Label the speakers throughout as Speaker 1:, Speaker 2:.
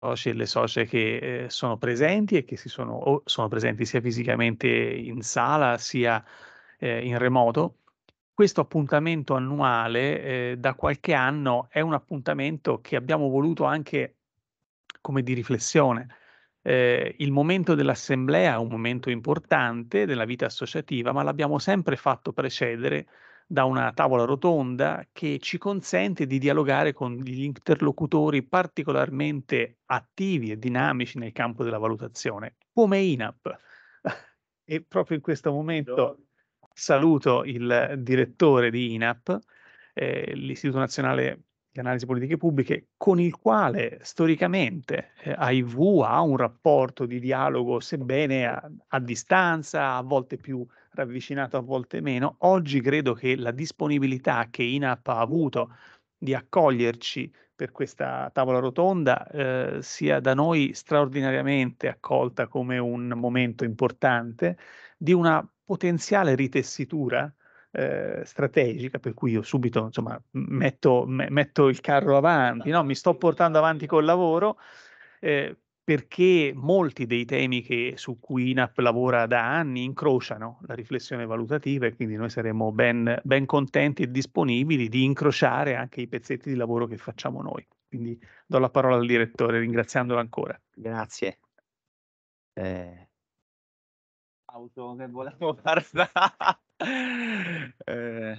Speaker 1: Soci e le socie che eh, sono presenti e che si sono, o sono presenti sia fisicamente in sala sia eh, in remoto. Questo appuntamento annuale eh, da qualche anno è un appuntamento che abbiamo voluto anche come di riflessione. Eh, il momento dell'assemblea è un momento importante della vita associativa, ma l'abbiamo sempre fatto precedere da una tavola rotonda che ci consente di dialogare con gli interlocutori particolarmente attivi e dinamici nel campo della valutazione, come INAP. e proprio in questo momento saluto il direttore di INAP, eh, l'Istituto Nazionale di Analisi Politiche Pubbliche, con il quale storicamente eh, AIV ha un rapporto di dialogo, sebbene a, a distanza, a volte più ravvicinato, a volte meno. Oggi credo che la disponibilità che INAP ha avuto di accoglierci per questa tavola rotonda eh, sia da noi straordinariamente accolta come un momento importante di una potenziale ritessitura eh, strategica, per cui io subito insomma, metto, metto il carro avanti, no? mi sto portando avanti col lavoro, eh, perché molti dei temi che, su cui INAP lavora da anni incrociano la riflessione valutativa e quindi noi saremo ben, ben contenti e disponibili di incrociare anche i pezzetti di lavoro che facciamo noi. Quindi do la parola al direttore ringraziandolo ancora. Grazie. Eh, auto che volevo parlare. eh,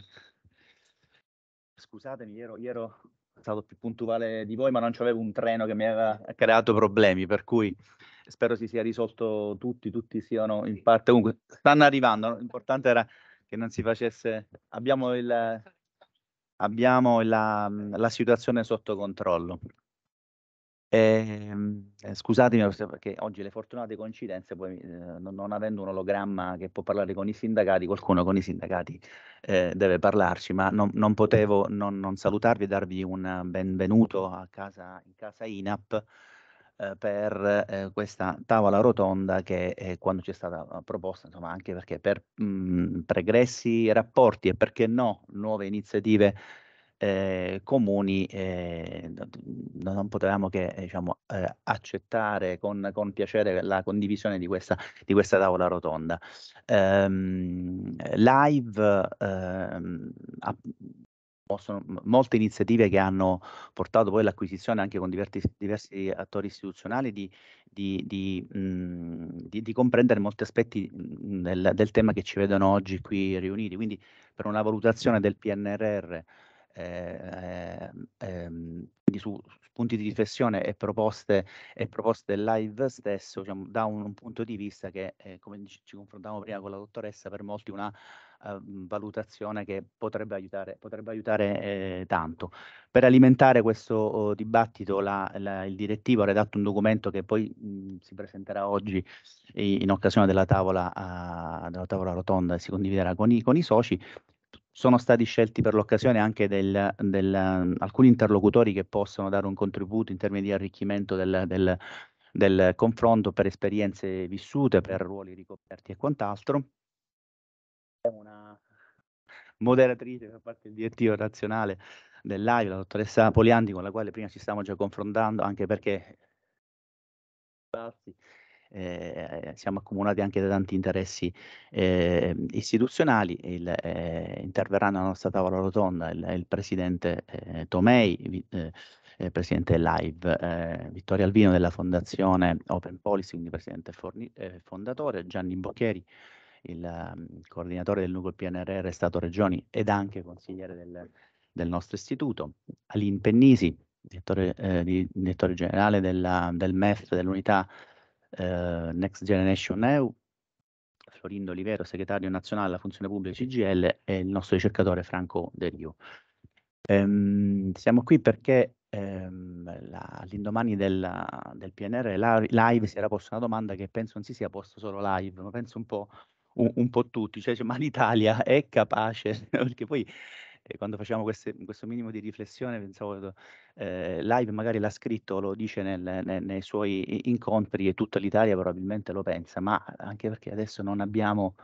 Speaker 2: scusatemi, ero, ero stato più puntuale di voi, ma non c'avevo un treno che mi aveva creato problemi, per cui spero si sia risolto tutti, tutti siano in parte. Comunque, stanno arrivando, l'importante era che non si facesse... Abbiamo, il, certo. abbiamo la, la situazione sotto controllo. Ehm, eh, scusatemi perché oggi le fortunate coincidenze, poi eh, non, non, avendo un ologramma che può parlare con i sindacati, qualcuno con i sindacati eh, deve parlarci, ma non, non potevo non, non, salutarvi e darvi un benvenuto a casa, in casa INAP eh, per eh, questa tavola rotonda che eh, quando ci è stata proposta, insomma anche perché per mh, mm, pregressi rapporti e perché no nuove iniziative eh, comuni eh, non potevamo che eh, diciamo, eh, accettare con, con, piacere la condivisione di questa, di questa tavola rotonda. Ehm, live ha ehm, sono molte iniziative che hanno portato poi all'acquisizione anche con diversi, diversi attori istituzionali di, di, di, mh, mm, di, comprendere molti aspetti mm, del, del tema che ci vedono oggi qui riuniti. Quindi per una valutazione del PNRR eh, ehm, ehm, quindi su spunti di riflessione e proposte, e proposte live stesso, diciamo, da un, un, punto di vista che, eh, come ci, ci confrontavamo prima con la dottoressa, per molti una uh, valutazione che potrebbe aiutare, potrebbe aiutare eh, tanto. Per alimentare questo uh, dibattito la, la, il direttivo ha redatto un documento che poi mh, si presenterà oggi in, in occasione della tavola, uh, della tavola rotonda e si condividerà con i, con i soci, sono stati scelti per l'occasione anche del, del, alcuni interlocutori che possono dare un contributo in termini di arricchimento del, del, del confronto per esperienze vissute, per ruoli ricoperti e quant'altro. Una moderatrice da parte del direttivo nazionale dell'AIVA, la dottoressa Poliandi, con la quale prima ci stiamo già confrontando, anche perché eh, eh, siamo accomunati anche da tanti interessi eh, istituzionali, il, eh, interverranno alla nostra tavola rotonda il, il presidente eh, Tomei, vi, eh, presidente Live, Vittorio Alvino della fondazione Open Policy, quindi presidente forni, fondatore, Gianni Bocchieri, il um, coordinatore del nucleo PNRR Stato Regioni ed anche consigliere del, del nostro istituto, Alin Pennisi, direttore, direttore generale della, del MEF, dell'unità eh, Next Generation EU, Florindo Olivero, segretario nazionale alla funzione pubblica CGL e il nostro ricercatore Franco De Rio. Ehm, siamo qui perché ehm, la, all'indomani della, del PNR la, live si era posta una domanda che penso non si sia posta solo live, ma penso un po' un, un, po' tutti, cioè, cioè ma l'Italia è capace, perché poi eh, quando facevamo queste, questo minimo di riflessione pensavo eh, live magari l'ha scritto, lo dice nel, nel, nei suoi incontri e tutta l'Italia probabilmente lo pensa, ma anche perché adesso non abbiamo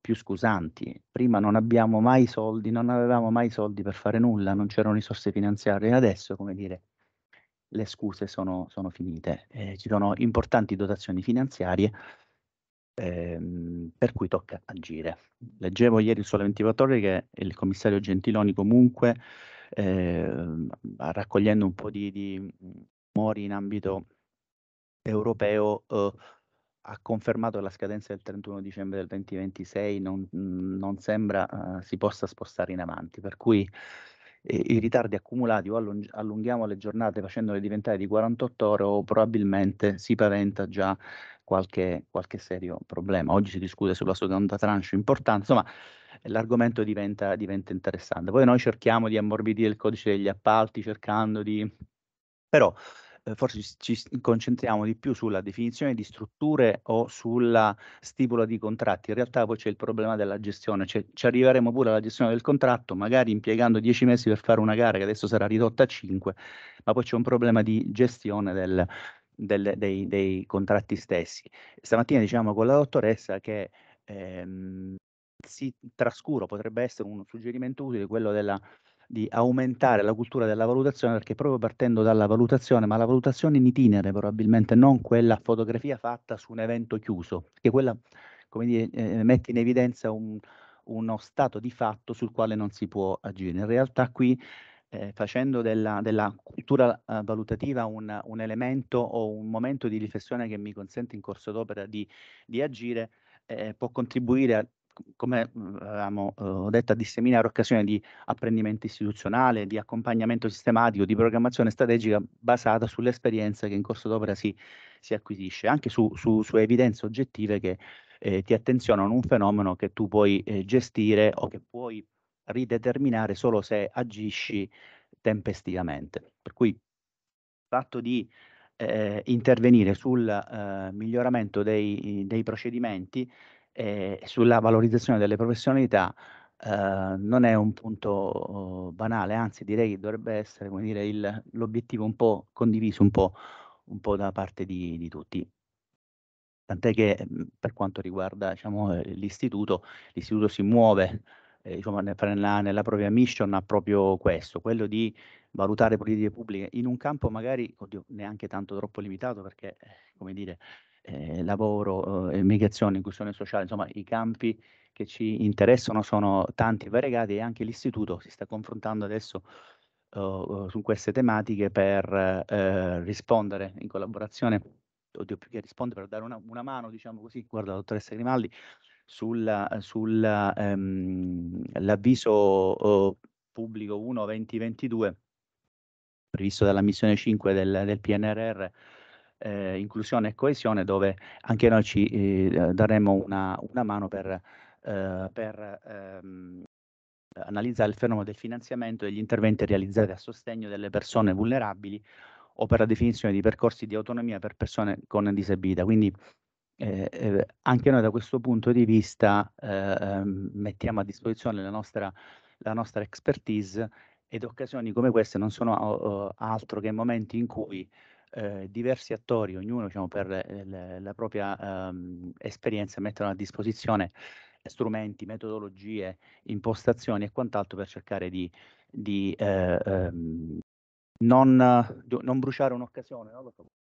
Speaker 2: più scusanti. Prima non abbiamo mai soldi, non avevamo mai soldi per fare nulla, non c'erano risorse finanziarie. Adesso, come dire, le scuse sono, sono finite. Eh, ci sono importanti dotazioni finanziarie ehm, per cui tocca agire. Leggevo ieri il Sole 24 Ore che il commissario Gentiloni comunque, eh, raccogliendo un po' di, di mori in ambito europeo, eh, ha confermato la scadenza del 31 dicembre del 2026, non, non sembra uh, si possa spostare in avanti, per cui eh, i ritardi accumulati o allung- allunghiamo le giornate facendole diventare di 48 ore o probabilmente si paventa già qualche, qualche serio problema. Oggi si discute sulla seconda tranche importante, insomma l'argomento diventa, diventa interessante. Poi noi cerchiamo di ammorbidire il codice degli appalti, cercando di... però eh, forse ci concentriamo di più sulla definizione di strutture o sulla stipula di contratti. In realtà poi c'è il problema della gestione, cioè, ci arriveremo pure alla gestione del contratto, magari impiegando 10 mesi per fare una gara che adesso sarà ridotta a 5, ma poi c'è un problema di gestione del, del, dei, dei, contratti stessi. Stamattina diciamo con la dottoressa che ehm, si trascuro, potrebbe essere un suggerimento utile quello della, di aumentare la cultura della valutazione perché proprio partendo dalla valutazione, ma la valutazione in itinere probabilmente, non quella fotografia fatta su un evento chiuso, perché quella come dire, eh, mette in evidenza un, uno stato di fatto sul quale non si può agire. In realtà qui eh, facendo della, della cultura eh, valutativa un, un, elemento o un momento di riflessione che mi consente in corso d'opera di, di, agire, eh, può contribuire a come avevamo eh, detto, a disseminare occasioni di apprendimento istituzionale, di accompagnamento sistematico, di programmazione strategica basata sull'esperienza che in corso d'opera si, si, acquisisce, anche su, su, su evidenze oggettive che eh, ti attenzionano a un fenomeno che tu puoi eh, gestire o che puoi rideterminare solo se agisci tempestivamente. Per cui il fatto di eh, intervenire sul eh, miglioramento dei, dei procedimenti e sulla valorizzazione delle professionalità Uh, non è un punto uh, banale, anzi direi che dovrebbe essere dire, l'obiettivo un po' condiviso un po', un po da parte di, di, tutti. Tant'è che mm, per quanto riguarda diciamo, eh, l'istituto, l'istituto si muove eh, diciamo, nella, nella, propria mission ha proprio questo, quello di valutare politiche pubbliche in un campo magari oddio, neanche tanto troppo limitato perché, eh, come dire, eh, lavoro, eh, migrazione, inclusione sociale, insomma i campi che ci interessano sono tanti e variegati e anche l'istituto si sta confrontando adesso eh, eh su queste tematiche per eh, rispondere in collaborazione, oddio più che rispondere, per dare una, una mano, diciamo così, guarda la dottoressa Grimaldi, sull'avviso sulla, ehm, oh, pubblico 1-2022 previsto dalla missione 5 del, del PNRR eh, inclusione e coesione dove anche noi ci eh, daremo una, una, mano per, eh, per ehm, analizzare il fenomeno del finanziamento degli interventi realizzati a sostegno delle persone vulnerabili o per la definizione di percorsi di autonomia per persone con disabilità. Quindi eh, eh, anche noi da questo punto di vista eh, ehm, mettiamo a disposizione la nostra, la nostra, expertise ed occasioni come queste non sono oh, oh, altro che momenti in cui eh, diversi attori, ognuno diciamo, per le, la propria ehm, esperienza, mettono a disposizione strumenti, metodologie, impostazioni e quant'altro per cercare di, di eh, ehm, non, non, bruciare un'occasione. No?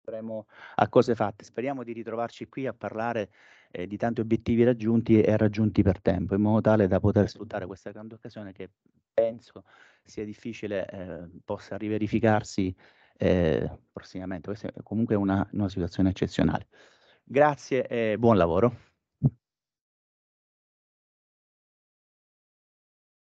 Speaker 2: Andremo a cose fatte. Speriamo di ritrovarci qui a parlare eh, di tanti obiettivi raggiunti e raggiunti per tempo, in modo tale da poter sfruttare questa grande occasione che penso sia difficile eh, possa riverificarsi eh, prossimamente. Questa è comunque una, una situazione eccezionale.
Speaker 1: Grazie
Speaker 2: e buon lavoro.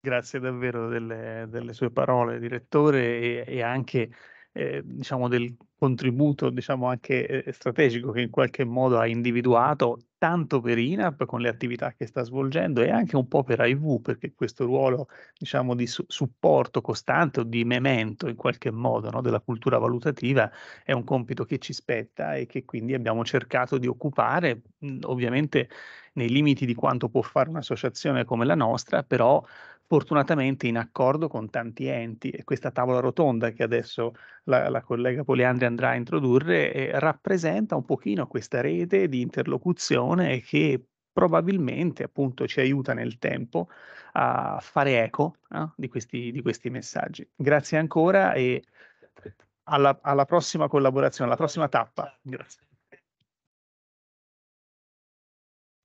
Speaker 1: Grazie davvero delle, delle sue parole, direttore, e, e anche eh, diciamo del contributo diciamo anche eh, strategico che in qualche modo ha individuato tanto per INAP con le attività che sta svolgendo e anche un po' per IV perché questo ruolo diciamo di su- supporto costante o di memento in qualche modo no, della cultura valutativa è un compito che ci spetta e che quindi abbiamo cercato di occupare mhmm, ovviamente nei limiti di quanto può fare un'associazione come la nostra però fortunatamente in accordo con tanti enti e questa tavola rotonda che adesso la, la collega Poliandri andrà a introdurre eh, rappresenta un pochino questa rete di interlocuzione che probabilmente appunto ci aiuta nel tempo a fare eco eh, di, questi, di, questi, messaggi. Grazie ancora e alla, alla prossima collaborazione, alla prossima tappa.
Speaker 3: Grazie.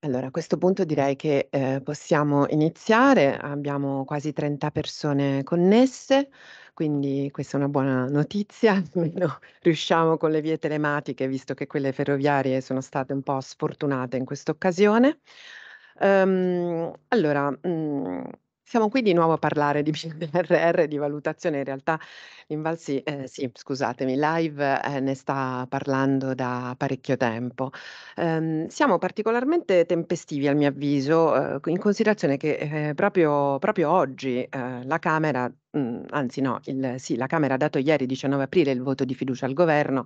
Speaker 3: Allora, a questo punto direi che, ehm, possiamo iniziare. Abbiamo quasi 30 persone connesse, quindi questa è una buona notizia, almeno riusciamo con le vie telematiche, visto che quelle ferroviarie sono state un po' sfortunate in quest'occasione. Ehm, allora, mhmm siamo qui di nuovo a parlare di PNRR, di valutazione, in realtà Invalsi, eh, sì, scusatemi, live eh, ne sta parlando da parecchio tempo. Ehm, siamo particolarmente tempestivi al mio avviso, eh, in considerazione che eh, proprio, proprio, oggi eh, la Camera, mh, mm, anzi no, il, sì, la Camera ha dato ieri 19 aprile il voto di fiducia al governo,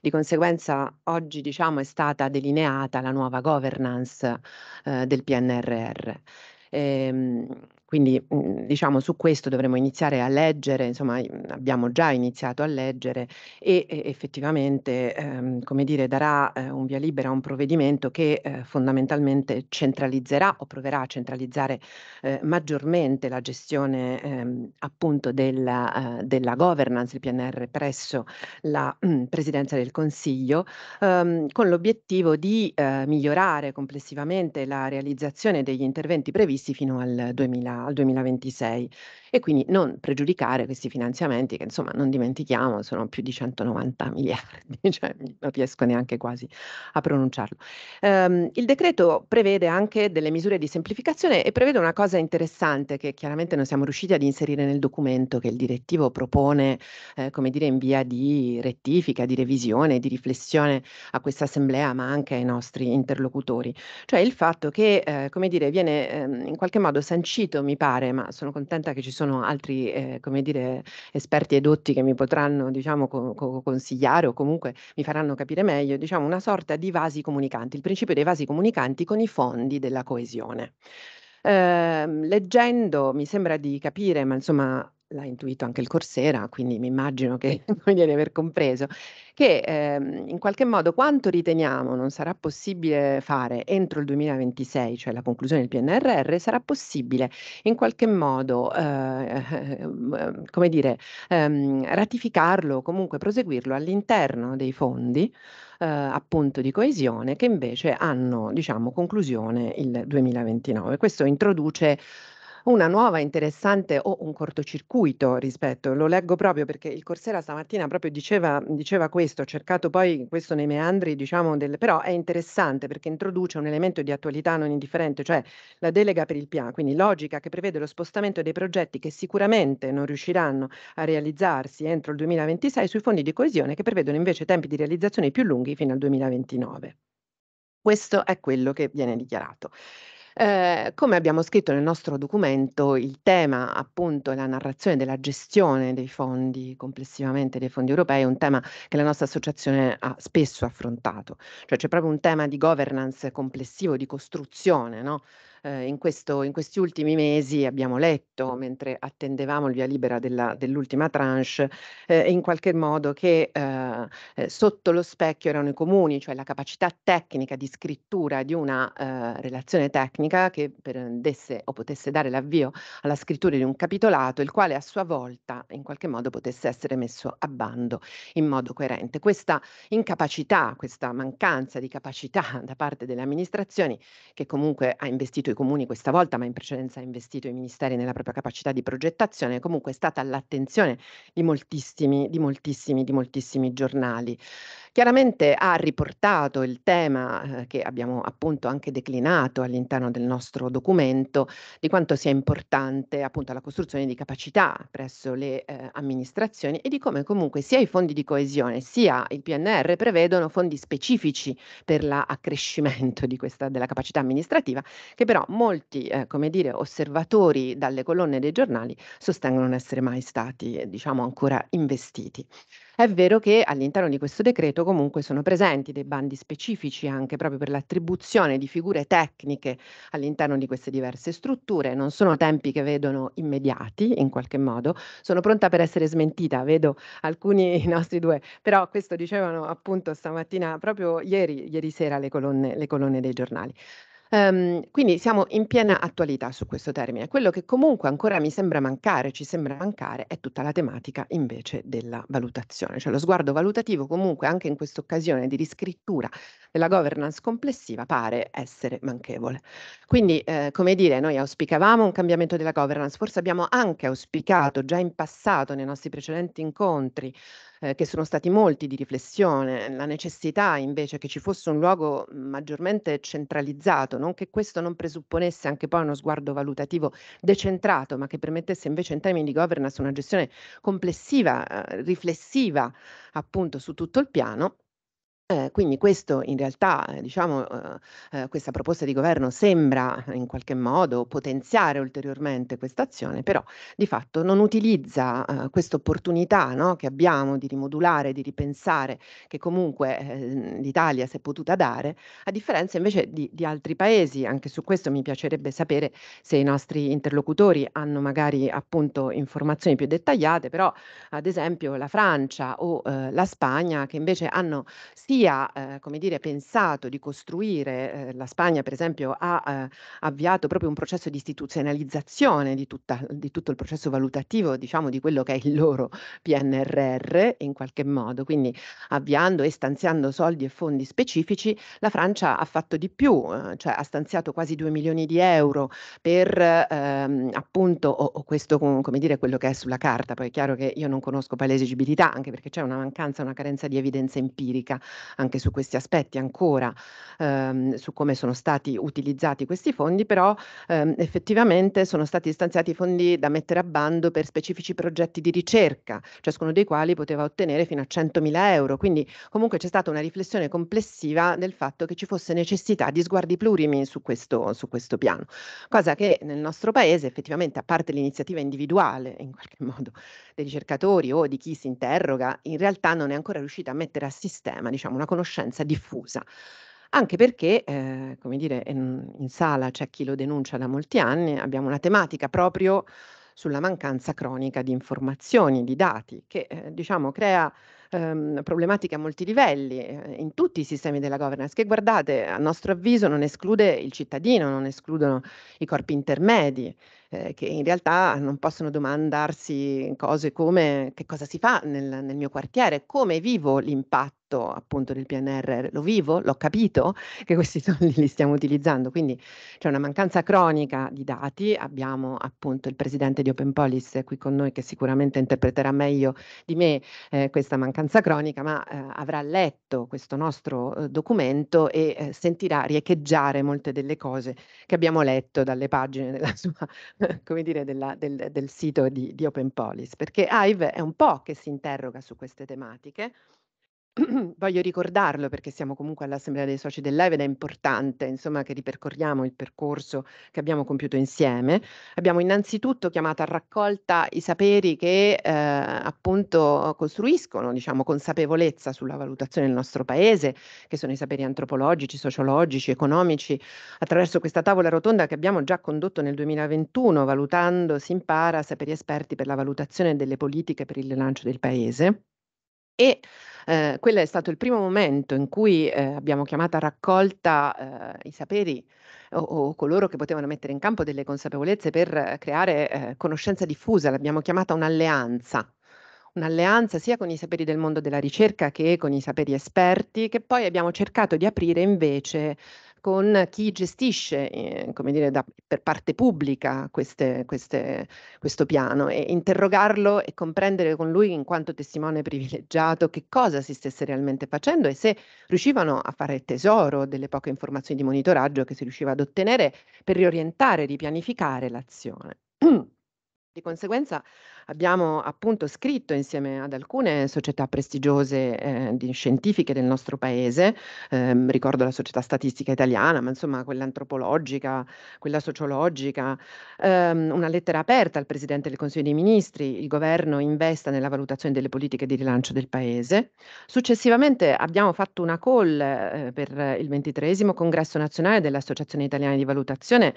Speaker 3: di conseguenza oggi diciamo, è stata delineata la nuova governance eh, del PNRR. Ehm, quindi mhmm, diciamo su questo dovremo iniziare a leggere, insomma mhmm, abbiamo già iniziato a leggere e, effettivamente ehm, come dire darà eh, un via libera a un provvedimento che eh, fondamentalmente centralizzerà o proverà a centralizzare eh, maggiormente la gestione ehm, appunto della, eh, della governance il PNR presso la mh, mhmm, Presidenza del Consiglio ehm, con l'obiettivo di eh, migliorare complessivamente la realizzazione degli interventi previsti fino al 2020 al 2026 e quindi non pregiudicare questi finanziamenti che insomma non dimentichiamo sono più di 190 miliardi, cioè non riesco neanche quasi a pronunciarlo. Um, il decreto prevede anche delle misure di semplificazione e prevede una cosa interessante che chiaramente non siamo riusciti ad inserire nel documento che il direttivo propone, eh, come dire, in via di rettifica, di revisione, di riflessione a questa assemblea ma anche ai nostri interlocutori, cioè il fatto che, eh, come dire, viene eh, in qualche modo sancito, mi pare, ma sono contenta che ci sono sono altri, eh, come dire, esperti e dotti che mi potranno, diciamo, co- co- consigliare o comunque mi faranno capire meglio, diciamo, una sorta di vasi comunicanti, il principio dei vasi comunicanti con i fondi della coesione. Eh, leggendo mi sembra di capire, ma insomma l'ha intuito anche il Corsera, quindi mi immagino che voi di aver compreso, che ehm, in qualche modo quanto riteniamo non sarà possibile fare entro il 2026, cioè la conclusione del PNRR, sarà possibile in qualche modo, eh, come dire, ehm, ratificarlo, comunque proseguirlo all'interno dei fondi eh, appunto di coesione che invece hanno, diciamo, conclusione il 2029. Questo introduce una nuova interessante o un cortocircuito rispetto. Lo leggo proprio perché il Corsera stamattina proprio diceva, diceva questo, ho cercato poi questo nei meandri, diciamo, del, però è interessante perché introduce un elemento di attualità non indifferente, cioè la delega per il piano, quindi logica che prevede lo spostamento dei progetti che sicuramente non riusciranno a realizzarsi entro il 2026 sui fondi di coesione che prevedono invece tempi di realizzazione più lunghi fino al 2029. Questo è quello che viene dichiarato. Eh, come abbiamo scritto nel nostro documento, il tema appunto la narrazione della gestione dei fondi complessivamente dei fondi europei è un tema che la nostra associazione ha spesso affrontato, cioè c'è proprio un tema di governance complessivo, di costruzione, no? eh, in, questo, in, questi ultimi mesi abbiamo letto, mentre attendevamo il via libera della, dell'ultima tranche, eh, in qualche modo che eh, eh sotto lo specchio erano i comuni, cioè la capacità tecnica di scrittura di una eh, relazione tecnica che prendesse o potesse dare l'avvio alla scrittura di un capitolato, il quale a sua volta in qualche modo potesse essere messo a bando in modo coerente. Questa incapacità, questa mancanza di capacità da parte delle amministrazioni, che comunque ha investito i comuni questa volta, ma in precedenza ha investito i ministeri nella propria capacità di progettazione, comunque è stata all'attenzione di moltissimi, di moltissimi, di moltissimi giornali. Chiaramente ha riportato il tema eh, che abbiamo appunto anche declinato all'interno del nostro documento di quanto sia importante appunto la costruzione di capacità presso le eh, amministrazioni e di come comunque sia i fondi di coesione sia il PNR prevedono fondi specifici per l'accrescimento questa, della capacità amministrativa che però molti eh, come dire osservatori dalle colonne dei giornali sostengono non essere mai stati diciamo ancora investiti. È vero che all'interno di questo decreto comunque sono presenti dei bandi specifici anche proprio per l'attribuzione di figure tecniche all'interno di queste diverse strutture, non sono tempi che vedono immediati in qualche modo, sono pronta per essere smentita, vedo alcuni nostri due, però questo dicevano appunto stamattina, proprio ieri, ieri sera le colonne, le colonne dei giornali. Ehm, quindi siamo in piena attualità su questo termine. Quello che comunque ancora mi sembra mancare, ci sembra mancare, è tutta la tematica invece della valutazione, cioè lo sguardo valutativo comunque anche in questa occasione di riscrittura della governance complessiva pare essere manchevole. Quindi, eh, come dire, noi auspicavamo un cambiamento della governance, forse abbiamo anche auspicato già in passato nei nostri precedenti incontri eh, che sono stati molti di riflessione, la necessità invece che ci fosse un luogo maggiormente centralizzato, non che questo non presupponesse anche poi uno sguardo valutativo decentrato, ma che permettesse invece in termini di governance una gestione complessiva, eh, riflessiva appunto su tutto il piano eh, quindi questo in realtà, eh, diciamo, eh, eh, questa proposta di governo sembra eh, in qualche modo potenziare ulteriormente questa azione, però di fatto non utilizza eh, questa opportunità no, che abbiamo di rimodulare, di ripensare, che comunque l'Italia si è potuta dare, a differenza invece di, di, altri paesi. Anche su questo mi piacerebbe sapere se i nostri interlocutori hanno magari appunto informazioni più dettagliate, però ad esempio la Francia o la Spagna che invece hanno sì chi ha eh, come dire, pensato di costruire, eh, la Spagna per esempio ha eh, avviato proprio un processo di istituzionalizzazione di, tutta, di tutto il processo valutativo, diciamo di quello che è il loro PNRR in qualche modo, quindi avviando e stanziando soldi e fondi specifici, la Francia ha fatto di più, eh, cioè ha stanziato quasi 2 milioni di euro per ehm, appunto, o, o questo come dire quello che è sulla carta, poi è chiaro che io non conosco palesigibilità, anche perché c'è una mancanza, una carenza di evidenza empirica anche su questi aspetti ancora, ehm, su come sono stati utilizzati questi fondi, però ehm, effettivamente sono stati stanziati fondi da mettere a bando per specifici progetti di ricerca, ciascuno dei quali poteva ottenere fino a 100.000 euro. Quindi comunque c'è stata una riflessione complessiva del fatto che ci fosse necessità di sguardi plurimi su questo, su questo piano, cosa che nel nostro paese effettivamente, a parte l'iniziativa individuale in qualche modo dei ricercatori o di chi si interroga, in realtà non è ancora riuscita a mettere a sistema diciamo, diciamo, una conoscenza diffusa. Anche perché, eh, come dire, in, in sala c'è chi lo denuncia da molti anni, abbiamo una tematica proprio sulla mancanza cronica di informazioni, di dati, che eh, diciamo crea ehm, problematiche a molti livelli, eh, in tutti i sistemi della governance, che guardate, a nostro avviso non esclude il cittadino, non escludono i corpi intermedi, eh, che in realtà non possono domandarsi cose come che cosa si fa nel, nel mio quartiere, come vivo l'impatto appunto del PNR, lo vivo, l'ho capito che questi soldi li stiamo utilizzando, quindi c'è una mancanza cronica di dati, abbiamo appunto il presidente di Open Police qui con noi che sicuramente interpreterà meglio di me eh, questa mancanza abbastanza cronica, ma eh, avrà letto questo nostro eh, documento e eh, sentirà riecheggiare molte delle cose che abbiamo letto dalle pagine della sua, come dire, della, del, del, sito di, di Open Police, perché Ive è un po' che si interroga su queste tematiche voglio ricordarlo perché siamo comunque all'Assemblea dei Soci dell'Eve ed è importante insomma, che ripercorriamo il percorso che abbiamo compiuto insieme. Abbiamo innanzitutto chiamato a raccolta i saperi che eh, appunto costruiscono diciamo, consapevolezza sulla valutazione del nostro paese, che sono i saperi antropologici, sociologici, economici, attraverso questa tavola rotonda che abbiamo già condotto nel 2021, valutando si impara saperi esperti per la valutazione delle politiche per il rilancio del paese. E eh, quello è stato il primo momento in cui eh, abbiamo chiamato a raccolta eh, i saperi o, o, coloro che potevano mettere in campo delle consapevolezze per creare eh, conoscenza diffusa, l'abbiamo chiamata un'alleanza. Un'alleanza sia con i saperi del mondo della ricerca che con i saperi esperti, che poi abbiamo cercato di aprire invece con chi gestisce eh, come dire, da, per parte pubblica queste, queste, questo piano e interrogarlo e comprendere con lui in quanto testimone privilegiato che cosa si stesse realmente facendo e se riuscivano a fare tesoro delle poche informazioni di monitoraggio che si riusciva ad ottenere per riorientare, ripianificare l'azione. Di conseguenza abbiamo appunto scritto insieme ad alcune società prestigiose eh, di scientifiche del nostro paese, ehm, ricordo la società statistica italiana, ma insomma quella antropologica, quella sociologica, ehm, una lettera aperta al Presidente del Consiglio dei Ministri, il governo investa nella valutazione delle politiche di rilancio del paese. Successivamente abbiamo fatto una call eh, per il ventitresimo congresso nazionale dell'Associazione Italiana di Valutazione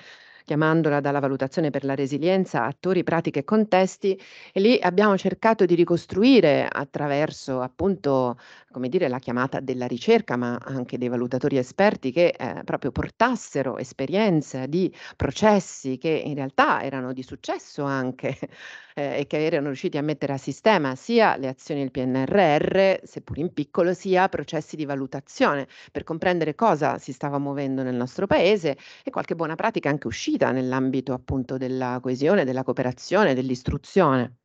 Speaker 3: chiamandola dalla valutazione per la resilienza attori, pratiche e contesti e lì abbiamo cercato di ricostruire attraverso appunto, come dire, la chiamata della ricerca, ma anche dei valutatori esperti che eh, proprio portassero esperienza di processi che in realtà erano di successo anche eh, e che erano riusciti a mettere a sistema sia le azioni del PNRR, seppur in piccolo, sia processi di valutazione per comprendere cosa si stava muovendo nel nostro paese e qualche buona pratica anche uscita riuscita nell'ambito appunto della coesione, della cooperazione, dell'istruzione.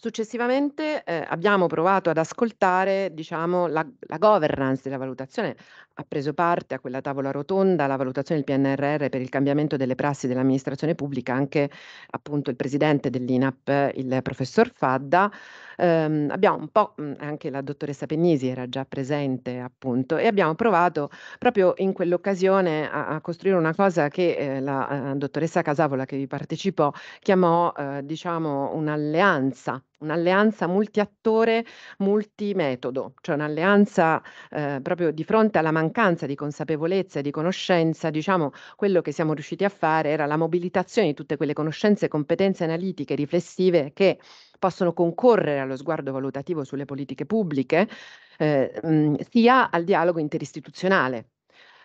Speaker 3: Successivamente eh, abbiamo provato ad ascoltare diciamo, la, la, governance della valutazione, ha preso parte a quella tavola rotonda la valutazione del PNRR per il cambiamento delle prassi dell'amministrazione pubblica anche appunto il presidente dell'INAP, il professor Fadda. Eh, abbiamo un po', mm, anche la dottoressa Pennisi era già presente appunto e abbiamo provato proprio in quell'occasione a, a costruire una cosa che eh, la eh, dottoressa Casavola che vi partecipò chiamò eh, diciamo un'alleanza un'alleanza multiattore, multimetodo, cioè un'alleanza eh, proprio di fronte alla mancanza di consapevolezza e di conoscenza, diciamo, quello che siamo riusciti a fare era la mobilitazione di tutte quelle conoscenze e competenze analitiche riflessive che possono concorrere allo sguardo valutativo sulle politiche pubbliche, eh, mh, sia al dialogo interistituzionale,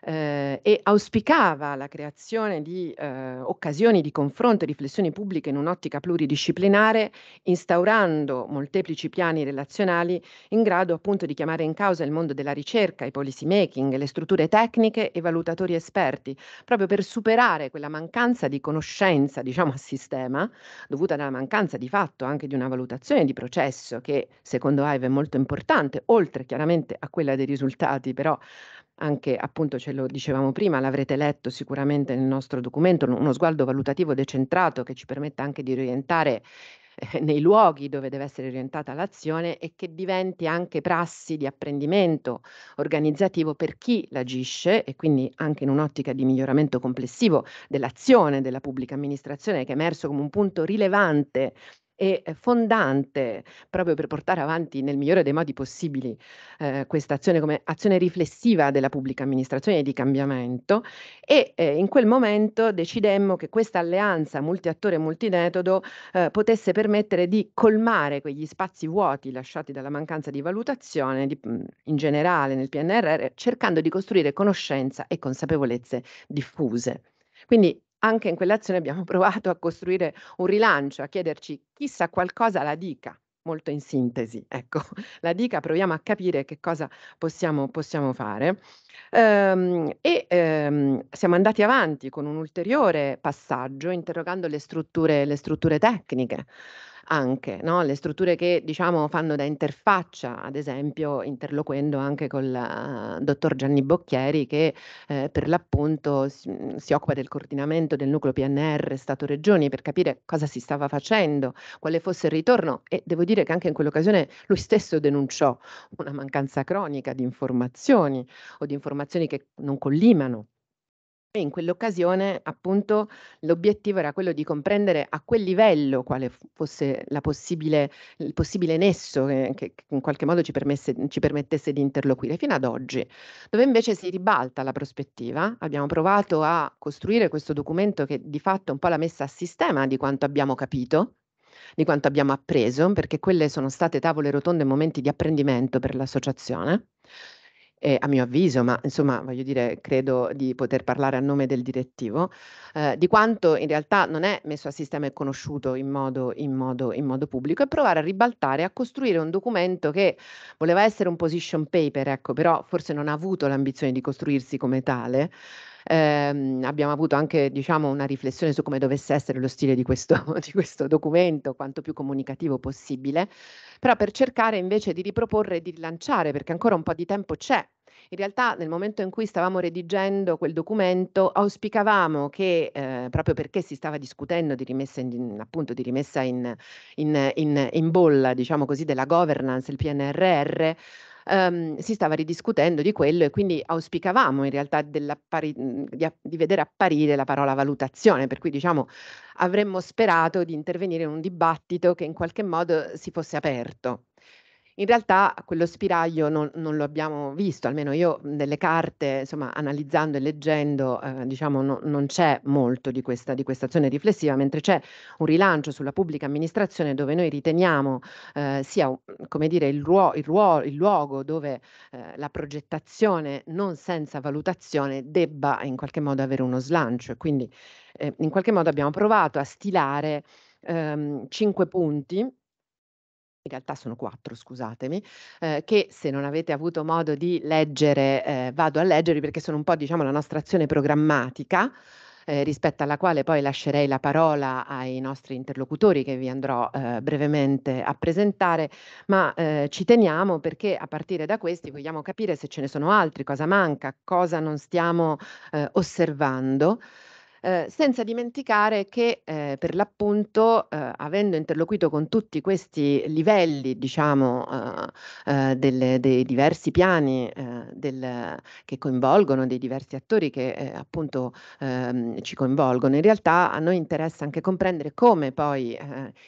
Speaker 3: eh, e auspicava la creazione di eh, occasioni di confronto e riflessioni pubbliche in un'ottica pluridisciplinare, instaurando molteplici piani relazionali in grado appunto di chiamare in causa il mondo della ricerca, i policy making, le strutture tecniche e valutatori esperti, proprio per superare quella mancanza di conoscenza, diciamo, a sistema, dovuta alla mancanza di fatto anche di una valutazione di processo che secondo Ive è molto importante, oltre chiaramente a quella dei risultati, però anche appunto ce lo dicevamo prima, l'avrete letto sicuramente nel nostro documento, uno sguardo valutativo decentrato che ci permetta anche di orientare eh, nei luoghi dove deve essere orientata l'azione e che diventi anche prassi di apprendimento organizzativo per chi l'agisce e quindi anche in un'ottica di miglioramento complessivo dell'azione della pubblica amministrazione che è emerso come un punto rilevante e eh, fondante proprio per portare avanti nel migliore dei modi possibili eh, questa azione come azione riflessiva della pubblica amministrazione di cambiamento e eh, in quel momento decidemmo che questa alleanza multiattore e multinetodo eh, potesse permettere di colmare quegli spazi vuoti lasciati dalla mancanza di valutazione di, mm, in generale nel PNRR cercando di costruire conoscenza e consapevolezze diffuse. Quindi anche in quell'azione abbiamo provato a costruire un rilancio, a chiederci chissà qualcosa la dica, molto in sintesi, ecco, la dica, proviamo a capire che cosa possiamo, possiamo fare. Ehm, e ehm, siamo andati avanti con un ulteriore passaggio interrogando le strutture, le strutture tecniche anche, no? le strutture che diciamo fanno da interfaccia, ad esempio interloquendo anche con il uh, eh, dottor Gianni Bocchieri che eh, per l'appunto si, mm, si, occupa del coordinamento del nucleo PNR Stato-Regioni per capire cosa si stava facendo, quale fosse il ritorno e devo dire che anche in quell'occasione lui stesso denunciò una mancanza cronica di informazioni o di informazioni che non collimano e in quell'occasione, appunto, l'obiettivo era quello di comprendere a quel livello quale fosse possibile, il possibile nesso che, che in qualche modo ci, permesse, ci, permettesse di interloquire fino ad oggi, dove invece si ribalta la prospettiva. Abbiamo provato a costruire questo documento che di fatto è un po' la messa a sistema di quanto abbiamo capito di quanto abbiamo appreso, perché quelle sono state tavole rotonde e momenti di apprendimento per l'associazione eh, a mio avviso, ma insomma voglio dire, credo di poter parlare a nome del direttivo, eh, di quanto in realtà non è messo a sistema e conosciuto in modo, in, modo, in modo, pubblico e provare a ribaltare, a costruire un documento che voleva essere un position paper, ecco, però forse non ha avuto l'ambizione di costruirsi come tale. Ehm, abbiamo avuto anche diciamo, una riflessione su come dovesse essere lo stile di questo, di questo documento, quanto più comunicativo possibile, però per cercare invece di riproporre e di rilanciare, perché ancora un po' di tempo c'è in realtà nel momento in cui stavamo redigendo quel documento auspicavamo che eh, proprio perché si stava discutendo di rimessa in, appunto, di rimessa in, in, in bolla, diciamo così, della governance, il PNRR, ehm, si stava ridiscutendo di quello e quindi auspicavamo in realtà mhmm, di, di, vedere apparire la parola valutazione, per cui diciamo avremmo sperato di intervenire in un dibattito che in qualche modo si fosse aperto. In realtà quello spiraglio non, non, lo abbiamo visto, almeno io nelle mhmm, carte, insomma, analizzando e leggendo, eh, diciamo, no, non c'è molto di questa, di questa, azione riflessiva, mentre c'è un rilancio sulla pubblica amministrazione dove noi riteniamo eh, sia, come dire, il, ruo- il, ruo- il luogo dove eh, la progettazione non senza valutazione debba in qualche modo avere uno slancio. E quindi eh, in qualche modo abbiamo provato a stilare ehm, cinque punti in realtà sono quattro, scusatemi, eh, che se non avete avuto modo di leggere, eh, vado a leggere perché sono un po' diciamo la nostra azione programmatica. Eh, rispetto alla quale poi lascerei la parola ai nostri interlocutori che vi andrò eh, brevemente a presentare, ma eh, ci teniamo perché a partire da questi vogliamo capire se ce ne sono altri, cosa manca, cosa non stiamo eh, osservando. Ehm, senza dimenticare che eh, per l'appunto, eh, avendo interloquito con tutti questi livelli, diciamo, eh, eh, delle, dei diversi piani eh, del, che coinvolgono, dei diversi attori che appunto ehm, ci coinvolgono, in realtà a noi interessa anche comprendere come poi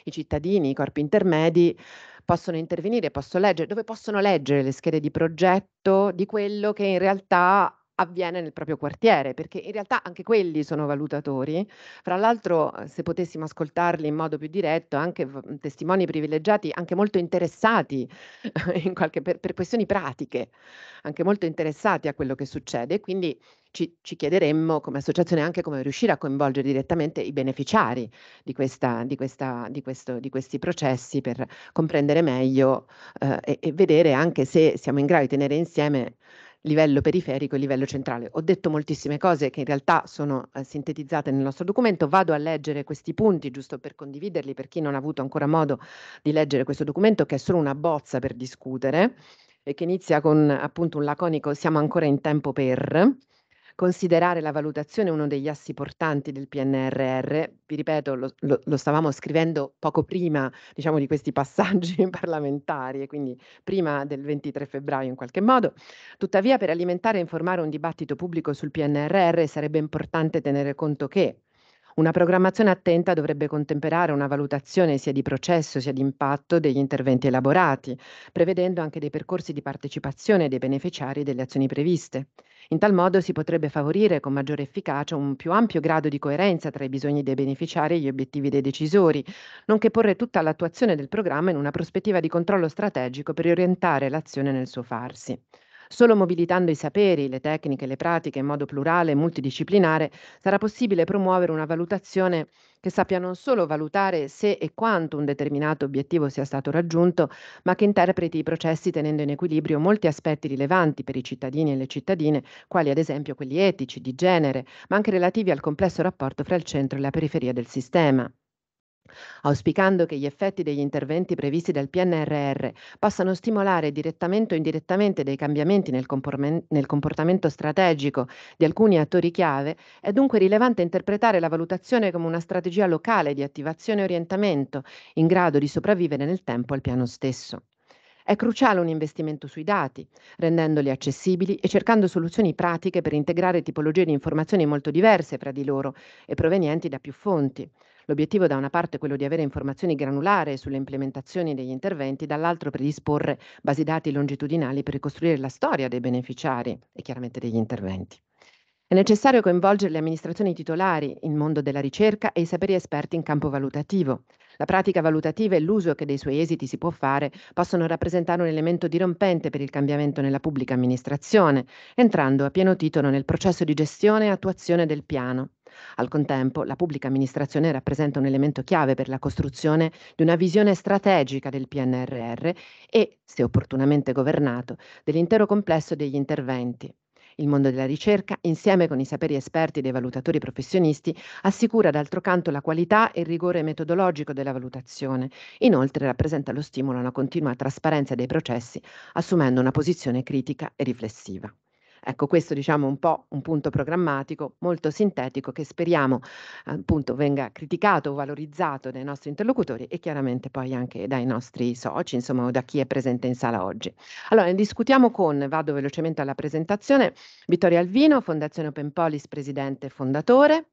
Speaker 3: i cittadini, i corpi intermedi, possono intervenire, posso leggere, dove possono leggere le schede di progetto di quello che in realtà avviene nel proprio quartiere, perché in realtà anche quelli sono valutatori. Fra l'altro, eh, se potessimo ascoltarli in modo più diretto, anche testimoni privilegiati, anche molto interessati in qualche, per, per questioni pratiche, anche molto interessati a quello che succede. Quindi ci, ci, chiederemmo come associazione anche come riuscire a coinvolgere direttamente i beneficiari di, questa, di, questa, di, questo, di questi processi per comprendere meglio eh, e, e vedere anche se siamo in grado di tenere insieme livello periferico e livello centrale. Ho detto moltissime cose che in realtà sono eh, sintetizzate nel nostro documento, vado a leggere questi punti giusto per condividerli per chi non ha avuto ancora modo di leggere questo documento che è solo una bozza per discutere e che inizia con appunto un laconico siamo ancora in tempo per considerare la valutazione uno degli assi portanti del PNRR. Vi ripeto, lo, lo, lo stavamo scrivendo poco prima diciamo, di questi passaggi parlamentari e quindi prima del 23 febbraio in qualche modo. Tuttavia, per alimentare e informare un dibattito pubblico sul PNRR sarebbe importante tenere conto che una programmazione attenta dovrebbe contemperare una valutazione sia di processo sia di impatto degli interventi elaborati, prevedendo anche dei percorsi di partecipazione dei beneficiari delle azioni previste. In tal modo si potrebbe favorire con maggiore efficacia un più ampio grado di coerenza tra i bisogni dei beneficiari e gli obiettivi dei decisori, nonché porre tutta l'attuazione del programma in una prospettiva di controllo strategico per orientare l'azione nel suo farsi. Solo mobilitando i saperi, le tecniche e le pratiche in modo plurale e multidisciplinare sarà possibile promuovere una valutazione che sappia non solo valutare se e quanto un determinato obiettivo sia stato raggiunto, ma che interpreti i processi tenendo in equilibrio molti aspetti rilevanti per i cittadini e le cittadine, quali ad esempio quelli etici, di genere, ma anche relativi al complesso rapporto fra il centro e la periferia del sistema. Auspicando che gli effetti degli interventi previsti dal PNRR possano stimolare direttamente o indirettamente dei cambiamenti nel, comportamento strategico di alcuni attori chiave, è dunque rilevante interpretare la valutazione come una strategia locale di attivazione e orientamento, in grado di sopravvivere nel tempo al piano stesso. È cruciale un investimento sui dati, rendendoli accessibili e cercando soluzioni pratiche per integrare tipologie di informazioni molto diverse fra di loro e provenienti da più fonti. L'obiettivo da una parte è quello di avere informazioni granulare sulle implementazioni degli interventi, dall'altro predisporre basi dati longitudinali per ricostruire la storia dei beneficiari e chiaramente degli interventi. È necessario coinvolgere le amministrazioni titolari, il mondo della ricerca e i saperi esperti in campo valutativo. La pratica valutativa e l'uso che dei suoi esiti si può fare possono rappresentare un elemento dirompente per il cambiamento nella pubblica amministrazione, entrando a pieno titolo nel processo di gestione e attuazione del piano. Al contempo, la pubblica amministrazione rappresenta un elemento chiave per la costruzione di una visione strategica del PNRR e, se opportunamente governato, dell'intero complesso degli interventi. Il mondo della ricerca, insieme con i saperi esperti dei valutatori professionisti, assicura d'altro canto la qualità e il rigore metodologico della valutazione. Inoltre rappresenta lo stimolo a una continua trasparenza dei processi, assumendo una posizione critica e riflessiva. Ecco, questo diciamo un po' un punto programmatico molto sintetico che speriamo appunto venga criticato o valorizzato dai nostri interlocutori e chiaramente poi anche dai nostri soci, insomma, o da chi è presente in sala oggi. Allora, ne discutiamo con, vado velocemente alla presentazione, Vittorio Alvino, Fondazione Open Polis, presidente e fondatore,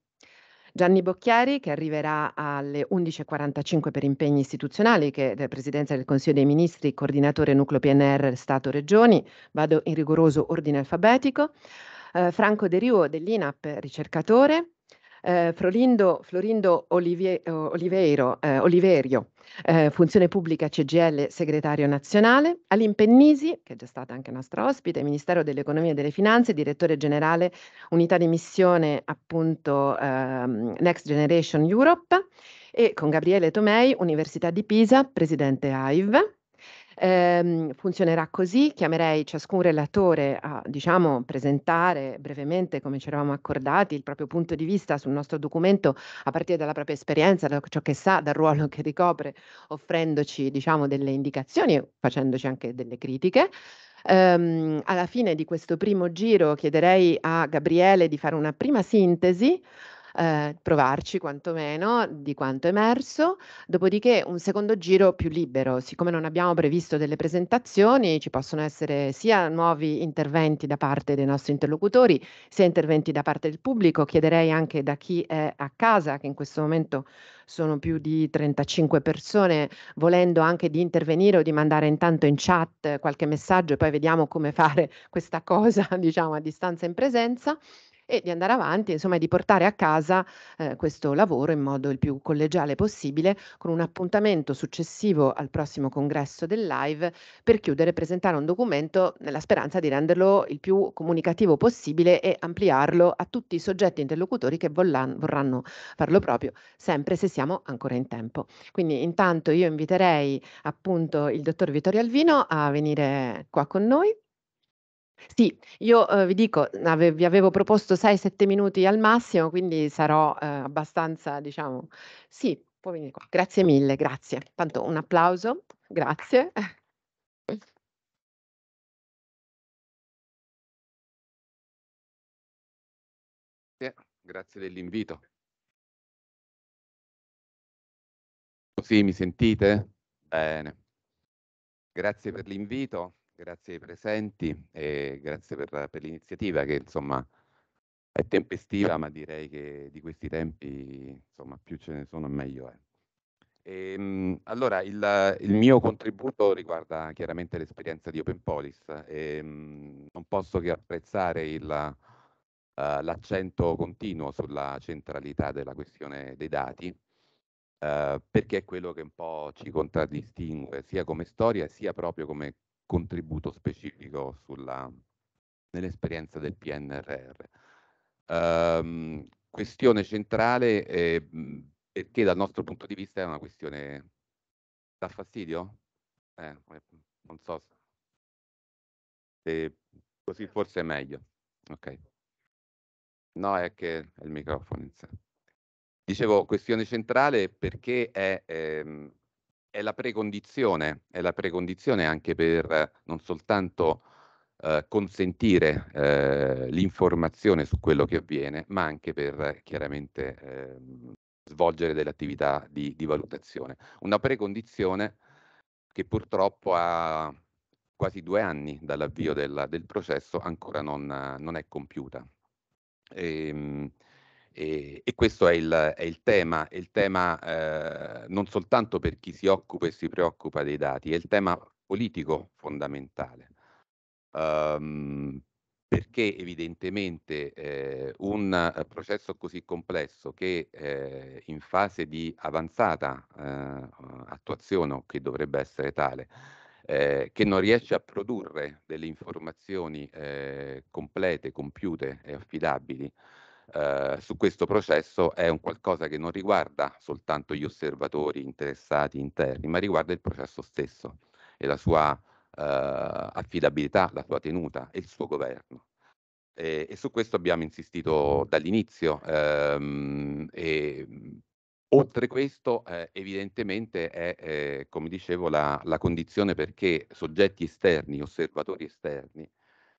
Speaker 3: Gianni Bocchiari che arriverà alle 11.45 per impegni istituzionali, che è Presidenza del Consiglio dei Ministri, coordinatore nucleo PNR Stato-Regioni, vado in rigoroso ordine alfabetico. Eh, Franco De Rio dell'INAP, ricercatore, eh, Florindo, Florindo Olivier, eh, Oliveiro, eh, Oliverio, eh, Funzione Pubblica CGL, segretario nazionale, Alimpennisi, che è già stata anche nostra ospite, Ministero dell'Economia e delle Finanze, direttore generale unità di missione appunto ehm, Next Generation Europe, e con Gabriele Tomei, Università di Pisa, presidente AIV. Ehm, funzionerà così, chiamerei ciascun relatore a diciamo, presentare brevemente, come ci eravamo accordati, il proprio punto di vista sul nostro documento a partire dalla propria esperienza, da ciò che sa, dal ruolo che ricopre, offrendoci diciamo, delle indicazioni, facendoci anche delle critiche. Um, alla fine di questo primo giro chiederei a Gabriele di fare una prima sintesi eh, provarci quantomeno di quanto è emerso, dopodiché un secondo giro più libero, siccome non abbiamo previsto delle presentazioni, ci possono essere sia nuovi interventi da parte dei nostri interlocutori, sia interventi da parte del pubblico, chiederei anche da chi è a casa, che in questo momento sono più di 35 persone, volendo anche di intervenire o di mandare intanto in chat qualche messaggio e poi vediamo come fare questa cosa, diciamo, a distanza in presenza e di andare avanti, insomma, di portare a casa eh, questo lavoro in modo il più collegiale possibile, con un appuntamento successivo al prossimo congresso del live per chiudere e presentare un documento nella speranza di renderlo il più comunicativo possibile e ampliarlo a tutti i soggetti interlocutori che vollan- vorranno farlo proprio, sempre se siamo ancora in tempo. Quindi intanto io inviterei appunto il dottor Vittorio Alvino a venire qua con noi sì, io, uhm, vi dico, ave vi avevo proposto 6, 7 minuti al massimo, quindi sarò, ehm, abbastanza diciamo sì, può venire qua. Grazie mille, grazie. Tanto un applauso, grazie.
Speaker 4: Grazie, grazie dell'invito.
Speaker 5: Sì, mi sentite? Bene. Grazie per l'invito grazie ai presenti e grazie per, per l'iniziativa che insomma è tempestiva, ma direi che di questi tempi insomma più ce ne sono meglio è. E, ehm, allora, il, il, mio contributo riguarda chiaramente l'esperienza di Open Police. E, ehm, non posso che apprezzare il, uh, l'accento continuo sulla centralità della questione dei dati, uh, perché è quello che un po' ci contraddistingue sia come storia sia proprio come contributo specifico sulla, nell'esperienza del PNRR. Um, ehm, questione centrale eh, perché dal nostro punto di vista è una questione dà fastidio? Eh, eh non so se così forse è meglio. Ok. No, è che è il microfono in sé. Dicevo, questione centrale perché è ehm, è la precondizione, è la precondizione anche per non soltanto eh, consentire eh, l'informazione su quello che avviene, ma anche per chiaramente eh, svolgere delle attività di, di valutazione. Una precondizione che purtroppo ha quasi due anni dall'avvio del, del processo ancora non, non è compiuta. E, ehm, e, e questo è il, è il, tema, è il tema eh, non soltanto per chi si occupa e si preoccupa dei dati, è il tema politico fondamentale. Um, perché evidentemente eh, un eh, processo così complesso che eh, in fase di avanzata eh, attuazione, o che dovrebbe essere tale, eh, che non riesce a produrre delle informazioni eh, complete, compiute e affidabili, eh, su questo processo è un qualcosa che non riguarda soltanto gli osservatori interessati interni, ma riguarda il processo stesso e la sua eh, affidabilità, la sua tenuta e il suo governo. E, e su questo abbiamo insistito dall'inizio. Ehm, e, Oltre questo, eh, evidentemente è, eh, come dicevo, la, la, condizione perché soggetti esterni, osservatori esterni,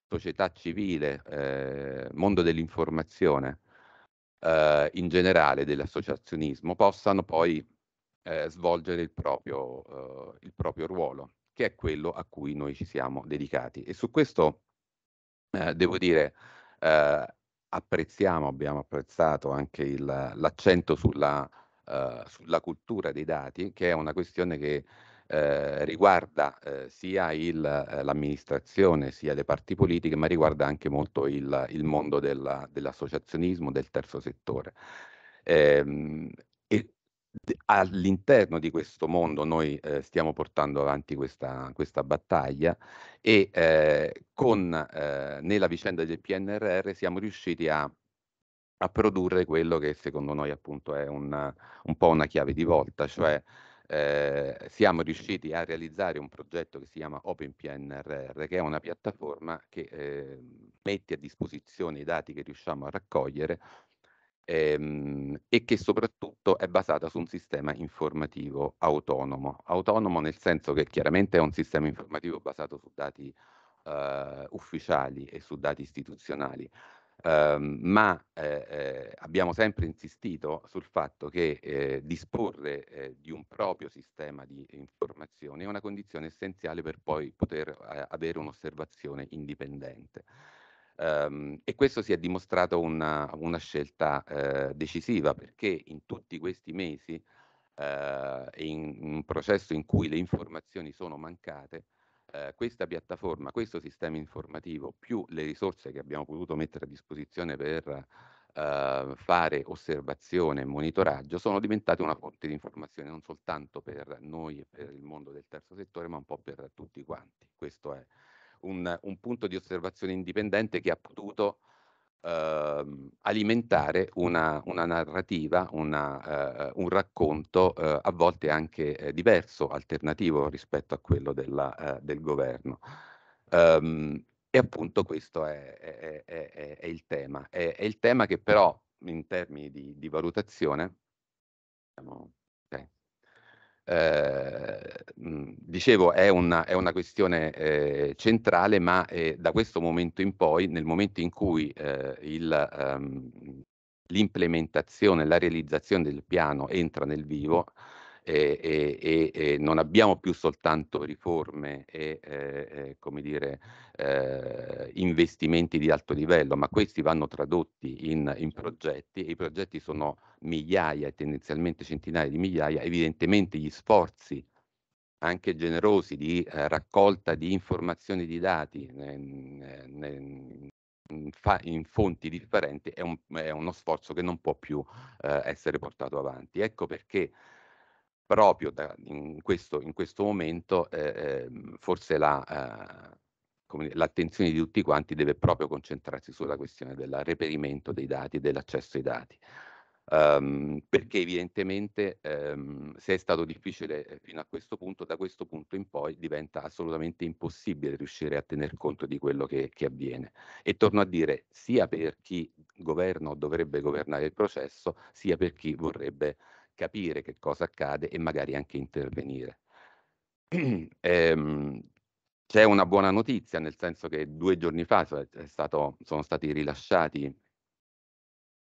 Speaker 5: società civile, eh, mondo dell'informazione eh, in generale, dell'associazionismo, possano poi eh, svolgere il proprio, eh, il proprio, ruolo, che è quello a cui noi ci siamo dedicati. E su questo eh, devo dire eh, apprezziamo, abbiamo apprezzato anche il, l'accento sulla, sulla, cultura dei dati, che è una questione che eh, riguarda eh, sia il, eh, l'amministrazione sia le parti politiche, ma riguarda anche molto il, il mondo della, dell'associazionismo, del terzo settore. Eh, e all'interno di questo mondo noi eh, stiamo portando avanti questa, questa battaglia e eh, con, eh, nella vicenda del PNRR siamo riusciti a, a produrre quello che secondo noi appunto è un, un po' una chiave di volta, mm. cioè eh, siamo riusciti a realizzare un progetto che si chiama OpenPNRR, che è una piattaforma che eh, mette a disposizione i dati che riusciamo a raccogliere ehm, e che soprattutto è basata su un sistema informativo autonomo. Autonomo nel senso che chiaramente è un sistema informativo basato su dati eh, ufficiali e su dati istituzionali, Um, ma eh, eh, abbiamo sempre insistito sul fatto che eh, disporre eh, di un proprio sistema di informazioni è una condizione essenziale per poi poter eh, avere un'osservazione indipendente. Um, e questo si è dimostrato una, una scelta eh, decisiva perché in tutti questi mesi, in un processo in cui le informazioni sono mancate, eh, questa piattaforma, questo sistema informativo, più le risorse che abbiamo potuto mettere a disposizione per eh, fare osservazione e monitoraggio, sono diventate una fonte di informazione non soltanto per noi e per il mondo del terzo settore, ma un po' per tutti quanti. Questo è un, un punto di osservazione indipendente che ha potuto eh, alimentare una, una narrativa, una, eh, un racconto eh, a volte anche eh, diverso, alternativo rispetto a quello della, eh, del governo. Um, e appunto questo è, è, è, è il tema. È, il tema che però in termini di, di valutazione, diciamo, eh, dicevo, è una, è una questione eh, centrale, ma eh, da questo momento in poi, nel momento in cui ehm, il, ehm, l'implementazione, la realizzazione del piano entra nel vivo, e, e, e non abbiamo più soltanto riforme e eh, eh, come dire, eh, investimenti di alto livello, ma questi vanno tradotti in, in certo. progetti e i progetti sono migliaia e tendenzialmente centinaia di migliaia, evidentemente gli sforzi anche generosi di eh, raccolta di informazioni di dati ne, ne, in fonti differenti è, un, è, uno sforzo che non può più eh, essere portato avanti. Ecco perché proprio da, in, questo, in, questo, momento eh, ehm, forse la, eh, l'attenzione di tutti quanti deve proprio concentrarsi sulla questione del reperimento dei dati e dell'accesso ai dati. Um, perché evidentemente um, se è stato difficile eh, fino a questo punto, da questo punto in poi diventa assolutamente impossibile riuscire a tener conto di quello che, che avviene. E torno a dire, sia per chi governa o dovrebbe governare il processo, sia per chi vorrebbe capire che cosa accade e magari anche intervenire. ehm, c'è una buona notizia, nel senso che due giorni fa stato, sono stati rilasciati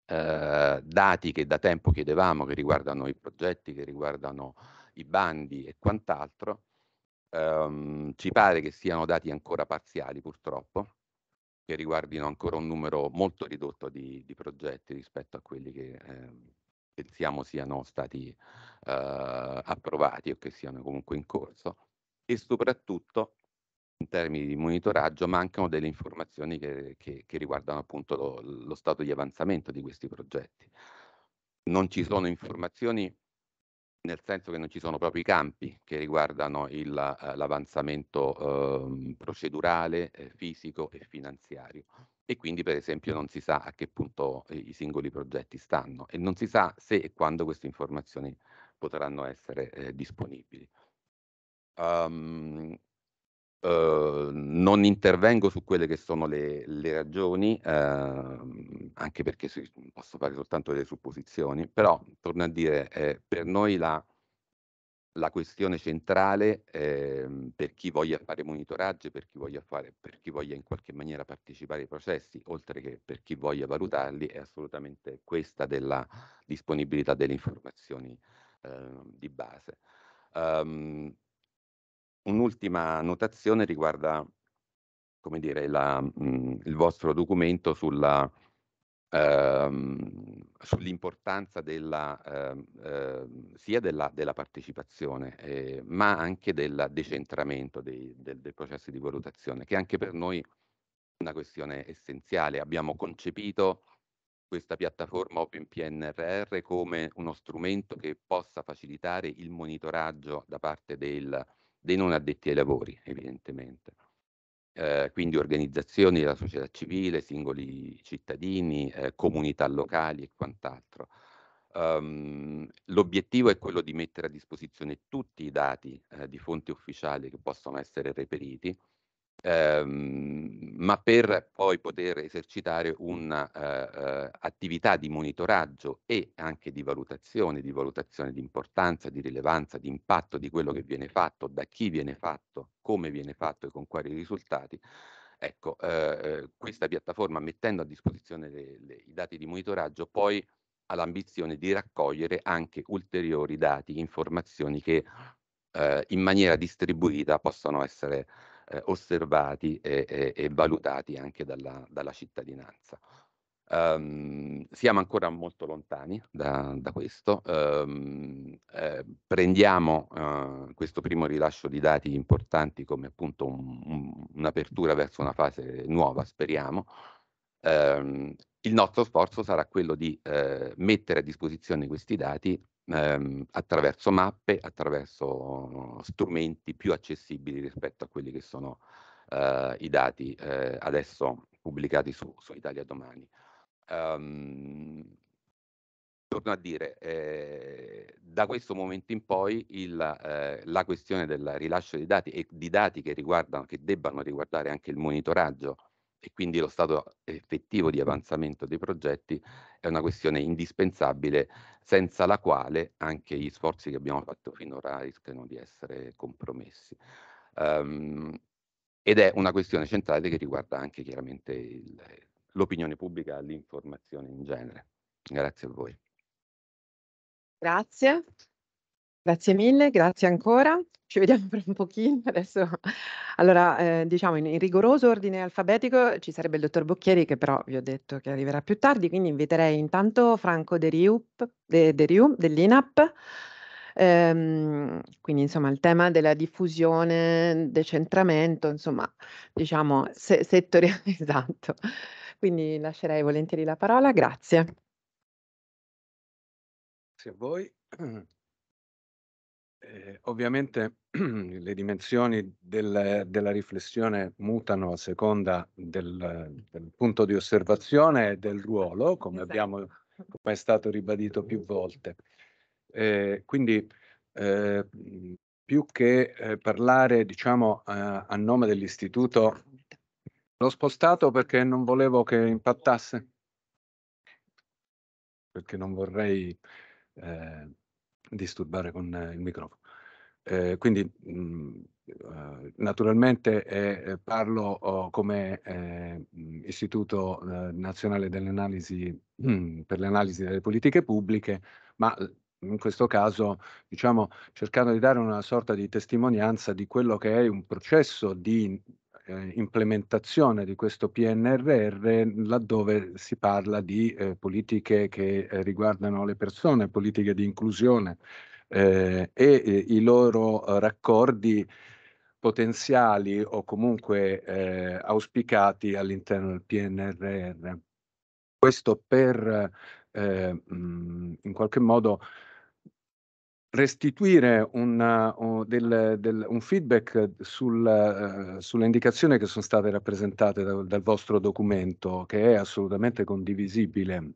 Speaker 5: eh, dati che da tempo chiedevamo, che riguardano i progetti, che riguardano i bandi e quant'altro. Ehm, ci pare che siano dati ancora parziali, purtroppo, che riguardino ancora un numero molto ridotto di, di progetti rispetto a quelli che eh, pensiamo siano stati eh, approvati o che siano comunque in corso e soprattutto in termini di monitoraggio mancano delle informazioni che, che, che riguardano appunto lo, lo, stato di avanzamento di questi progetti. Non ci sono informazioni nel senso che non ci sono proprio i campi che riguardano il, eh, l'avanzamento uhm, eh, procedurale, fisico e finanziario e quindi per esempio non si sa a che punto i singoli progetti stanno e non si sa se e quando queste informazioni potranno essere eh, disponibili. Um, Uh, non intervengo su quelle che sono le, le ragioni, uh, anche perché posso fare soltanto delle supposizioni, però torno a dire, eh, per noi la la questione centrale eh, per chi voglia fare monitoraggio, per chi voglia, fare, per chi voglia in qualche maniera partecipare ai processi, oltre che per chi voglia valutarli, è assolutamente questa della disponibilità delle informazioni eh, di base. Um, Un'ultima notazione riguarda come dire, la, mh, mhmm, il vostro documento sulla ehm, sull'importanza della, ehm, ehm, sia della, della partecipazione, eh, ma anche del decentramento dei, del, del processo di valutazione, che anche per noi è una questione essenziale. Abbiamo concepito questa piattaforma Open PNRR come uno strumento che possa facilitare il monitoraggio da parte del, dei non addetti ai lavori, evidentemente eh, quindi organizzazioni della società civile, singoli cittadini, eh, comunità locali e quant'altro. Um, l'obiettivo è quello di mettere a disposizione tutti i dati eh, di fonti ufficiali che possono essere reperiti ehm, ma per poi poter esercitare un'attività eh, eh di monitoraggio e anche di valutazione, di valutazione di importanza, di rilevanza, di impatto di quello che viene fatto, da chi viene fatto, come viene fatto e con quali risultati, ecco, eh, eh questa piattaforma mettendo a disposizione le, le, i dati di monitoraggio poi ha l'ambizione di raccogliere anche ulteriori dati, informazioni che eh, in maniera distribuita possono essere eh, osservati e, e, e, valutati anche dalla, dalla cittadinanza. Um, siamo ancora molto lontani da, da questo, um, eh, prendiamo uh, questo primo rilascio di dati importanti come appunto un, un, un'apertura verso una fase nuova, speriamo. Um, il nostro sforzo sarà quello di eh, mettere a disposizione questi dati ehm, attraverso mappe, attraverso strumenti più accessibili rispetto a quelli che sono eh, i dati eh, adesso pubblicati su, su Italia Domani. Um, torno a dire, eh, da questo momento in poi il, eh, la questione del rilascio di dati e di dati che, riguardano, che debbano riguardare anche il monitoraggio e quindi lo stato effettivo di avanzamento dei progetti è una questione indispensabile senza la quale anche gli sforzi che abbiamo fatto finora rischiano di essere compromessi. Um, ed è una questione centrale che riguarda anche chiaramente l'opinione pubblica e l'informazione in genere. Grazie a voi.
Speaker 3: Grazie. Grazie mille, grazie ancora. Ci vediamo per un pochino adesso. Allora, eh, diciamo in, in, rigoroso ordine alfabetico ci sarebbe il dottor Bocchieri che però vi ho detto che arriverà più tardi, quindi inviterei intanto Franco De, Riup, De, De Riu dell'INAP. Ehm, quindi insomma il tema della diffusione, decentramento, insomma diciamo se, settoriale, esatto. Quindi lascerei volentieri la parola, grazie. Grazie
Speaker 4: a voi. Eh, ovviamente le dimensioni del, della riflessione mutano a seconda del, del, punto di osservazione e del ruolo, come, esatto. abbiamo, come è stato ribadito più volte. Eh, quindi eh, più che eh, parlare diciamo, a nome dell'istituto, l'ho spostato perché non volevo che impattasse, perché non vorrei eh, disturbare con il microfono. Ehm, mhmm, eh, quindi mh, naturalmente eh, parlo oh, come eh, mhmm, Istituto eh, Nazionale dell'Analisi mh, per l'analisi delle politiche pubbliche, ma in questo caso diciamo cercando di dare una sorta di testimonianza di quello che è un processo di eh, implementazione di questo PNRR laddove si parla di eh, politiche che eh, riguardano le persone, politiche di inclusione, eh, e eh, i loro eh, raccordi potenziali o comunque eh, auspicati all'interno del PNRR. Questo per eh, mh, mhmm, in qualche modo restituire una, uh, del, del, un feedback sul, uh, sulle indicazioni che sono state rappresentate da, dal vostro documento, che è assolutamente condivisibile.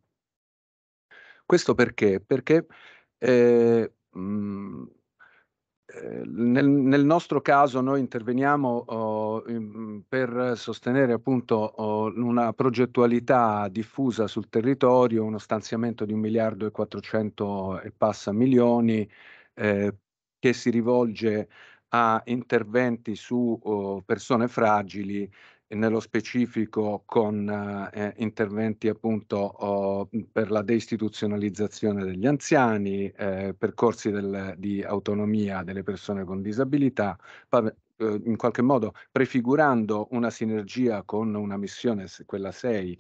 Speaker 4: Questo perché? Perché eh, Mhmm, ehm, nel, nel, nostro caso noi interveniamo oh, in, per sostenere appunto oh, una progettualità diffusa sul territorio, uno stanziamento di 1 miliardo e 400 e passa milioni eh, che si rivolge a interventi su oh, persone fragili nello specifico con eh, eh interventi appunto oh, per la deistituzionalizzazione degli anziani, eh, percorsi del, di autonomia delle persone con disabilità, eh, in qualche modo prefigurando una sinergia con una missione, quella 6,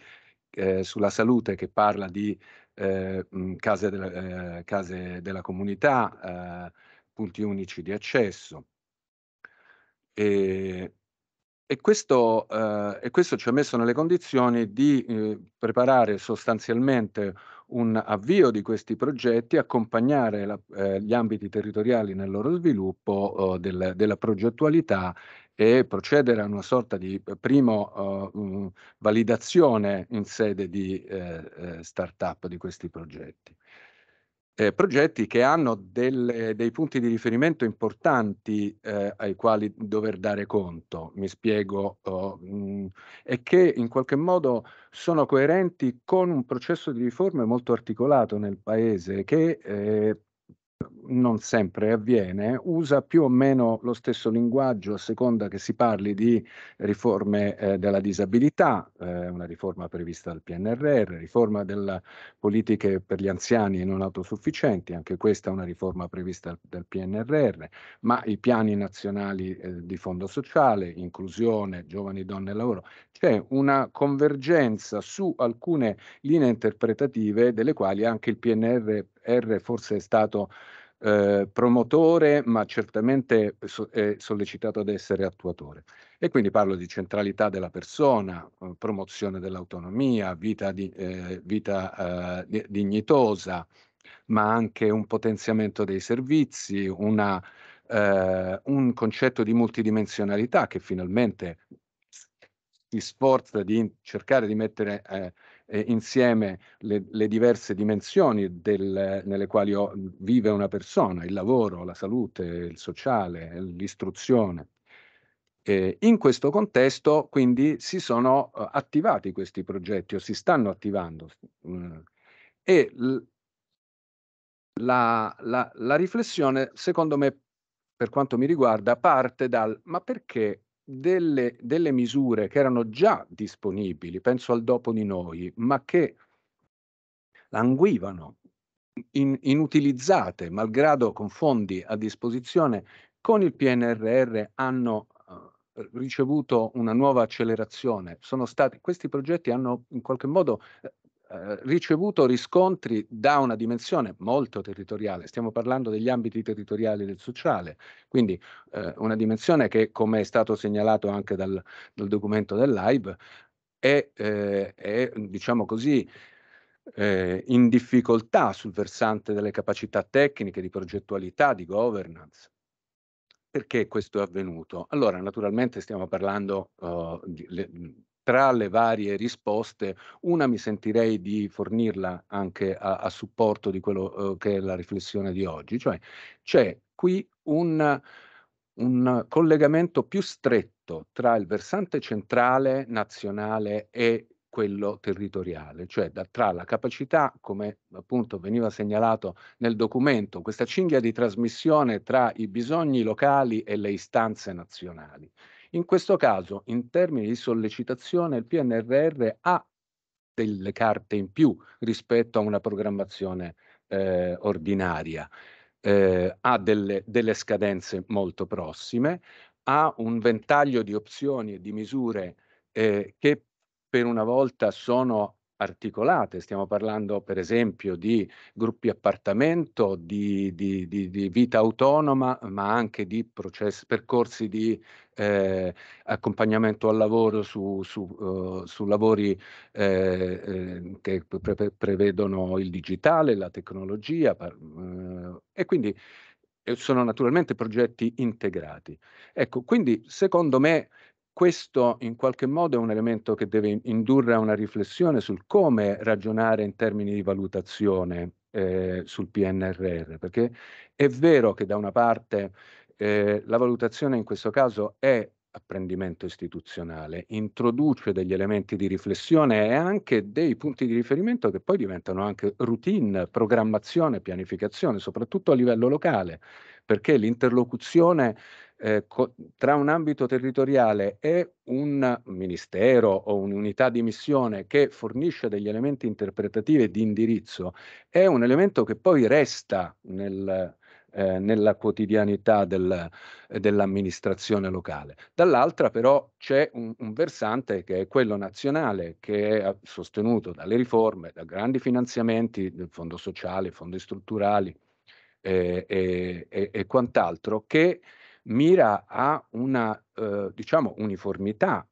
Speaker 4: eh, sulla salute che parla di eh, mh, case, della, case, della, comunità, punti unici di accesso. E, e questo, eh, e questo, ci ha messo nelle condizioni di eh, preparare sostanzialmente un avvio di questi progetti, accompagnare la, eh, gli ambiti territoriali nel loro sviluppo eh, del, della progettualità e procedere a una sorta di eh, prima eh, mh, mm, validazione in sede di eh, start-up di questi progetti eh, progetti che hanno delle, dei punti di riferimento importanti eh, ai quali dover dare conto, mi spiego, oh, mh, mm, e che in qualche modo sono coerenti con un processo di riforme molto articolato nel Paese che eh, non sempre avviene, usa più o meno lo stesso linguaggio a seconda che si parli di riforme eh, della disabilità, eh, una riforma prevista dal PNRR, riforma delle politiche per gli anziani e non autosufficienti, anche questa è una riforma prevista dal PNRR, ma i piani nazionali eh, di fondo sociale, inclusione, giovani donne e lavoro, c'è una convergenza su alcune linee interpretative delle quali anche il PNRR R forse è stato eh, promotore, ma certamente so, è sollecitato ad essere attuatore. E quindi parlo di centralità della persona, eh, promozione dell'autonomia, vita, di, eh, vita eh, dignitosa, ma anche un potenziamento dei servizi, una, eh, un concetto di multidimensionalità che finalmente si sforza di cercare di mettere eh, insieme le, le, diverse dimensioni del, nelle quali ho, vive una persona, il lavoro, la salute, il sociale, l'istruzione. Eh, in questo contesto quindi si sono uh, attivati questi progetti o si stanno attivando mh, eh, e l, la, la, la riflessione secondo me per quanto mi riguarda parte dal ma perché delle, delle misure che erano già disponibili, penso al dopo di noi, ma che languivano in, inutilizzate, malgrado con fondi a disposizione, con il PNRR hanno eh, ricevuto una nuova accelerazione. Stati, questi progetti hanno in qualche modo eh, eh, ricevuto riscontri da una dimensione molto territoriale, stiamo parlando degli ambiti territoriali del sociale, quindi eh, una dimensione che, come è stato segnalato anche dal, dal documento dell'AIB, è, eh, è diciamo così, eh, in difficoltà sul versante delle capacità tecniche, di progettualità, di governance. Perché questo è avvenuto? Allora, naturalmente stiamo parlando uh, di, le, tra le varie risposte, una mi sentirei di fornirla anche a, a supporto di quello eh, che è la riflessione di oggi, cioè c'è qui un, un collegamento più stretto tra il versante centrale nazionale e quello territoriale, cioè da, tra la capacità, come appunto veniva segnalato nel documento, questa cinghia di trasmissione tra i bisogni locali e le istanze nazionali. In questo caso, in termini di sollecitazione, il PNRR ha delle carte in più rispetto a una programmazione eh, ordinaria, eh, ha delle, delle scadenze molto prossime, ha un ventaglio di opzioni e di misure eh, che per una volta sono articolate, stiamo parlando per esempio di gruppi appartamento, di, di, di, di vita autonoma, ma anche di process, percorsi di eh, accompagnamento al lavoro su, su, uh, su lavori eh, ehm, che pre- prevedono il digitale, la tecnologia per, uh, eh, e quindi eh, sono naturalmente progetti integrati. Ecco, quindi secondo me questo in qualche modo è un elemento che deve indurre a una riflessione sul come ragionare in termini di valutazione eh, sul PNRR, perché è vero che da una parte eh, la valutazione in questo caso è apprendimento istituzionale, introduce degli elementi di riflessione e anche dei punti di riferimento che poi diventano anche routine, programmazione, pianificazione, soprattutto a livello locale, perché l'interlocuzione eh, tra un ambito territoriale e un ministero o un'unità di missione che fornisce degli elementi interpretativi e di indirizzo è un elemento che poi resta nel, eh, nella quotidianità del, dell'amministrazione locale. Dall'altra però c'è un, un, versante che è quello nazionale, che è ah, sostenuto dalle riforme, da grandi finanziamenti del fondo sociale, fondi strutturali eh, e, quant'altro, che mira a una eh, diciamo, uniformità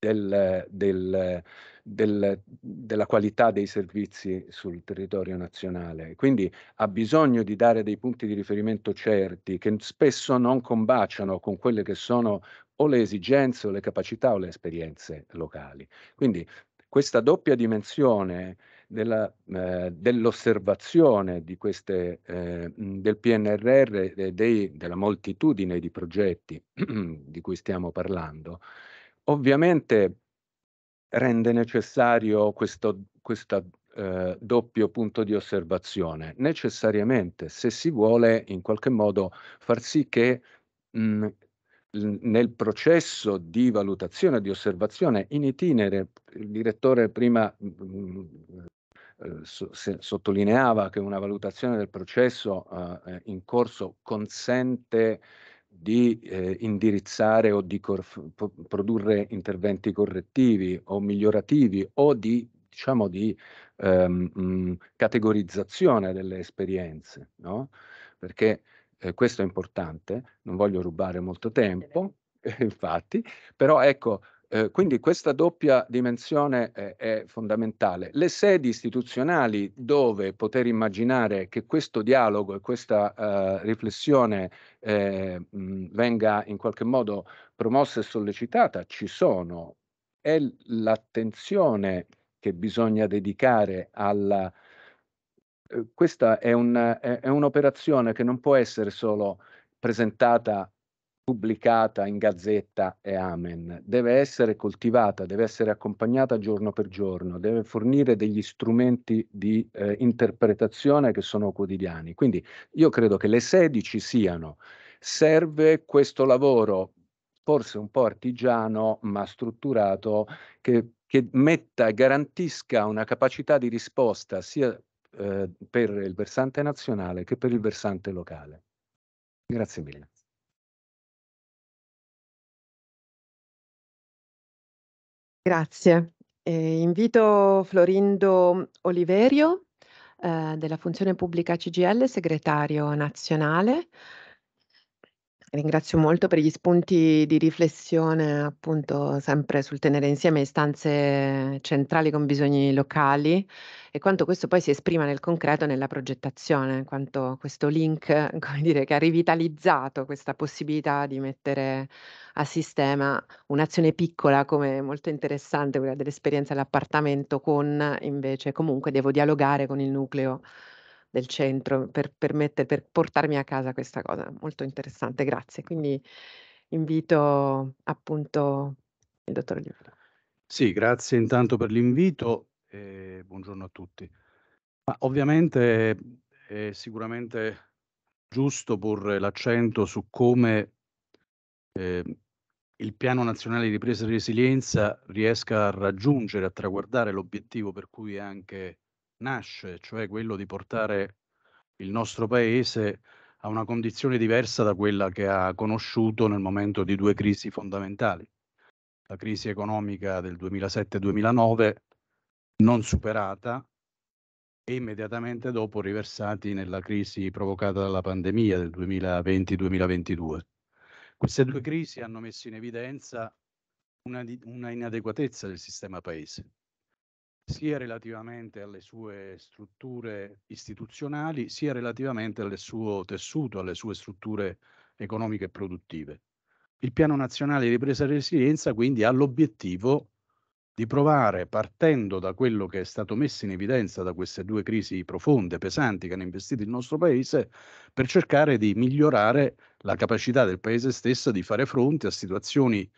Speaker 4: del, del, del, della qualità dei servizi sul territorio nazionale. Quindi ha bisogno di dare dei punti di riferimento certi che spesso non combaciano con quelle che sono o le esigenze o le capacità o le esperienze locali. Quindi questa doppia dimensione della, eh, dell'osservazione di queste, eh, del PNRR e dei, della moltitudine di progetti di cui stiamo parlando, ovviamente rende necessario questo, questo eh, doppio punto di osservazione, necessariamente se si vuole in qualche modo far sì che mh, nel processo di valutazione, di osservazione in itinere, il direttore prima eh, so, sottolineava che una valutazione del processo eh, eh, in corso consente di eh, indirizzare o di produrre interventi correttivi o migliorativi o di, diciamo, di ehm, mh, mm, categorizzazione delle esperienze, no? perché eh, questo è importante, non voglio rubare molto tempo, infatti, però ecco, eh, quindi questa doppia dimensione eh, è fondamentale. Le sedi istituzionali dove poter immaginare che questo dialogo e questa eh, riflessione ehm, mh, mhmm, venga in qualche modo promossa e sollecitata ci sono. È l'attenzione che bisogna dedicare alla... Ehm, questa è, un, è, è un'operazione che non può essere solo presentata pubblicata in gazzetta e amen, deve essere coltivata, deve essere accompagnata giorno per giorno, deve fornire degli strumenti di eh, interpretazione che sono quotidiani. Quindi io credo che le 16 siano, serve questo lavoro forse un po' artigiano ma strutturato che, che metta, garantisca una capacità di risposta sia eh, per il versante nazionale che per il versante locale. Grazie mille.
Speaker 3: Grazie. Eh, invito Florindo Oliverio eh, della Funzione Pubblica CGL, segretario nazionale, Ringrazio molto per gli spunti di riflessione, appunto, sempre sul tenere insieme istanze centrali con bisogni locali e quanto questo poi si esprima nel concreto nella progettazione, quanto questo link, come dire, che ha rivitalizzato questa possibilità di mettere a sistema un'azione piccola come molto interessante quella dell'esperienza dell'appartamento con invece comunque devo dialogare con il nucleo del centro per, permette, per portarmi a casa questa cosa. Molto interessante, grazie. Quindi invito appunto il dottor Oliveira.
Speaker 6: Sì, grazie intanto per l'invito e buongiorno a tutti. Ma ovviamente è sicuramente giusto porre l'accento su come eh, il Piano Nazionale di Ripresa e Resilienza riesca a raggiungere, a traguardare l'obiettivo per cui è anche nasce, cioè quello di portare il nostro paese a una condizione diversa da quella che ha conosciuto nel momento di due crisi fondamentali. La crisi economica del 2007-2009 non superata e immediatamente dopo riversati nella crisi provocata dalla pandemia del 2020-2022. Queste due crisi hanno messo in evidenza una, una inadeguatezza del sistema paese, sia relativamente alle sue strutture istituzionali, sia relativamente al suo tessuto, alle sue strutture economiche e produttive. Il Piano Nazionale di Ripresa e Resilienza quindi ha l'obiettivo di provare, partendo da quello che è stato messo in evidenza da queste due crisi profonde, pesanti che hanno investito il nostro Paese, per cercare di migliorare la capacità del Paese stesso di fare fronte a situazioni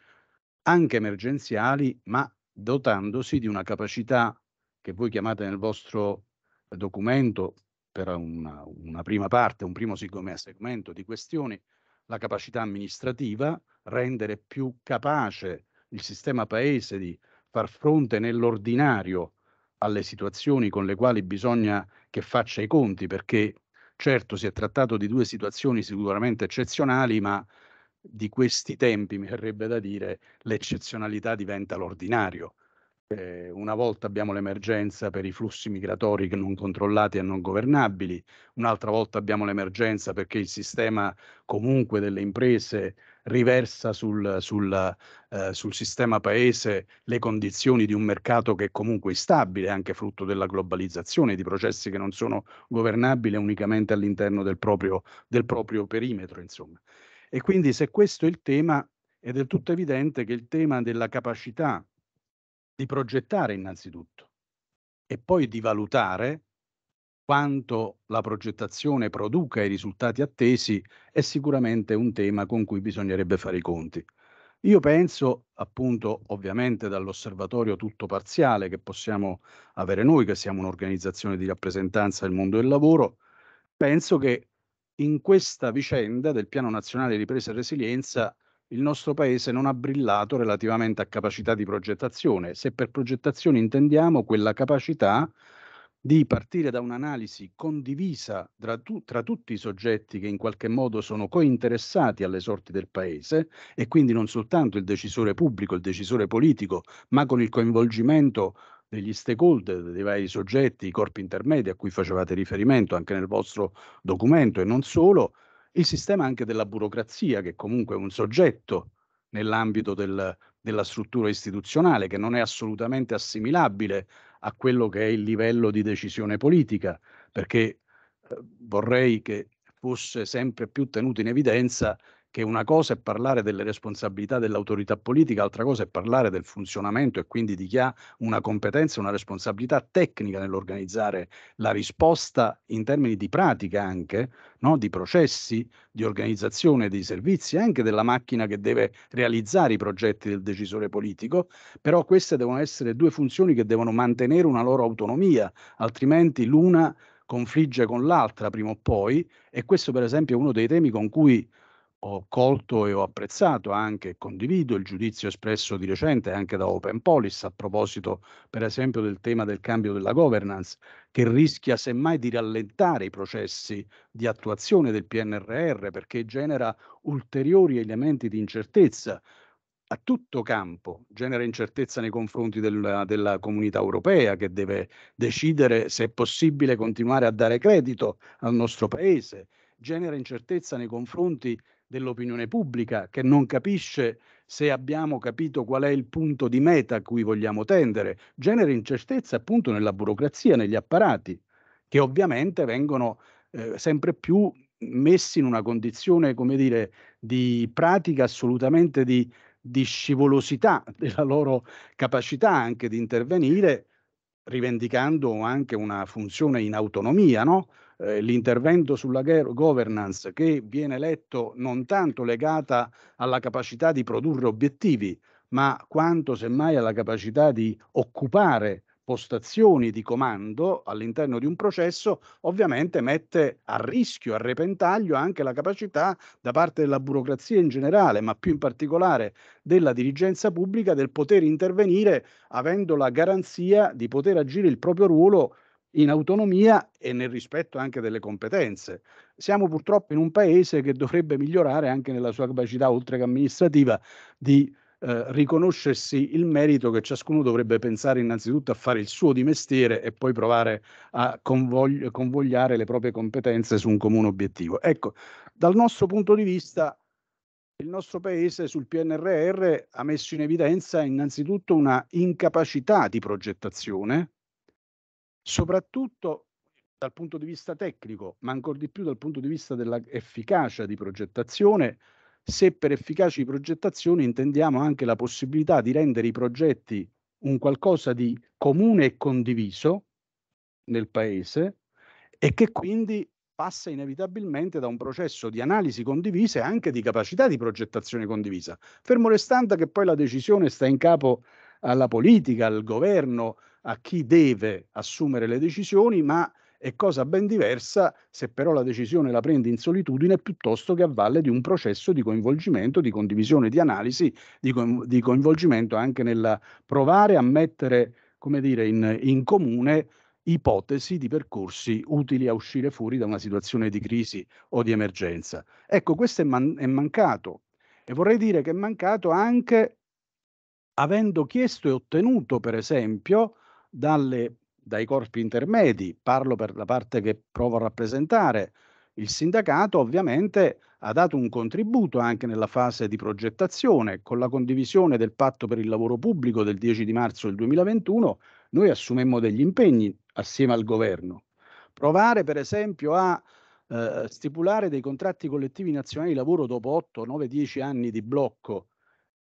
Speaker 6: anche emergenziali, ma dotandosi di una capacità che voi chiamate nel vostro documento per una, una prima parte, un primo segmento di questioni, la capacità amministrativa, rendere più capace il sistema paese di far fronte nell'ordinario alle situazioni con le quali bisogna che faccia i conti, perché certo si è trattato di due situazioni sicuramente eccezionali, ma di questi tempi, mi verrebbe da dire, l'eccezionalità diventa l'ordinario. Eh, una volta abbiamo l'emergenza per i flussi migratori non controllati e non governabili, un'altra volta abbiamo l'emergenza perché il sistema comunque delle imprese riversa sul, sul, eh, sul sistema paese le condizioni di un mercato che è comunque instabile, anche frutto della globalizzazione, di processi che non sono governabili unicamente all'interno del proprio, del proprio perimetro. Insomma. E quindi se questo è il tema, è del tutto evidente che il tema della capacità di progettare innanzitutto e poi di valutare quanto la progettazione produca i risultati attesi è sicuramente un tema con cui bisognerebbe fare i conti. Io penso, appunto, ovviamente dall'osservatorio tutto parziale che possiamo avere noi, che siamo un'organizzazione di rappresentanza del mondo del lavoro, penso che in questa vicenda del Piano Nazionale di Ripresa e Resilienza il nostro Paese non ha brillato relativamente a capacità di progettazione, se per progettazione intendiamo quella capacità di partire da un'analisi condivisa tra, tu, tra, tutti i soggetti che in qualche modo sono cointeressati alle sorti del Paese e quindi non soltanto il decisore pubblico, il decisore politico, ma con il coinvolgimento degli stakeholder, dei vari soggetti, i corpi intermedi a cui facevate riferimento anche nel vostro documento e non solo, il sistema anche della burocrazia che comunque è un soggetto nell'ambito del, della struttura istituzionale che non è assolutamente assimilabile a quello che è il livello di decisione politica, perché eh, vorrei che fosse sempre più tenuto in evidenza che una cosa è parlare delle responsabilità dell'autorità politica, altra cosa è parlare del funzionamento e quindi di chi ha una competenza, una responsabilità tecnica nell'organizzare la risposta in termini di pratica anche, no? di processi, di organizzazione dei servizi, anche della macchina che deve realizzare i progetti del decisore politico, però queste devono essere due funzioni che devono mantenere una loro autonomia, altrimenti l'una confligge con l'altra prima o poi e questo per esempio è uno dei temi con cui ho colto e ho apprezzato anche e condivido il giudizio espresso di recente anche da Open Police a proposito, per esempio, del tema del cambio della governance, che rischia semmai di rallentare i processi di attuazione del PNRR perché genera ulteriori elementi di incertezza a tutto campo, genera incertezza nei confronti della, della comunità europea che deve decidere se è possibile continuare a dare credito al nostro paese genera incertezza nei confronti dell'opinione pubblica che non capisce se abbiamo capito qual è il punto di meta a cui vogliamo tendere, genera incertezza appunto nella burocrazia, negli apparati, che ovviamente vengono eh, sempre più messi in una condizione, come dire, di pratica assolutamente di, di scivolosità della loro capacità anche di intervenire, rivendicando anche una funzione in autonomia, no? eh, l'intervento sulla governance che viene letto non tanto legata alla capacità di produrre obiettivi, ma quanto semmai alla capacità di occupare postazioni di comando all'interno di un processo, ovviamente mette a rischio, a repentaglio anche la capacità da parte della burocrazia in generale, ma più in particolare della dirigenza pubblica, del poter intervenire avendo la garanzia di poter agire il proprio ruolo in autonomia e nel rispetto anche delle competenze. Siamo purtroppo in un paese che dovrebbe migliorare anche nella sua capacità, oltre che amministrativa, di eh, riconoscersi il merito che ciascuno dovrebbe pensare innanzitutto a fare il suo di mestiere e poi provare a convogli- convogliare le proprie competenze su un comune obiettivo. Ecco, dal nostro punto di vista, il nostro paese sul PNRR ha messo in evidenza innanzitutto una incapacità di progettazione soprattutto dal punto di vista tecnico, ma ancora di più dal punto di vista dell'efficacia di progettazione, se per efficacia di progettazione intendiamo anche la possibilità di rendere i progetti un qualcosa di comune e condiviso nel paese e che quindi passa inevitabilmente da un processo di analisi condivisa e anche di capacità di progettazione condivisa, fermo restando che poi la decisione sta in capo alla politica, al governo, a chi deve assumere le decisioni, ma è cosa ben diversa se però la decisione la prende in solitudine piuttosto che a valle di un processo di coinvolgimento, di condivisione, di analisi, di, coinv- di coinvolgimento anche nel provare a mettere come dire, in, in comune ipotesi di percorsi utili a uscire fuori da una situazione di crisi o di emergenza. Ecco, questo è, man- è mancato e vorrei dire che è mancato anche avendo chiesto e ottenuto, per esempio, dalle, dai corpi intermedi, parlo per la parte che provo a rappresentare, il sindacato ovviamente ha dato un contributo anche nella fase di progettazione con la condivisione del patto per il lavoro pubblico del 10 di marzo del 2021, noi assumemmo degli impegni assieme al governo. Provare per esempio a eh, stipulare dei contratti collettivi nazionali di lavoro dopo 8, 9, 10 anni di blocco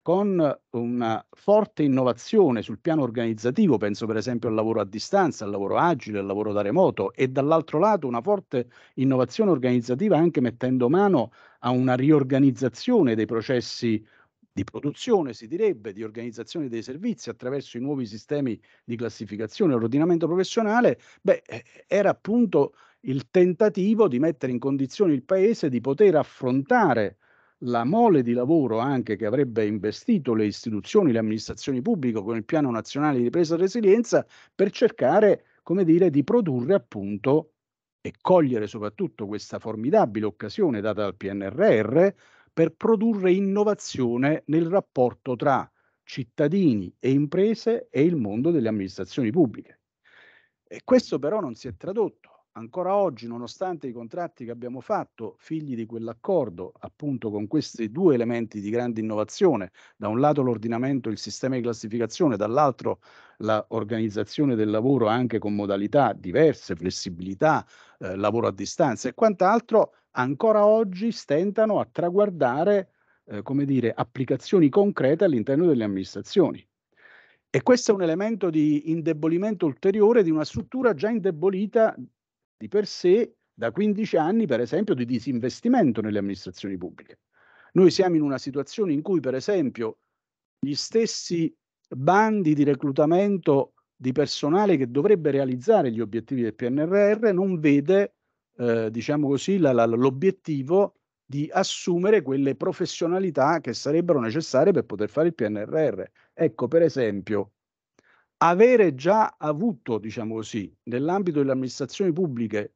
Speaker 6: con una forte innovazione sul piano organizzativo, penso per esempio al lavoro a distanza, al lavoro agile, al lavoro da remoto e dall'altro lato una forte innovazione organizzativa anche mettendo mano a una riorganizzazione dei processi di produzione, si direbbe, di organizzazione dei servizi attraverso i nuovi sistemi di classificazione e ordinamento professionale, beh, eh, era appunto il tentativo di mettere in condizione il Paese di poter affrontare la mole di lavoro anche che avrebbe investito le istituzioni, le amministrazioni pubbliche con il piano nazionale di ripresa e resilienza per cercare, come dire, di produrre appunto e cogliere soprattutto questa formidabile occasione data dal PNRR per produrre innovazione nel rapporto tra cittadini e imprese e il mondo delle amministrazioni pubbliche. E questo però non si è tradotto ancora oggi, nonostante i contratti che abbiamo fatto, figli di quell'accordo, appunto con questi due elementi di grande innovazione, da un lato l'ordinamento, il sistema di classificazione, dall'altro l'organizzazione del lavoro anche con modalità diverse, flessibilità, eh, lavoro a distanza e quant'altro, ancora oggi stentano a traguardare, eh, come dire, applicazioni concrete all'interno delle amministrazioni. E questo è un elemento di indebolimento ulteriore di una struttura già indebolita di per sé da 15 anni, per esempio, di disinvestimento nelle amministrazioni pubbliche. Noi siamo in una situazione in cui, per esempio, gli stessi bandi di reclutamento di personale che dovrebbe realizzare gli obiettivi del PNRR non vede, eh, diciamo così, la, la, l'obiettivo di assumere quelle professionalità che sarebbero necessarie per poter fare il PNRR. Ecco, per esempio, avere già avuto, diciamo così, nell'ambito delle amministrazioni pubbliche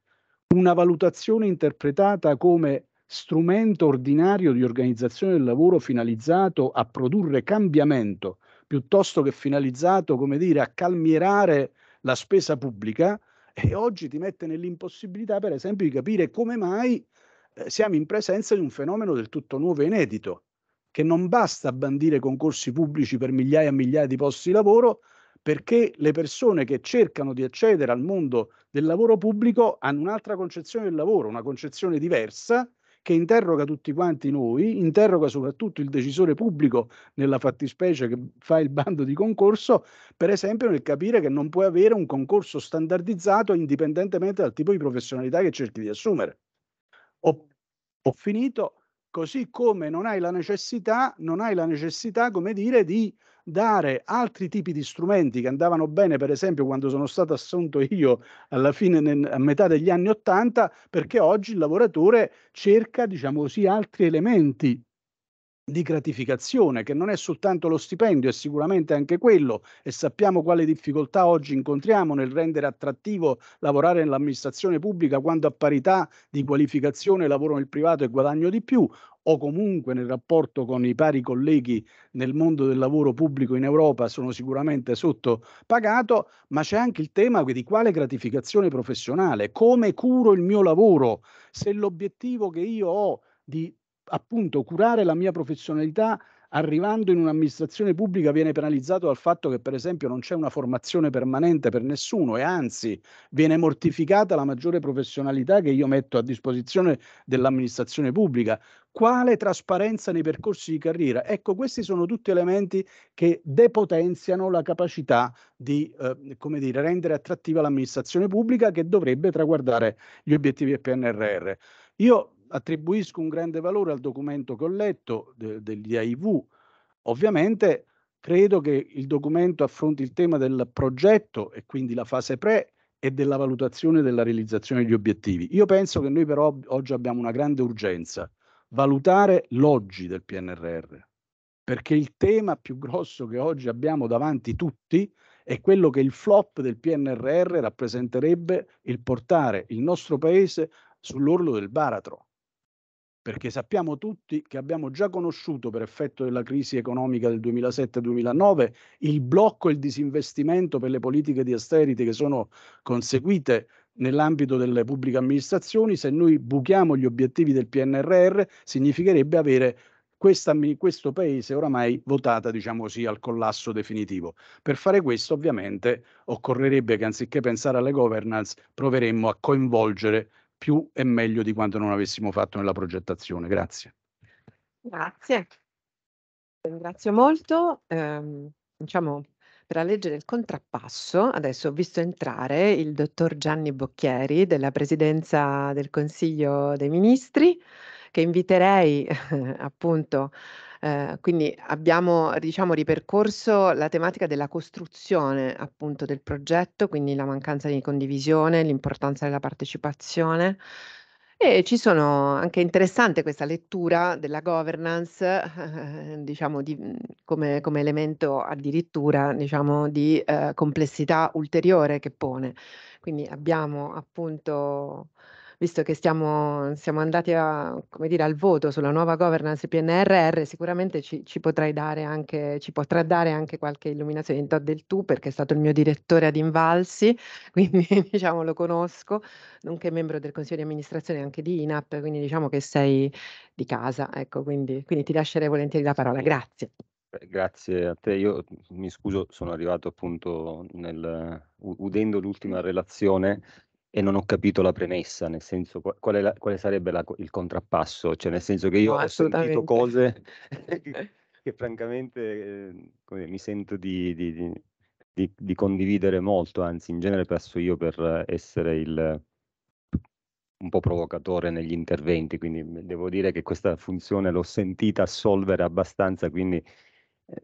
Speaker 6: una valutazione interpretata come strumento ordinario di organizzazione del lavoro finalizzato a produrre cambiamento piuttosto che finalizzato, come dire, a calmierare la spesa pubblica e oggi ti mette nell'impossibilità, per esempio, di capire come mai eh, siamo in presenza di un fenomeno del tutto nuovo e inedito, che non basta bandire concorsi pubblici per migliaia e migliaia di posti di lavoro, perché le persone che cercano di accedere al mondo del lavoro pubblico hanno un'altra concezione del lavoro, una concezione diversa che interroga tutti quanti noi, interroga soprattutto il decisore pubblico nella fattispecie che fa il bando di concorso, per esempio nel capire che non puoi avere un concorso standardizzato indipendentemente dal tipo di professionalità che cerchi di assumere. Ho, ho finito così come non hai la necessità, non hai la necessità, come dire, di dare altri tipi di strumenti che andavano bene, per esempio, quando sono stato assunto io alla fine, a metà degli anni Ottanta, perché oggi il lavoratore cerca, diciamo così, altri elementi di gratificazione, che non è soltanto lo stipendio, è sicuramente anche quello e sappiamo quale difficoltà oggi incontriamo nel rendere attrattivo lavorare nell'amministrazione pubblica quando a parità di qualificazione lavoro nel privato e guadagno di più o comunque nel rapporto con i pari colleghi nel mondo del lavoro pubblico in Europa sono sicuramente sottopagato, ma c'è anche il tema di quale gratificazione professionale, come curo il mio lavoro, se l'obiettivo che io ho di appunto curare la mia professionalità arrivando in un'amministrazione pubblica viene penalizzato dal fatto che per esempio non c'è una formazione permanente per nessuno e anzi viene mortificata la maggiore professionalità che io metto a disposizione dell'amministrazione pubblica. Quale trasparenza nei percorsi di carriera? Ecco, questi sono tutti elementi che depotenziano la capacità di eh, come dire, rendere attrattiva l'amministrazione pubblica che dovrebbe traguardare gli obiettivi del PNRR. Io attribuisco un grande valore al documento che ho letto de, degli AIV. Ovviamente credo che il documento affronti il tema del progetto e quindi la fase pre e della valutazione della realizzazione degli obiettivi. Io penso che noi però oggi abbiamo una grande urgenza, valutare l'oggi del PNRR, perché il tema più grosso che oggi abbiamo davanti tutti è quello che il flop del PNRR rappresenterebbe il portare il nostro paese sull'orlo del baratro perché sappiamo tutti che abbiamo già conosciuto per effetto della crisi economica del 2007-2009 il blocco e il disinvestimento per le politiche di austerity che sono conseguite nell'ambito delle pubbliche amministrazioni. Se noi buchiamo gli obiettivi del PNRR significherebbe avere questa, questo paese oramai votata diciamo così, al collasso definitivo. Per fare questo ovviamente occorrerebbe che anziché pensare alle governance proveremmo a coinvolgere più e meglio di quanto non avessimo fatto nella progettazione. Grazie.
Speaker 3: Grazie. Ringrazio molto. Eh, diciamo, per la legge del contrappasso, adesso ho visto entrare il dottor Gianni Bocchieri della Presidenza del Consiglio dei Ministri che inviterei appunto eh, quindi abbiamo diciamo, ripercorso la tematica della costruzione appunto del progetto, quindi la mancanza di condivisione, l'importanza della partecipazione. E ci sono anche interessante questa lettura della governance, eh, diciamo di, mm, come, come, elemento addirittura diciamo, di eh, complessità ulteriore che pone. Quindi abbiamo appunto visto che stiamo, siamo andati a, dire, al voto sulla nuova governance PNRR, sicuramente ci, ci, potrai dare anche, ci potrà dare anche qualche illuminazione. Do del tu perché è stato il mio direttore ad Invalsi, quindi diciamo lo conosco, nonché membro del consiglio di amministrazione anche di INAP, quindi diciamo che sei di casa, ecco, quindi, quindi ti lascerei volentieri la parola. Grazie.
Speaker 7: Grazie a te, io mi scuso, sono arrivato appunto nel, udendo l'ultima relazione e non ho capito la premessa, nel senso qual la, quale sarebbe la, il contrappasso, cioè nel senso che io no, ho sentito cose che francamente eh, mi sento di, di, di, di, condividere molto, anzi in genere passo io per essere il, un po' provocatore negli interventi, quindi devo dire che questa funzione l'ho sentita assolvere abbastanza, quindi eh,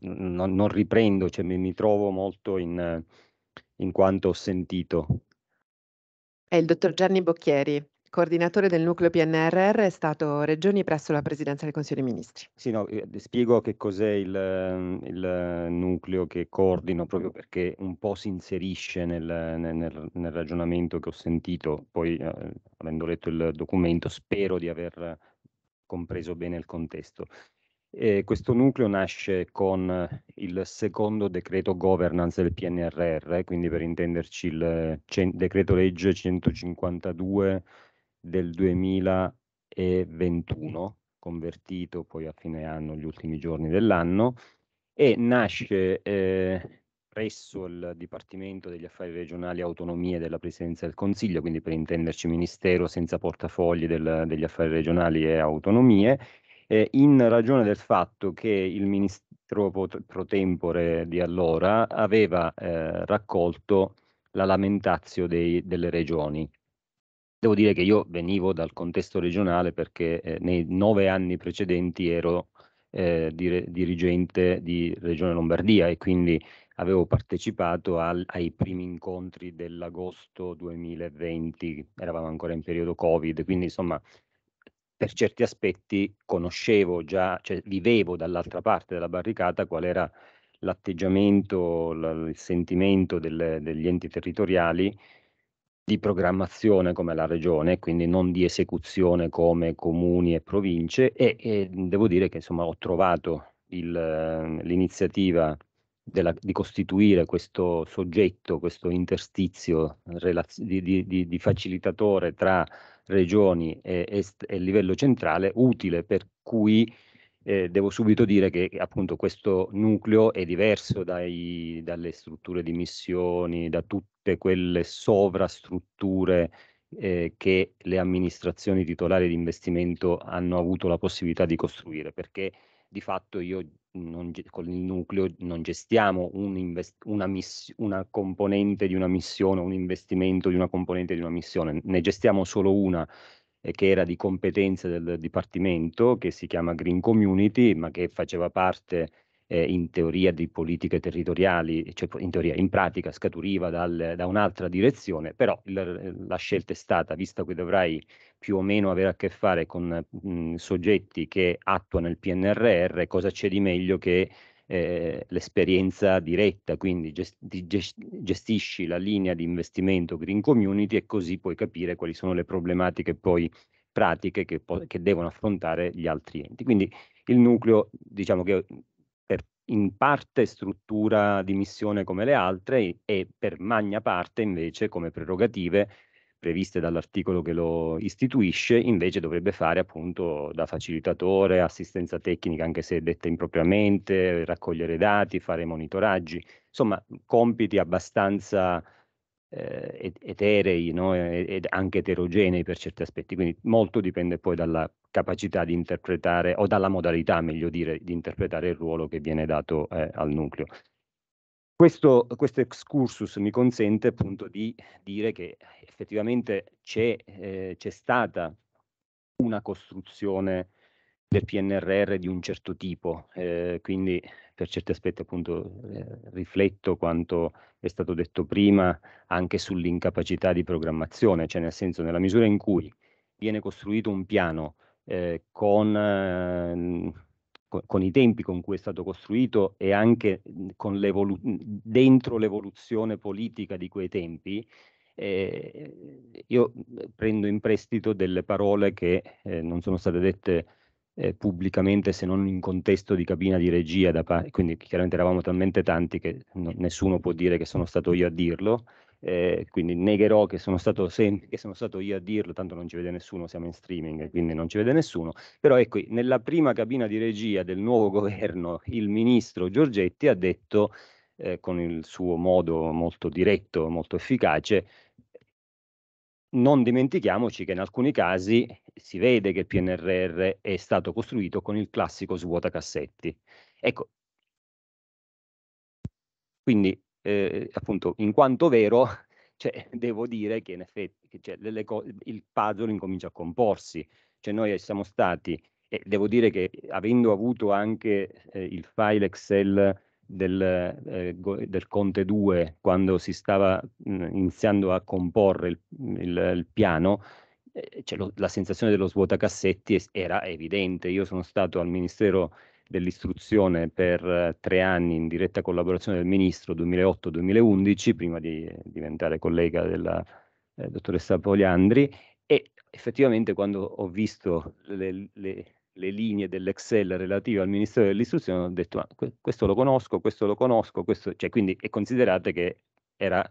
Speaker 7: non, non, riprendo, cioè mi, mi trovo molto in in quanto ho sentito
Speaker 3: è il dottor Gianni Bocchieri, coordinatore del nucleo PNRR, è stato Regioni presso la Presidenza del Consiglio dei Ministri.
Speaker 7: Sì, no, eh, spiego che cos'è il, ehm, il nucleo che coordino proprio perché un po' si inserisce nel, nel, nel ragionamento che ho sentito, poi eh, avendo letto il documento spero di aver compreso bene il contesto. E questo nucleo nasce con il secondo decreto governance del PNRR, quindi per intenderci il cen- decreto legge 152 del 2021, convertito poi a fine anno, gli ultimi giorni dell'anno, e nasce eh, presso il Dipartimento degli Affari Regionali e Autonomie della Presidenza del Consiglio, quindi per intenderci Ministero senza portafogli del, degli Affari Regionali e Autonomie, eh, in ragione del fatto che il ministro pro tempore di allora aveva eh, raccolto la lamentazio dei, delle regioni. Devo dire che io venivo dal contesto regionale perché eh, nei nove anni precedenti ero eh, dire, dirigente di Regione Lombardia e quindi avevo partecipato al, ai primi incontri dell'agosto 2020, eravamo ancora in periodo Covid, quindi insomma per certi aspetti conoscevo già, cioè vivevo dall'altra parte della barricata qual era l'atteggiamento, il sentimento del, degli enti territoriali di programmazione come la regione, quindi non di esecuzione come comuni e province e, e devo dire che insomma ho trovato il, l'iniziativa della, di costituire questo soggetto, questo interstizio relaz- di, di, di facilitatore tra regioni e, e livello centrale utile per cui eh, devo subito dire che appunto questo nucleo è diverso dai, dalle strutture di missioni, da tutte quelle sovrastrutture eh, che le amministrazioni titolari di investimento hanno avuto la possibilità di costruire, perché di fatto io non, con il nucleo non gestiamo un invest, una, miss, una componente di una missione, un investimento di una componente di una missione, ne gestiamo solo una eh, che era di competenza del Dipartimento, che si chiama Green Community, ma che faceva parte eh, in teoria di politiche territoriali, cioè in teoria, in pratica scaturiva dal, da un'altra direzione, però il, la scelta è stata, visto che dovrai più o meno avere a che fare con mh, soggetti che attuano il PNRR, cosa c'è di meglio che eh, l'esperienza diretta, quindi gest- gest- gestisci la linea di investimento Green Community e così puoi capire quali sono le problematiche poi pratiche che, che devono affrontare gli altri enti. Quindi il nucleo, diciamo che in parte struttura di missione come le altre e per magna parte invece come prerogative previste dall'articolo che lo istituisce, invece dovrebbe fare appunto da facilitatore, assistenza tecnica anche se detta impropriamente, raccogliere dati, fare monitoraggi, insomma compiti abbastanza eh, eterei no? ed anche eterogenei per certi aspetti, quindi molto dipende poi dalla capacità di interpretare o dalla modalità, meglio dire, di interpretare il ruolo che viene dato eh, al nucleo. Questo, questo, excursus mi consente appunto di dire che effettivamente c'è, eh, stata una costruzione del PNRR di un certo tipo, eh, quindi per certi aspetti appunto eh, rifletto quanto è stato detto prima anche sull'incapacità di programmazione, cioè nel senso nella misura in cui viene costruito un piano eh, con, eh, con, con, i tempi con cui è stato costruito e anche l'evolu dentro l'evoluzione politica di quei tempi, eh, io prendo in prestito delle parole che eh, non sono state dette eh, pubblicamente se non in contesto di cabina di regia, quindi chiaramente eravamo talmente tanti che no, nessuno può dire che sono stato io a dirlo, eh, quindi negherò che sono, stato che sono stato io a dirlo, tanto non ci vede nessuno, siamo in streaming, quindi non ci vede nessuno, però ecco, nella prima cabina di regia del nuovo governo il ministro Giorgetti ha detto eh, con il suo modo molto diretto, molto efficace, non dimentichiamoci che in alcuni casi si vede che il PNRR è stato costruito con il classico svuota cassetti. Ecco, quindi eh, appunto in quanto vero cioè, devo dire che in effetti cioè, il puzzle incomincia a comporsi, cioè noi siamo stati, e devo dire che avendo avuto anche eh, il file Excel del, eh, del Conte 2 quando si stava mh, mm, iniziando a comporre il, il, il piano, eh, cioè lo, la sensazione dello svuotacassetti era evidente. Io sono stato al Ministero dell'istruzione per eh, tre anni in diretta collaborazione del ministro 2008-2011, prima di eh, diventare collega della eh, dottoressa Poliandri, e effettivamente quando ho visto le, le, le linee dell'Excel relative al Ministero dell'Istruzione, ho detto ah, questo lo conosco, questo lo conosco, questo... Cioè, quindi e considerate che era,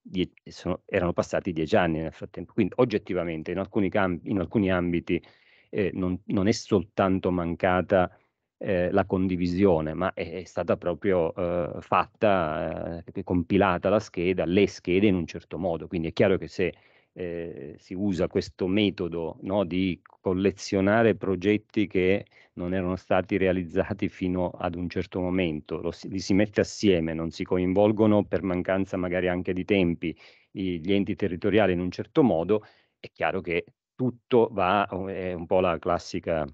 Speaker 7: die... sono, erano passati dieci anni nel frattempo, quindi oggettivamente in alcuni, campi, in alcuni ambiti eh, non, non, è soltanto mancata eh, la condivisione, ma è, è stata proprio eh, fatta, eh, compilata la scheda, le schede in un certo modo, quindi è chiaro che se eh, si usa questo metodo no, di collezionare progetti che non erano stati realizzati fino ad un certo momento, Lo, li si mette assieme, non si coinvolgono per mancanza magari anche di tempi i, gli enti territoriali in un certo modo, è chiaro che tutto va, è un po' la classica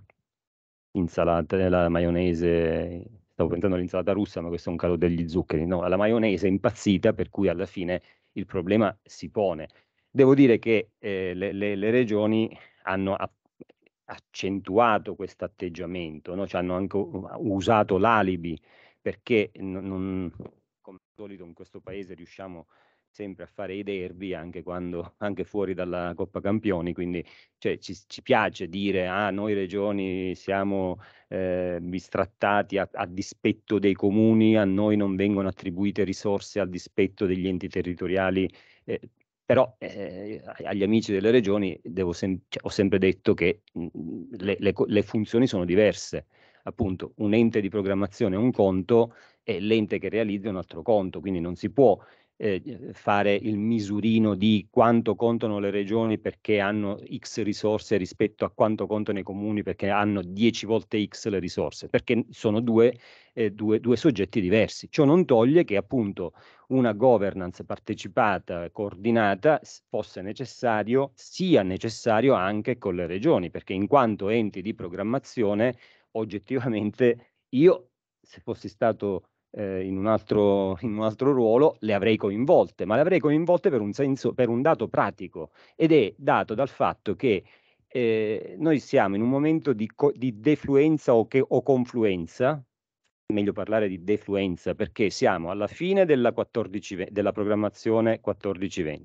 Speaker 7: insalata, della eh, maionese, stavo pensando all'insalata russa, ma questo è un calo degli zuccheri, no, alla maionese impazzita per cui alla fine il problema si pone Devo dire che eh, le, le, le, regioni hanno a, accentuato questo atteggiamento, no? cioè hanno anche usato l'alibi perché non, non, come al solito in questo paese riusciamo sempre a fare i derby anche, quando, anche fuori dalla Coppa Campioni, quindi cioè, ci, ci, piace dire ah noi regioni siamo eh, bistrattati a, a, dispetto dei comuni, a noi non vengono attribuite risorse a dispetto degli enti territoriali, eh, però eh, agli amici delle regioni sem- cioè, ho sempre detto che mm, mm, le, le, le, funzioni sono diverse. Appunto, un ente di programmazione è un conto e l'ente che realizza è un altro conto, quindi non si può eh, eh, fare il misurino di quanto contano le regioni perché hanno X risorse rispetto a quanto contano i comuni perché hanno 10 volte X le risorse, perché sono due, eh, due, due soggetti diversi. Ciò non toglie che appunto una governance partecipata, coordinata, fosse necessario, sia necessario anche con le regioni, perché in quanto enti di programmazione, oggettivamente io, se fossi stato eh, in, un altro, in, un altro, ruolo, le avrei coinvolte, ma le avrei coinvolte per un, senso, per un dato pratico ed è dato dal fatto che eh, noi siamo in un momento di, co- di defluenza o, che, o confluenza, meglio parlare di defluenza perché siamo alla fine della, 14, della programmazione 14-20,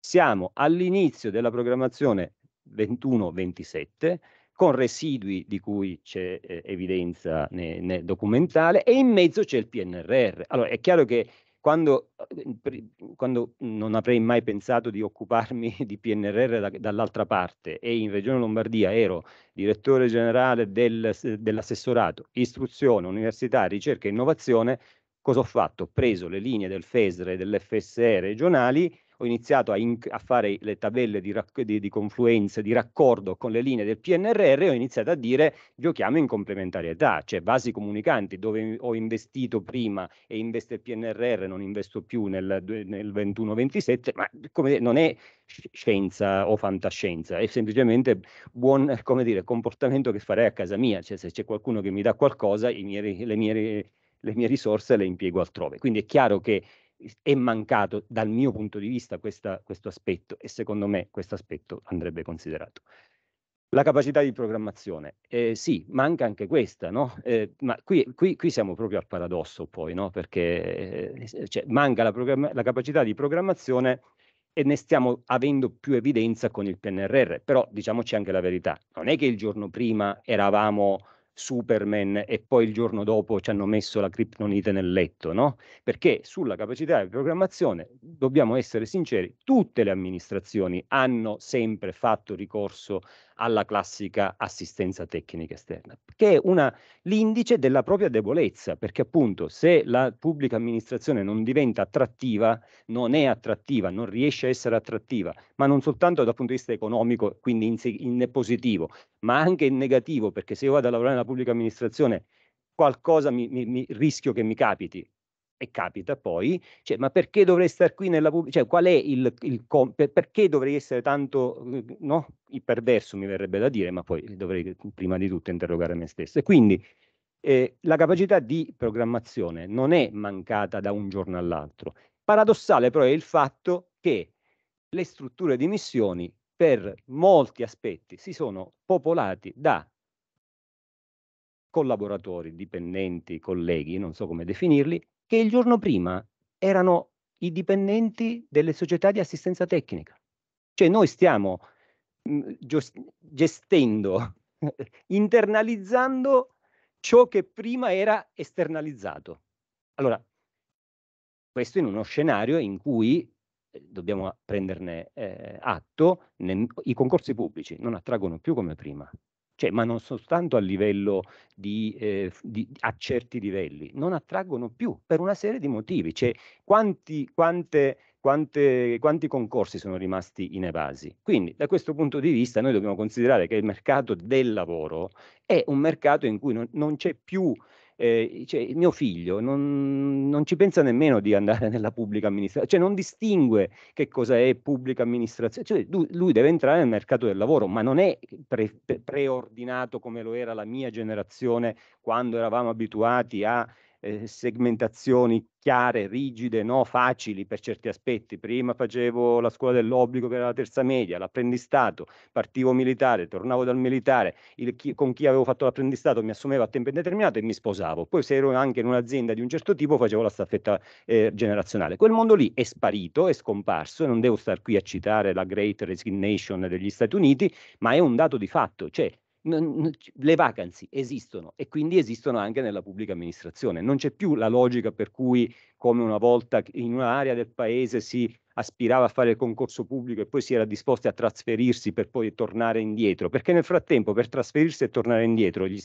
Speaker 7: siamo all'inizio della programmazione 21-27 con residui di cui c'è eh, evidenza nel, nel documentale e in mezzo c'è il PNRR. Allora è chiaro che quando, eh, quando, non avrei mai pensato di occuparmi di PNRR da, dall'altra parte e in Regione Lombardia ero direttore generale del, dell'assessorato istruzione, università, ricerca e innovazione, cosa ho fatto? Ho preso le linee del FESR e dell'FSE regionali ho iniziato a, in, a fare le tabelle di, rac- di, di confluenza, di raccordo con le linee del PNRR ho iniziato a dire giochiamo in complementarietà, cioè vasi comunicanti dove ho investito prima e investe il PNRR, non investo più nel, nel 21-27, ma come, non è scienza o fantascienza, è semplicemente buon dire, comportamento che farei a casa mia, cioè se c'è qualcuno che mi dà qualcosa, miei, le, mie, le mie risorse le impiego altrove. Quindi è chiaro che è mancato dal mio punto di vista questa, questo aspetto e secondo me questo aspetto andrebbe considerato. La capacità di programmazione, eh, sì, manca anche questa, no? eh, ma qui, qui, qui, siamo proprio al paradosso poi, no? perché eh, cioè, manca la, la, capacità di programmazione e ne stiamo avendo più evidenza con il PNRR, però diciamoci anche la verità, non è che il giorno prima eravamo Superman e poi il giorno dopo ci hanno messo la criptonite nel letto, no? Perché sulla capacità di programmazione, dobbiamo essere sinceri, tutte le amministrazioni hanno sempre fatto ricorso alla classica assistenza tecnica esterna, che è una, l'indice della propria debolezza, perché appunto se la pubblica amministrazione non diventa attrattiva, non è attrattiva, non riesce a essere attrattiva, ma non soltanto dal punto di vista economico, quindi in, in positivo, ma anche in negativo, perché se io vado a lavorare nella pubblica amministrazione qualcosa mi, mi, mi rischio che mi capiti, e capita poi, cioè, ma perché dovrei stare qui nella pubblica, cioè qual è il, il per, perché dovrei essere tanto, uhm, no, il perverso mi verrebbe da dire, ma poi dovrei uhm, prima di tutto interrogare me stesso. E quindi eh, la capacità di programmazione non è mancata da un giorno all'altro. Paradossale però è il fatto che le strutture di missioni per molti aspetti si sono popolati da collaboratori, dipendenti, colleghi, non so come definirli, che il giorno prima erano i dipendenti delle società di assistenza tecnica. Cioè noi stiamo mm, gestendo, internalizzando ciò che prima era esternalizzato. Allora, questo in uno scenario in cui eh, dobbiamo prenderne eh, atto, ne, i concorsi pubblici non attraggono più come prima, cioè, ma non soltanto a livello di, eh, di, a certi livelli, non attraggono più per una serie di motivi. Cioè, quanti, quante, quante, quanti concorsi sono rimasti inevasi? Quindi, da questo punto di vista, noi dobbiamo considerare che il mercato del lavoro è un mercato in cui non, non c'è più eh, cioè, mio figlio non, non, ci pensa nemmeno di andare nella pubblica amministrazione, cioè non distingue che cosa è pubblica amministrazione, cioè, lui, deve entrare nel mercato del lavoro, ma non è pre, pre, preordinato come lo era la mia generazione quando eravamo abituati a eh, segmentazioni chiare, rigide, no? facili per certi aspetti. Prima facevo la scuola dell'obbligo che era la terza media, l'apprendistato, partivo militare, tornavo dal militare, il, chi, con chi avevo fatto l'apprendistato mi assumeva a tempo indeterminato e mi sposavo. Poi se ero anche in un'azienda di un certo tipo facevo la staffetta eh, generazionale. Quel mondo lì è sparito, è scomparso e non devo star qui a citare la Great Resignation degli Stati Uniti, ma è un dato di fatto, cioè le vacanze esistono e quindi esistono anche nella pubblica amministrazione. Non c'è più la logica per cui, come una volta in un'area del paese si aspirava a fare il concorso pubblico e poi si era disposti a trasferirsi per poi tornare indietro, perché nel frattempo per trasferirsi e tornare indietro gli,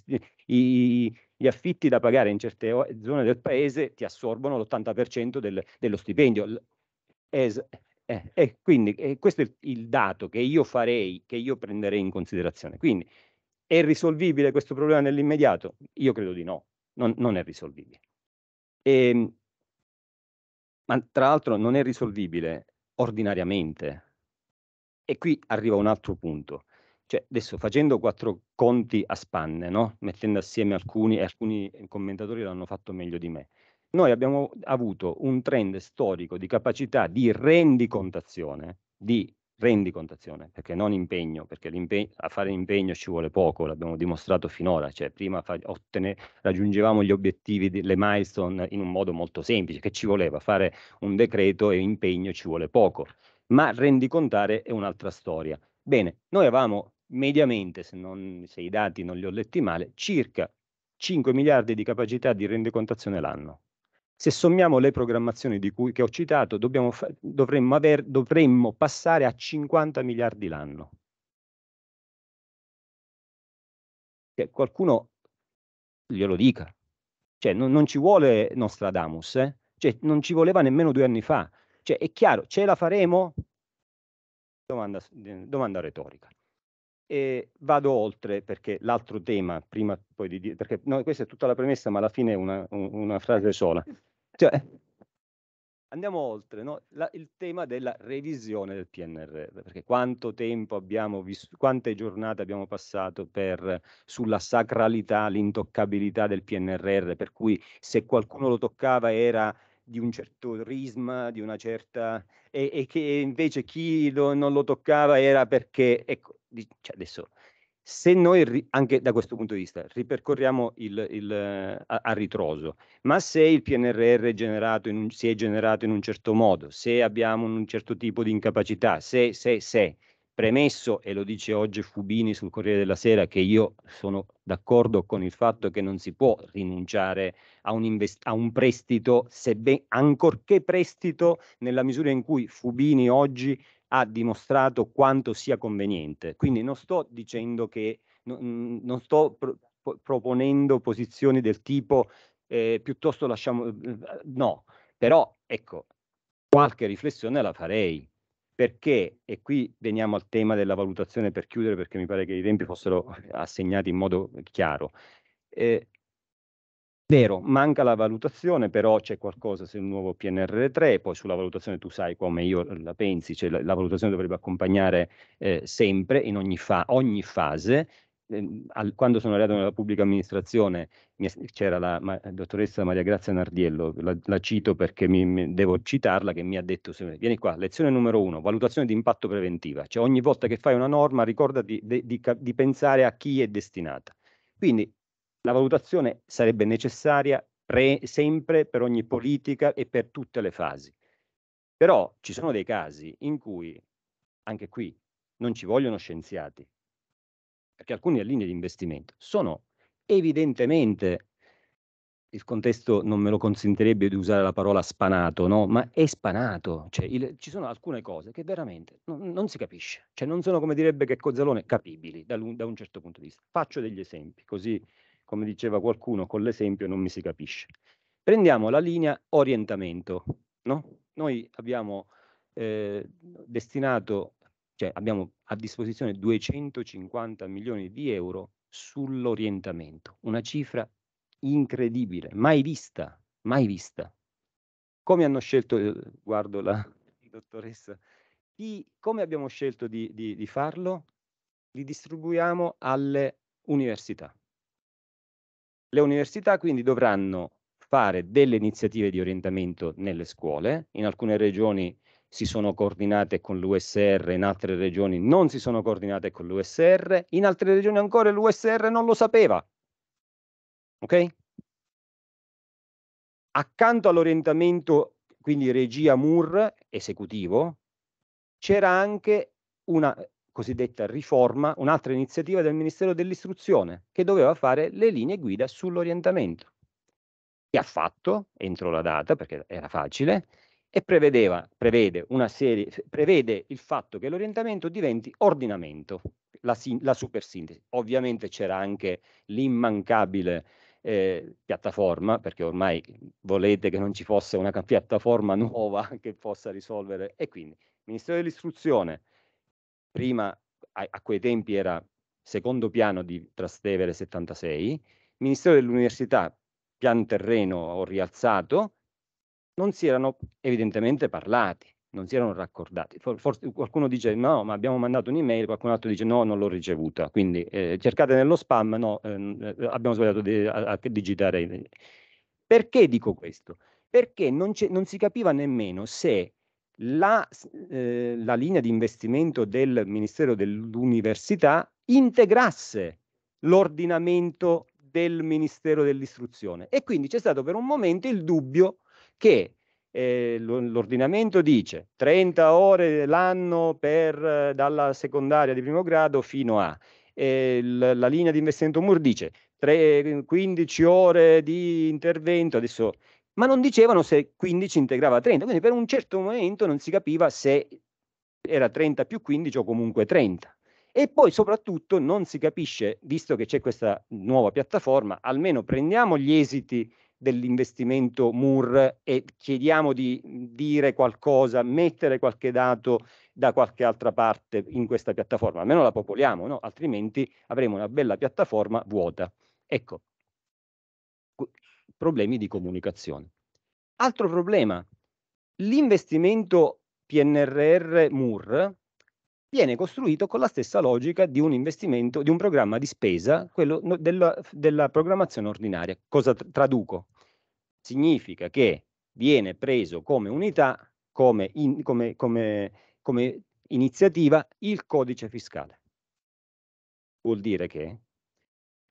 Speaker 7: i, gli affitti da pagare in certe zone del paese ti assorbono l'80% del, dello stipendio. Es, eh, eh, quindi eh, questo è il dato che io farei, che io prenderei in considerazione. Quindi è risolvibile questo problema nell'immediato? Io credo di no, non, non è risolvibile. E, ehm, ma tra l'altro non è risolvibile ordinariamente. E qui arriva un altro punto. Cioè, adesso facendo quattro conti a spanne, no? mettendo assieme alcuni, e alcuni commentatori l'hanno fatto meglio di me, noi abbiamo avuto un trend storico di capacità di rendicontazione di rendicontazione, perché non impegno, perché a fare impegno ci vuole poco, l'abbiamo dimostrato finora, cioè prima raggiungevamo gli obiettivi, le milestone in un modo molto semplice, che ci voleva fare un decreto e impegno ci vuole poco, ma rendicontare è un'altra storia. Bene, noi avevamo mediamente, se, non, se i dati non li ho letti male, circa 5 miliardi di capacità di rendicontazione l'anno. Se sommiamo le programmazioni di cui, che ho citato, dobbiamo, dovremmo, aver, dovremmo passare a 50 miliardi l'anno. Che qualcuno glielo dica. Cioè, non, non, ci vuole Nostradamus, eh? cioè, non ci voleva nemmeno due anni fa. Cioè, è chiaro, ce la faremo? Domanda, domanda retorica. E vado oltre perché l'altro tema, prima poi di dire, perché no, questa è tutta la premessa, ma alla fine è una, una frase sola. Cioè, eh. andiamo oltre, no? La, il tema della revisione del PNRR, perché quanto tempo abbiamo visto, quante giornate abbiamo passato per, sulla sacralità, l'intoccabilità del PNRR, per cui se qualcuno lo toccava era di un certo risma, di una certa... e, e che invece chi lo, non lo toccava era perché... Ecco, di, cioè adesso se noi, anche da questo punto di vista, ripercorriamo il, il, eh, a, a, ritroso, ma se il PNRR generato un, si è generato in un certo modo, se abbiamo un certo tipo di incapacità, se, se, se, premesso, e lo dice oggi Fubini sul Corriere della Sera, che io sono d'accordo con il fatto che non si può rinunciare a un, invest- a un prestito, sebben- ancorché prestito, nella misura in cui Fubini oggi ha dimostrato quanto sia conveniente. Quindi non sto dicendo che, non, non sto pro, proponendo posizioni del tipo eh, piuttosto lasciamo, uhm, uhm, no, però ecco, qualche riflessione la farei. Perché, e qui veniamo al tema della valutazione per chiudere, perché mi pare che i tempi fossero eh, assegnati in modo chiaro, eh, Vero, manca la valutazione, però c'è qualcosa sul nuovo PNRR3, poi sulla valutazione tu sai come io la pensi, cioè la, la valutazione dovrebbe accompagnare eh, sempre, in ogni, fa, ogni fase. Eh, al, quando sono arrivato nella pubblica amministrazione c'era la ma, dottoressa Maria Grazia Nardiello, la, la cito perché mi, mi, devo citarla, che mi ha detto, vieni qua, lezione numero uno, valutazione di impatto preventiva, cioè ogni volta che fai una norma ricordati di, di, di, di pensare a chi è destinata. Quindi la valutazione sarebbe necessaria pre- sempre per ogni politica e per tutte le fasi. Però ci sono dei casi in cui, anche qui, non ci vogliono scienziati, perché alcune linee di investimento sono evidentemente, il contesto non me lo consentirebbe di usare la parola spanato, no? ma è spanato, cioè, il, ci sono alcune cose che veramente non, non, si capisce, cioè non sono come direbbe che Cozzalone capibili da, da un certo punto di vista. Faccio degli esempi così come diceva qualcuno, con l'esempio non mi si capisce. Prendiamo la linea orientamento. No? Noi abbiamo eh, destinato, cioè abbiamo a disposizione 250 milioni di euro sull'orientamento, una cifra incredibile, mai vista, mai vista. Come hanno scelto, eh, guardo la dottoressa, di, come abbiamo scelto di, di, di farlo? Li distribuiamo alle università. Le università quindi dovranno fare delle iniziative di orientamento nelle scuole, in alcune regioni si sono coordinate con l'USR, in altre regioni non si sono coordinate con l'USR, in altre regioni ancora l'USR non lo sapeva. Ok? Accanto all'orientamento, quindi regia MUR esecutivo, c'era anche una cosiddetta riforma, un'altra iniziativa del Ministero dell'Istruzione che doveva fare le linee guida sull'orientamento, che ha fatto entro la data, perché era facile, e prevede, serie, prevede il fatto che l'orientamento diventi ordinamento, la, la supersintesi. Ovviamente c'era anche l'immancabile eh, piattaforma, perché ormai volete che non ci fosse una piattaforma nuova che possa risolvere, e quindi Ministero dell'Istruzione, prima a, a quei tempi era secondo piano di Trastevere 76, Ministero dell'Università pian terreno o rialzato, non si erano evidentemente parlati, non si erano raccordati. For, forse qualcuno dice no, ma abbiamo mandato un'email, qualcun altro dice no, non l'ho ricevuta. Quindi eh, cercate nello spam, no, eh, eh abbiamo sbagliato di, a, a, digitare. Perché dico questo? Perché non, non si capiva nemmeno se la, eh, la linea di investimento del Ministero dell'Università integrasse l'ordinamento del Ministero dell'Istruzione. E quindi c'è stato per un momento il dubbio che eh, l'ordinamento dice 30 ore l'anno per, eh, dalla secondaria di primo grado fino a, eh, la, linea di investimento MUR dice 3, 15 ore di intervento, adesso ma non dicevano se 15 integrava 30, quindi per un certo momento non si capiva se era 30 più 15 o comunque 30. E poi soprattutto non si capisce, visto che c'è questa nuova piattaforma, almeno prendiamo gli esiti dell'investimento MUR e chiediamo di dire qualcosa, mettere qualche dato da qualche altra parte in questa piattaforma, almeno la popoliamo, no? altrimenti avremo una bella piattaforma vuota. Ecco, problemi di comunicazione. Altro problema, l'investimento PNRR MUR viene costruito con la stessa logica di un investimento, di un programma di spesa, quello della, della programmazione ordinaria. Cosa tra- traduco? Significa che viene preso come unità, come, in, come, come, come iniziativa, il codice fiscale. Vuol dire che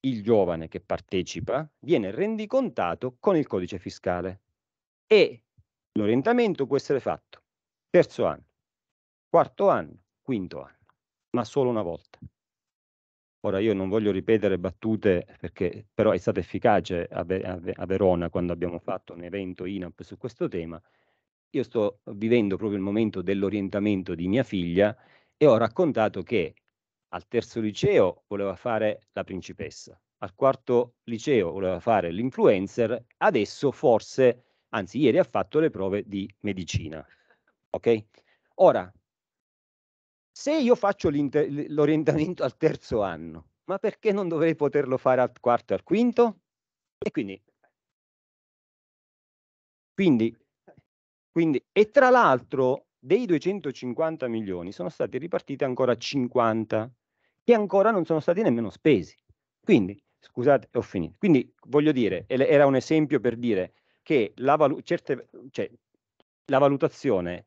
Speaker 7: il giovane che partecipa viene rendicontato con il codice fiscale e l'orientamento può essere fatto terzo anno, quarto anno, quinto anno, ma solo una volta. Ora io non voglio ripetere battute perché però è stata efficace a, Ver- a Verona quando abbiamo fatto un evento INAP su questo tema. Io sto vivendo proprio il momento dell'orientamento di mia figlia e ho raccontato che al terzo liceo voleva fare la principessa, al quarto liceo voleva fare l'influencer, adesso forse, anzi ieri ha fatto le prove di medicina. Ok? Ora, se io faccio l'orientamento al terzo anno, ma perché non dovrei poterlo fare al quarto e al quinto? E quindi, quindi, quindi e tra l'altro dei 250 milioni sono stati ripartiti ancora 50 che ancora non sono stati nemmeno spesi. Quindi, scusate, ho finito. Quindi voglio dire, era un esempio per dire che la, valu- certe, cioè, la valutazione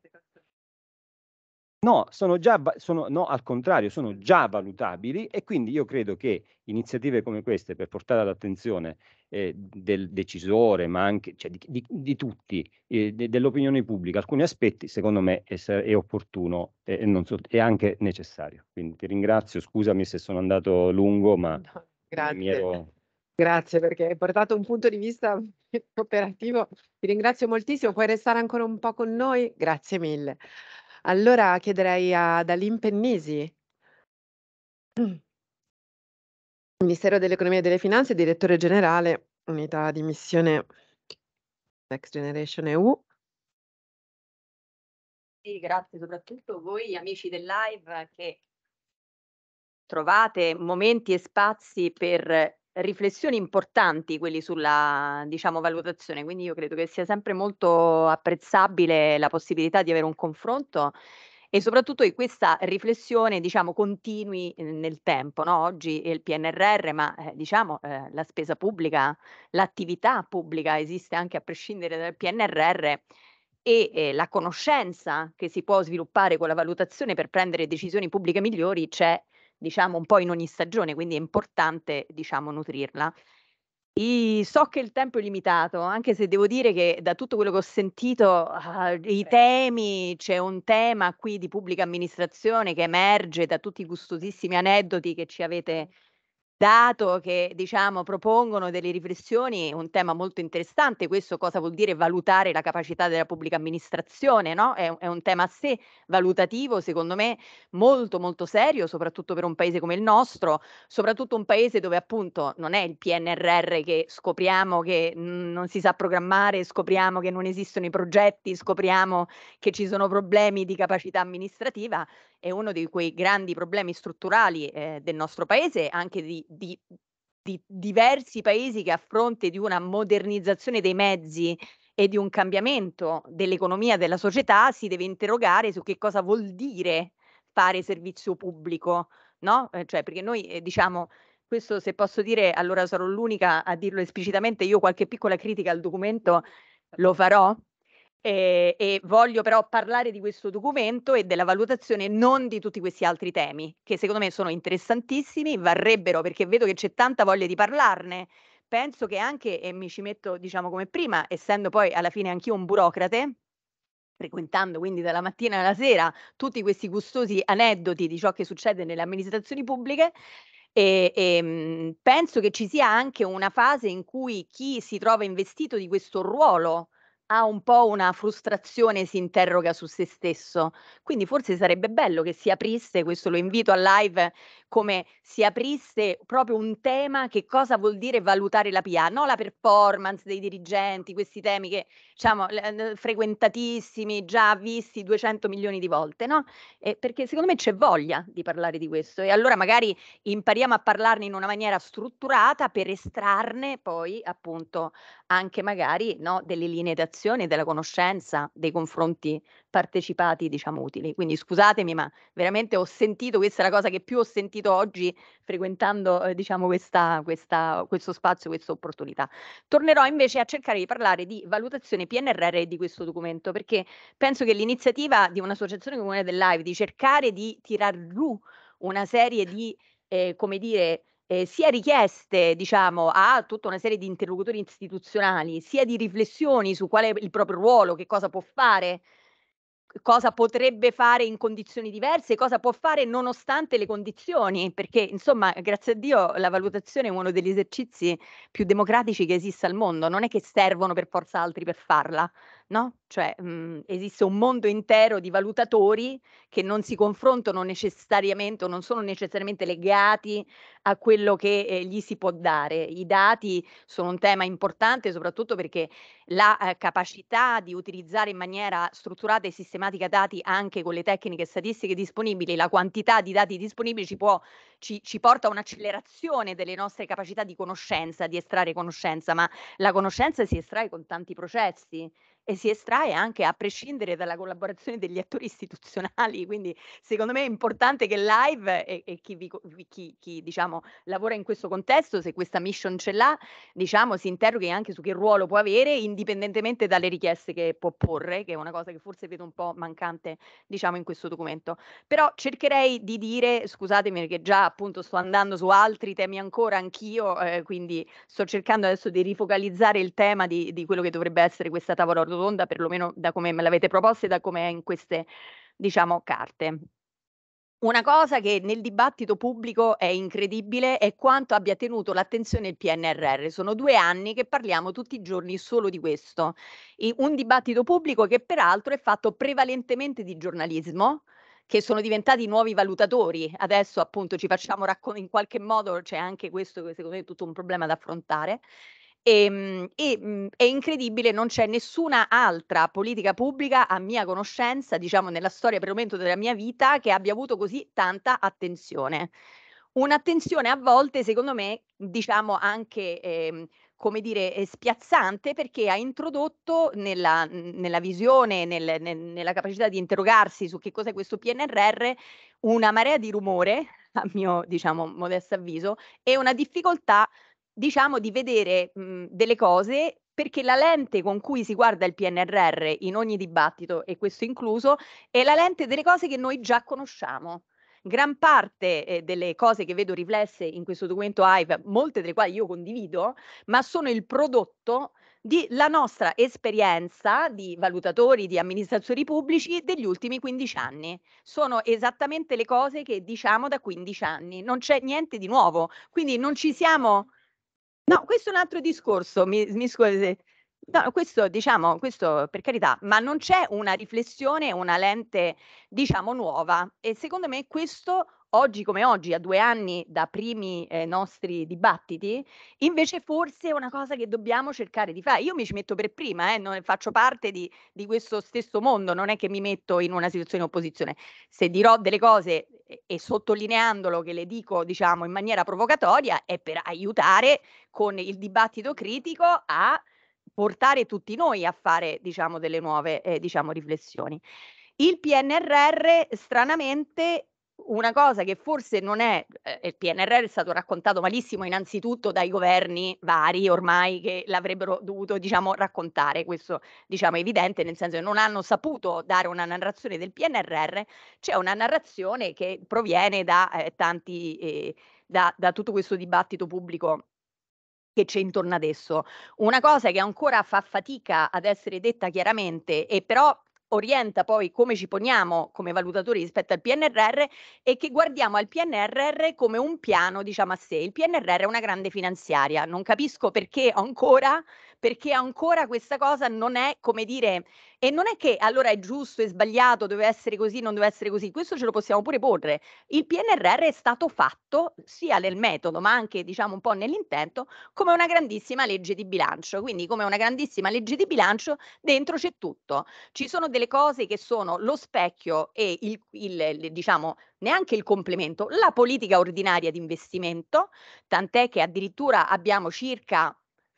Speaker 7: No, sono già, sono, no, al contrario, sono già valutabili e quindi io credo che iniziative come queste per portare all'attenzione eh, del decisore, ma anche cioè, di, di, di, tutti, eh, de, dell'opinione pubblica, alcuni aspetti, secondo me è, è opportuno e eh, so, anche necessario. Quindi ti ringrazio, scusami se sono andato lungo,
Speaker 3: ma no, grazie. Ero... Grazie perché hai portato un punto di vista operativo. Ti ringrazio moltissimo, puoi restare ancora un po' con noi? Grazie mille. Allora chiederei ad Alim Pennisi. Ministero dell'Economia e delle Finanze, Direttore Generale, Unità di Missione Next Generation EU.
Speaker 8: Sì, grazie soprattutto a voi amici del live che trovate momenti e spazi per riflessioni importanti quelli sulla, diciamo, valutazione, quindi io credo che sia sempre molto apprezzabile la possibilità di avere un confronto e soprattutto che questa riflessione, diciamo, continui ehm, nel tempo, no? Oggi è il PNRR, ma eh, diciamo eh, la spesa pubblica, l'attività pubblica esiste anche a prescindere dal PNRR e eh, la conoscenza che si può sviluppare con la valutazione per prendere decisioni pubbliche migliori c'è diciamo un po' in ogni stagione, quindi è importante diciamo nutrirla. I, so che il tempo è limitato, anche se devo dire che da tutto quello che ho sentito, uh, i temi, c'è un tema qui di pubblica amministrazione che emerge da tutti i gustosissimi aneddoti che ci avete dato che diciamo, propongono delle riflessioni, un tema molto interessante, questo cosa vuol dire valutare la capacità della pubblica amministrazione, no? è, è, un tema a sé valutativo, secondo me molto molto serio, soprattutto per un paese come il nostro, soprattutto un paese dove appunto non è il PNRR che scopriamo che non si sa programmare, scopriamo che non esistono i progetti, scopriamo che ci sono problemi di capacità amministrativa, è uno di quei grandi problemi strutturali eh, del nostro paese, anche di, di, di, diversi paesi che a fronte di una modernizzazione dei mezzi e di un cambiamento dell'economia della società si deve interrogare su che cosa vuol dire fare servizio pubblico, no? Eh, cioè perché noi eh, diciamo questo se posso dire, allora sarò l'unica a dirlo esplicitamente, io qualche piccola critica al documento lo farò eh, e voglio però parlare di questo documento e della valutazione non di tutti questi altri temi, che secondo me sono interessantissimi, varrebbero perché vedo che c'è tanta voglia di parlarne. Penso che anche, e mi ci metto diciamo come prima, essendo poi alla fine anch'io un burocrate, frequentando quindi dalla mattina alla sera tutti questi gustosi aneddoti di ciò che succede nelle amministrazioni pubbliche, e, e ehm, penso che ci sia anche una fase in cui chi si trova investito di questo ruolo ha un po' una frustrazione, si interroga su se stesso. Quindi forse sarebbe bello che si aprisse, questo lo invito a live, come si aprisse proprio un tema che cosa vuol dire valutare la PA, non la performance dei dirigenti, questi temi che diciamo frequentatissimi, già visti 200 milioni di volte, no? E perché secondo me c'è voglia di parlare di questo e allora magari impariamo a parlarne in una maniera strutturata per estrarne poi appunto anche magari no, delle linee d'azione, della conoscenza dei confronti partecipati, diciamo, utili. Quindi scusatemi, ma veramente ho sentito, questa è la cosa che più ho sentito oggi frequentando eh, diciamo, questa, questa, questo spazio, questa opportunità. Tornerò invece a cercare di parlare di valutazione PNRR di questo documento, perché penso che l'iniziativa di un'associazione comune del live di cercare di tirar giù una serie di, eh, come dire, eh, sia richieste diciamo, a tutta una serie di interlocutori istituzionali, sia di riflessioni su qual è il proprio ruolo, che cosa può fare, cosa potrebbe fare in condizioni diverse, cosa può fare nonostante le condizioni, perché insomma, grazie a Dio, la valutazione è uno degli esercizi più democratici che esista al mondo, non è che servono per forza altri per farla no? Cioè mh, mhmm, esiste un mondo intero di valutatori che non si confrontano necessariamente o non sono necessariamente legati a quello che eh, gli si può dare. I dati sono un tema importante soprattutto perché la eh, capacità di utilizzare in maniera strutturata e sistematica dati anche con le tecniche statistiche disponibili, la quantità di dati disponibili ci, può, ci, ci porta a un'accelerazione delle nostre capacità di conoscenza, di estrarre conoscenza, ma la conoscenza si estrae con tanti processi e si estrae anche a prescindere dalla collaborazione degli attori istituzionali, quindi secondo me è importante che live e, e chi, vi, chi, chi diciamo, lavora in questo contesto, se questa mission ce l'ha, diciamo, si interroghi anche su che ruolo può avere indipendentemente dalle richieste che può porre, che è una cosa che forse vedo un po' mancante diciamo, in questo documento. Però cercherei di dire, scusatemi perché già appunto sto andando su altri temi ancora anch'io, eh, quindi sto cercando adesso di rifocalizzare il tema di, di quello che dovrebbe essere questa tavola rotonda, perlomeno da come me l'avete proposta e da come è in queste, diciamo, carte. Una cosa che nel dibattito pubblico è incredibile è quanto abbia tenuto l'attenzione il PNRR. Sono due anni che parliamo tutti i giorni solo di questo. E un dibattito pubblico che peraltro è fatto prevalentemente di giornalismo, che sono diventati nuovi valutatori. Adesso appunto ci facciamo raccontare in qualche modo, c'è anche questo che secondo me è tutto un problema da affrontare. Ehm, e, e, mhmm, è incredibile, non c'è nessuna altra politica pubblica a mia conoscenza, diciamo nella storia per il momento della mia vita, che abbia avuto così tanta attenzione. Un'attenzione a volte, secondo me, diciamo anche eh, come dire, spiazzante perché ha introdotto nella, nella visione, nel, nel, nella capacità di interrogarsi su che cos'è questo PNRR, una marea di rumore, a mio diciamo modesto avviso, e una difficoltà diciamo di vedere mh, mhmm, delle cose perché la lente con cui si guarda il PNRR in ogni dibattito, e questo incluso, è la lente delle cose che noi già conosciamo. Gran parte eh, delle cose che vedo riflesse in questo documento AIVE, molte delle quali io condivido, ma sono il prodotto della nostra esperienza di valutatori, di amministratori pubblici degli ultimi 15 anni. Sono esattamente le cose che diciamo da 15 anni, non c'è niente di nuovo, quindi non ci siamo No, questo è un altro discorso, mi, mi scusi. No, questo diciamo, questo per carità, ma non c'è una riflessione, una lente diciamo nuova e secondo me questo oggi come oggi, a due anni da primi eh, nostri dibattiti, invece forse è una cosa che dobbiamo cercare di fare. Io mi ci metto per prima, eh, non, faccio parte di, di, questo stesso mondo, non è che mi metto in una situazione di opposizione. Se dirò delle cose e, e sottolineandolo che le dico diciamo, in maniera provocatoria è per aiutare con il dibattito critico a portare tutti noi a fare diciamo, delle nuove eh, diciamo, riflessioni. Il PNRR stranamente una cosa che forse non è, eh, il PNRR è stato raccontato malissimo innanzitutto dai governi vari ormai che l'avrebbero dovuto diciamo, raccontare, questo diciamo, è evidente, nel senso che non hanno saputo dare una narrazione del PNRR, c'è una narrazione che proviene da, eh, tanti, eh, da, da tutto questo dibattito pubblico che c'è intorno adesso. Una cosa che ancora fa fatica ad essere detta chiaramente e però orienta poi come ci poniamo come valutatori rispetto al PNRR e che guardiamo al PNRR come un piano, diciamo a sé. Il PNRR è una grande finanziaria, non capisco perché ancora perché ancora questa cosa non è, come dire, e non è che allora è giusto, è sbagliato, deve essere così, non deve essere così, questo ce lo possiamo pure porre. Il PNRR è stato fatto sia nel metodo, ma anche diciamo un po' nell'intento, come una grandissima legge di bilancio, quindi come una grandissima legge di bilancio dentro c'è tutto. Ci sono delle cose che sono lo specchio e il, il diciamo neanche il complemento, la politica ordinaria di investimento, tant'è che addirittura abbiamo circa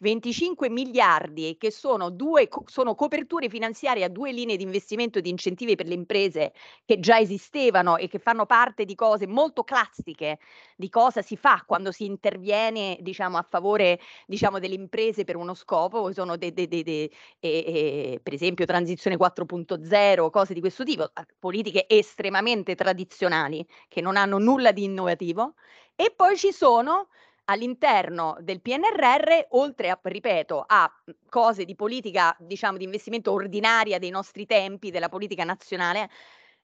Speaker 8: 25 miliardi che sono, due, sono coperture finanziarie a due linee di investimento di incentivi per le imprese che già esistevano e che fanno parte di cose molto classiche di cosa si fa quando si interviene diciamo, a favore diciamo, delle imprese per uno scopo, sono de, de, de, de e, e, per esempio transizione 4.0, cose di questo tipo, politiche estremamente tradizionali che non hanno nulla di innovativo. E poi ci sono all'interno del PNRR, oltre a, ripeto, a mhmm, cose di politica, diciamo, di investimento ordinaria dei nostri tempi, della politica nazionale,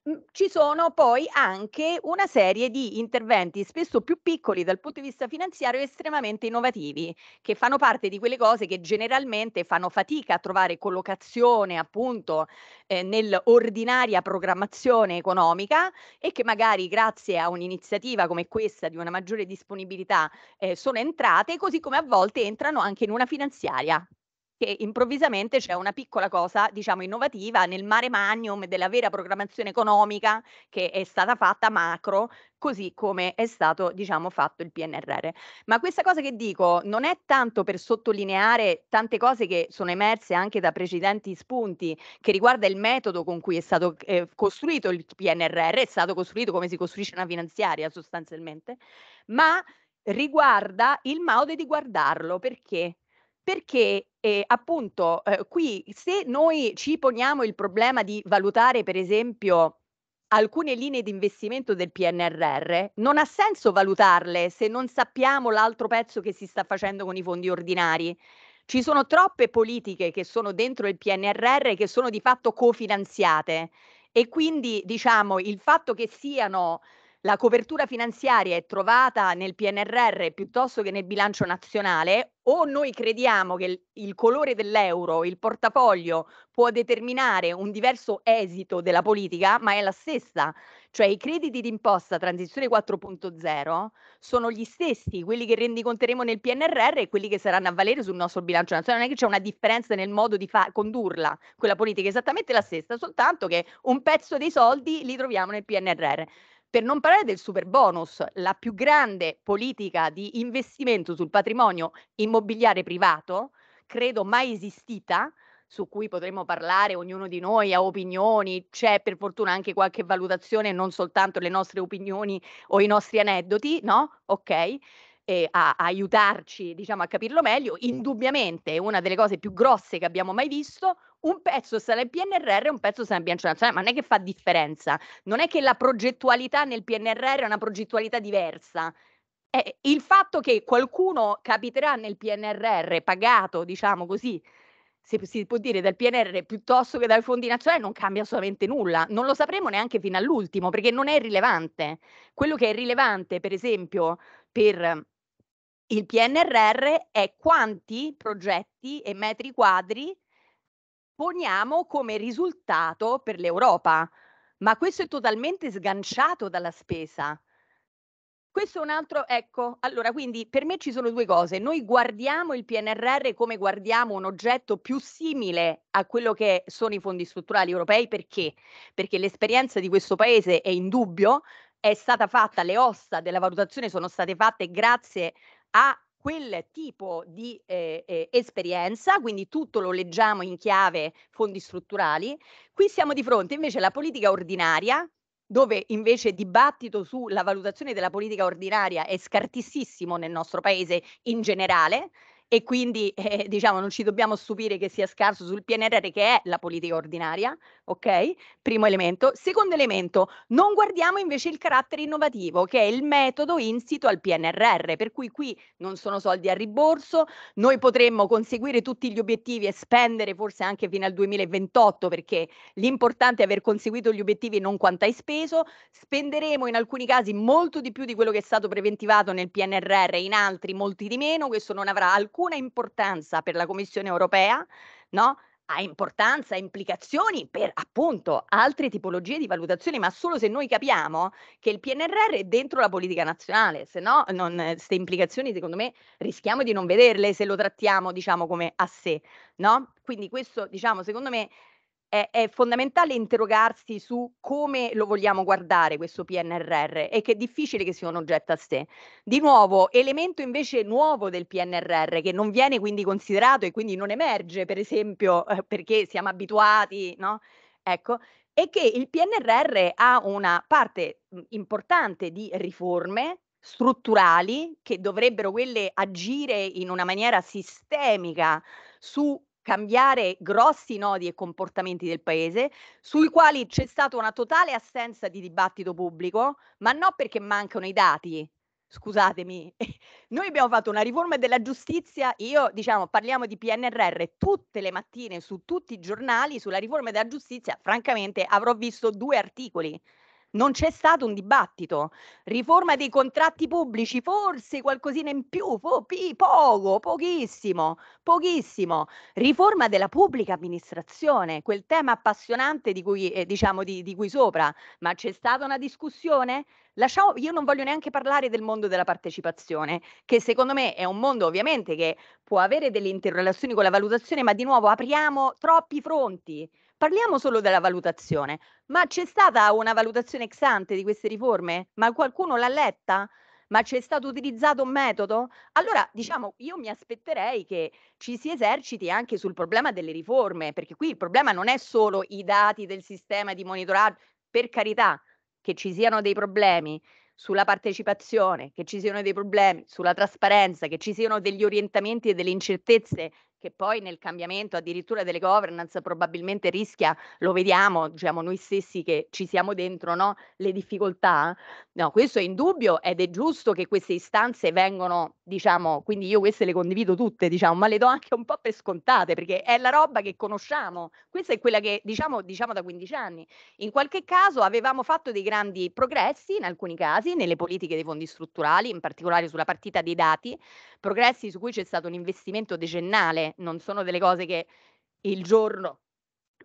Speaker 8: Mhmm, ci sono poi anche una serie di interventi, spesso più piccoli dal punto di vista finanziario, estremamente innovativi, che fanno parte di quelle cose che generalmente fanno fatica a trovare collocazione appunto eh, nell'ordinaria programmazione economica e che magari grazie a un'iniziativa come questa di una maggiore disponibilità eh, sono entrate, così come a volte entrano anche in una finanziaria che improvvisamente c'è una piccola cosa, diciamo, innovativa nel mare magnum della vera programmazione economica che è stata fatta macro, così come è stato, diciamo, fatto il PNRR. Ma questa cosa che dico non è tanto per sottolineare tante cose che sono emerse anche da precedenti spunti che riguarda il metodo con cui è stato eh, costruito il PNRR, è stato costruito come si costruisce una finanziaria sostanzialmente, ma riguarda il modo di guardarlo perché perché eh, appunto eh, qui se noi ci poniamo il problema di valutare per esempio alcune linee di investimento del PNRR, non ha senso valutarle se non sappiamo l'altro pezzo che si sta facendo con i fondi ordinari. Ci sono troppe politiche che sono dentro il PNRR che sono di fatto cofinanziate e quindi diciamo il fatto che siano la copertura finanziaria è trovata nel PNRR piuttosto che nel bilancio nazionale, o noi crediamo che il, colore dell'euro, il portafoglio, può determinare un diverso esito della politica, ma è la stessa. Cioè i crediti d'imposta transizione 4.0 sono gli stessi, quelli che rendiconteremo nel PNRR e quelli che saranno a valere sul nostro bilancio nazionale. Non è che c'è una differenza nel modo di fa- condurla, quella politica è esattamente la stessa, soltanto che un pezzo dei soldi li troviamo nel PNRR. Per non parlare del super bonus, la più grande politica di investimento sul patrimonio immobiliare privato, credo mai esistita, su cui potremmo parlare, ognuno di noi ha opinioni, c'è per fortuna anche qualche valutazione, non soltanto le nostre opinioni o i nostri aneddoti, no? Ok eh, a, a, aiutarci diciamo, a capirlo meglio, indubbiamente una delle cose più grosse che abbiamo mai visto, un pezzo sarà il PNRR e un pezzo sarà il bilancio nazionale, ma non è che fa differenza, non è che la progettualità nel PNRR è una progettualità diversa. Eh, il fatto che qualcuno capiterà nel PNRR pagato, diciamo così, se si può dire dal PNR piuttosto che dai fondi nazionali non cambia assolutamente nulla, non lo sapremo neanche fino all'ultimo perché non è rilevante. Quello che è rilevante, per esempio, per il PNRR è quanti progetti e metri quadri poniamo come risultato per l'Europa. Ma questo è totalmente sganciato dalla spesa. Questo è un altro, ecco, allora quindi per me ci sono due cose. Noi guardiamo il PNRR come guardiamo un oggetto più simile a quello che sono i fondi strutturali europei perché? Perché l'esperienza di questo paese è in è stata fatta, le ossa della valutazione sono state fatte grazie a quel tipo di eh, eh, esperienza, quindi tutto lo leggiamo in chiave fondi strutturali. Qui siamo di fronte invece alla politica ordinaria, dove invece dibattito sulla valutazione della politica ordinaria è scartissimo nel nostro paese in generale e quindi eh, diciamo non ci dobbiamo stupire che sia scarso sul PNRR che è la politica ordinaria, ok? Primo elemento. Secondo elemento, non guardiamo invece il carattere innovativo che è il metodo insito al PNRR, per cui qui non sono soldi a riborso, noi potremmo conseguire tutti gli obiettivi e spendere forse anche fino al 2028 perché l'importante è aver conseguito gli obiettivi non quanto hai speso, spenderemo in alcuni casi molto di più di quello che è stato preventivato nel PNRR, in altri molti di meno, questo non avrà alcun alcuna importanza per la Commissione europea, no? ha importanza, implicazioni per appunto altre tipologie di valutazioni, ma solo se noi capiamo che il PNRR è dentro la politica nazionale, se no queste implicazioni secondo me rischiamo di non vederle se lo trattiamo diciamo come a sé, no? Quindi questo diciamo secondo me è, è, fondamentale interrogarsi su come lo vogliamo guardare questo PNRR e che è difficile che sia un oggetto a sé. Di nuovo, elemento invece nuovo del PNRR che non viene quindi considerato e quindi non emerge, per esempio, eh, perché siamo abituati, no? Ecco, è che il PNRR ha una parte importante di riforme strutturali che dovrebbero quelle agire in una maniera sistemica su cambiare grossi nodi e comportamenti del paese, sui quali c'è stata una totale assenza di dibattito pubblico, ma non perché mancano i dati. Scusatemi, noi abbiamo fatto una riforma della giustizia, io diciamo parliamo di PNRR tutte le mattine su tutti i giornali sulla riforma della giustizia, francamente avrò visto due articoli non c'è stato un dibattito. Riforma dei contratti pubblici, forse qualcosina in più, po- poco, pochissimo, pochissimo. Riforma della pubblica amministrazione, quel tema appassionante di cui, eh, diciamo di, di cui sopra, ma c'è stata una discussione? Lasciamo, io non voglio neanche parlare del mondo della partecipazione, che secondo me è un mondo ovviamente che può avere delle interrelazioni con la valutazione, ma di nuovo apriamo troppi fronti parliamo solo della valutazione, ma c'è stata una valutazione ex ante di queste riforme? Ma qualcuno l'ha letta? ma c'è stato utilizzato un metodo? Allora, diciamo, io mi aspetterei che ci si eserciti anche sul problema delle riforme, perché qui il problema non è solo i dati del sistema di monitoraggio, per carità, che ci siano dei problemi sulla partecipazione, che ci siano dei problemi sulla trasparenza, che ci siano degli orientamenti e delle incertezze che poi nel cambiamento addirittura delle governance probabilmente rischia, lo vediamo, diciamo noi stessi che ci siamo dentro, no? le difficoltà. No, questo è indubbio ed è giusto che queste istanze vengano diciamo, quindi io queste le condivido tutte, diciamo, ma le do anche un po' per scontate, perché è la roba che conosciamo, questa è quella che diciamo, diciamo da 15 anni. In qualche caso avevamo fatto dei grandi progressi, in alcuni casi, nelle politiche dei fondi strutturali, in particolare sulla partita dei dati, progressi su cui c'è stato un investimento decennale, non sono delle cose che il giorno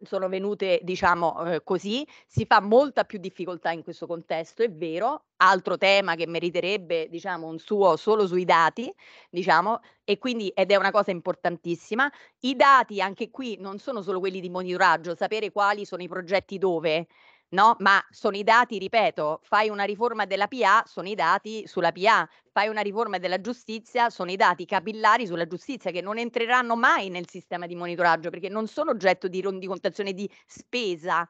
Speaker 8: sono venute, diciamo eh, così, si fa molta più difficoltà in questo contesto, è vero, altro tema che meriterebbe, diciamo, un suo solo sui dati, diciamo, e quindi ed è una cosa importantissima. I dati anche qui non sono solo quelli di monitoraggio, sapere quali sono i progetti dove, no? Ma sono i dati, ripeto, fai una riforma della PA, sono i dati sulla PA, fai una riforma della giustizia, sono i dati capillari sulla giustizia che non entreranno mai nel sistema di monitoraggio perché non sono oggetto di rendicontazione di spesa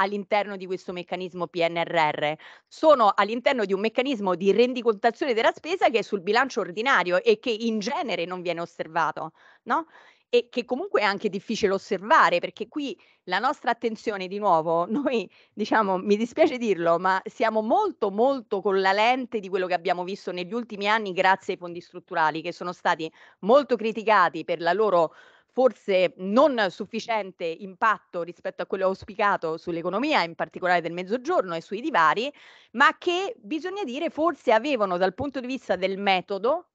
Speaker 8: all'interno di questo meccanismo PNRR, sono all'interno di un meccanismo di rendicontazione della spesa che è sul bilancio ordinario e che in genere non viene osservato, no? e che comunque è anche difficile osservare perché qui la nostra attenzione di nuovo, noi diciamo, mi dispiace dirlo, ma siamo molto molto con la lente di quello che abbiamo visto negli ultimi anni grazie ai fondi strutturali che sono stati molto criticati per la loro forse non sufficiente impatto rispetto a quello auspicato sull'economia, in particolare del mezzogiorno e sui divari, ma che bisogna dire forse avevano dal punto di vista del metodo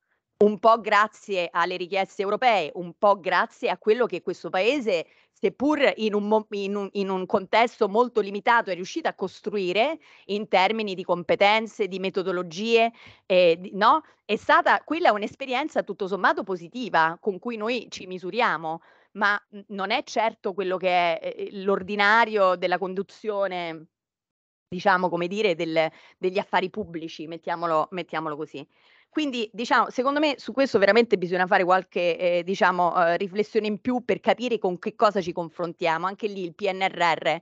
Speaker 8: un po' grazie alle richieste europee, un po' grazie a quello che questo Paese, seppur in un, in un, in un contesto molto limitato, è riuscito a costruire in termini di competenze, di metodologie, eh, no? È stata quella un'esperienza tutto sommato positiva con cui noi ci misuriamo, ma non è certo quello che è eh, eh, l'ordinario della conduzione diciamo come dire, del, degli affari pubblici, mettiamolo, mettiamolo così. Quindi, diciamo, secondo me su questo veramente bisogna fare qualche, eh, diciamo, eh, riflessione in più per capire con che cosa ci confrontiamo. Anche lì il PNRR,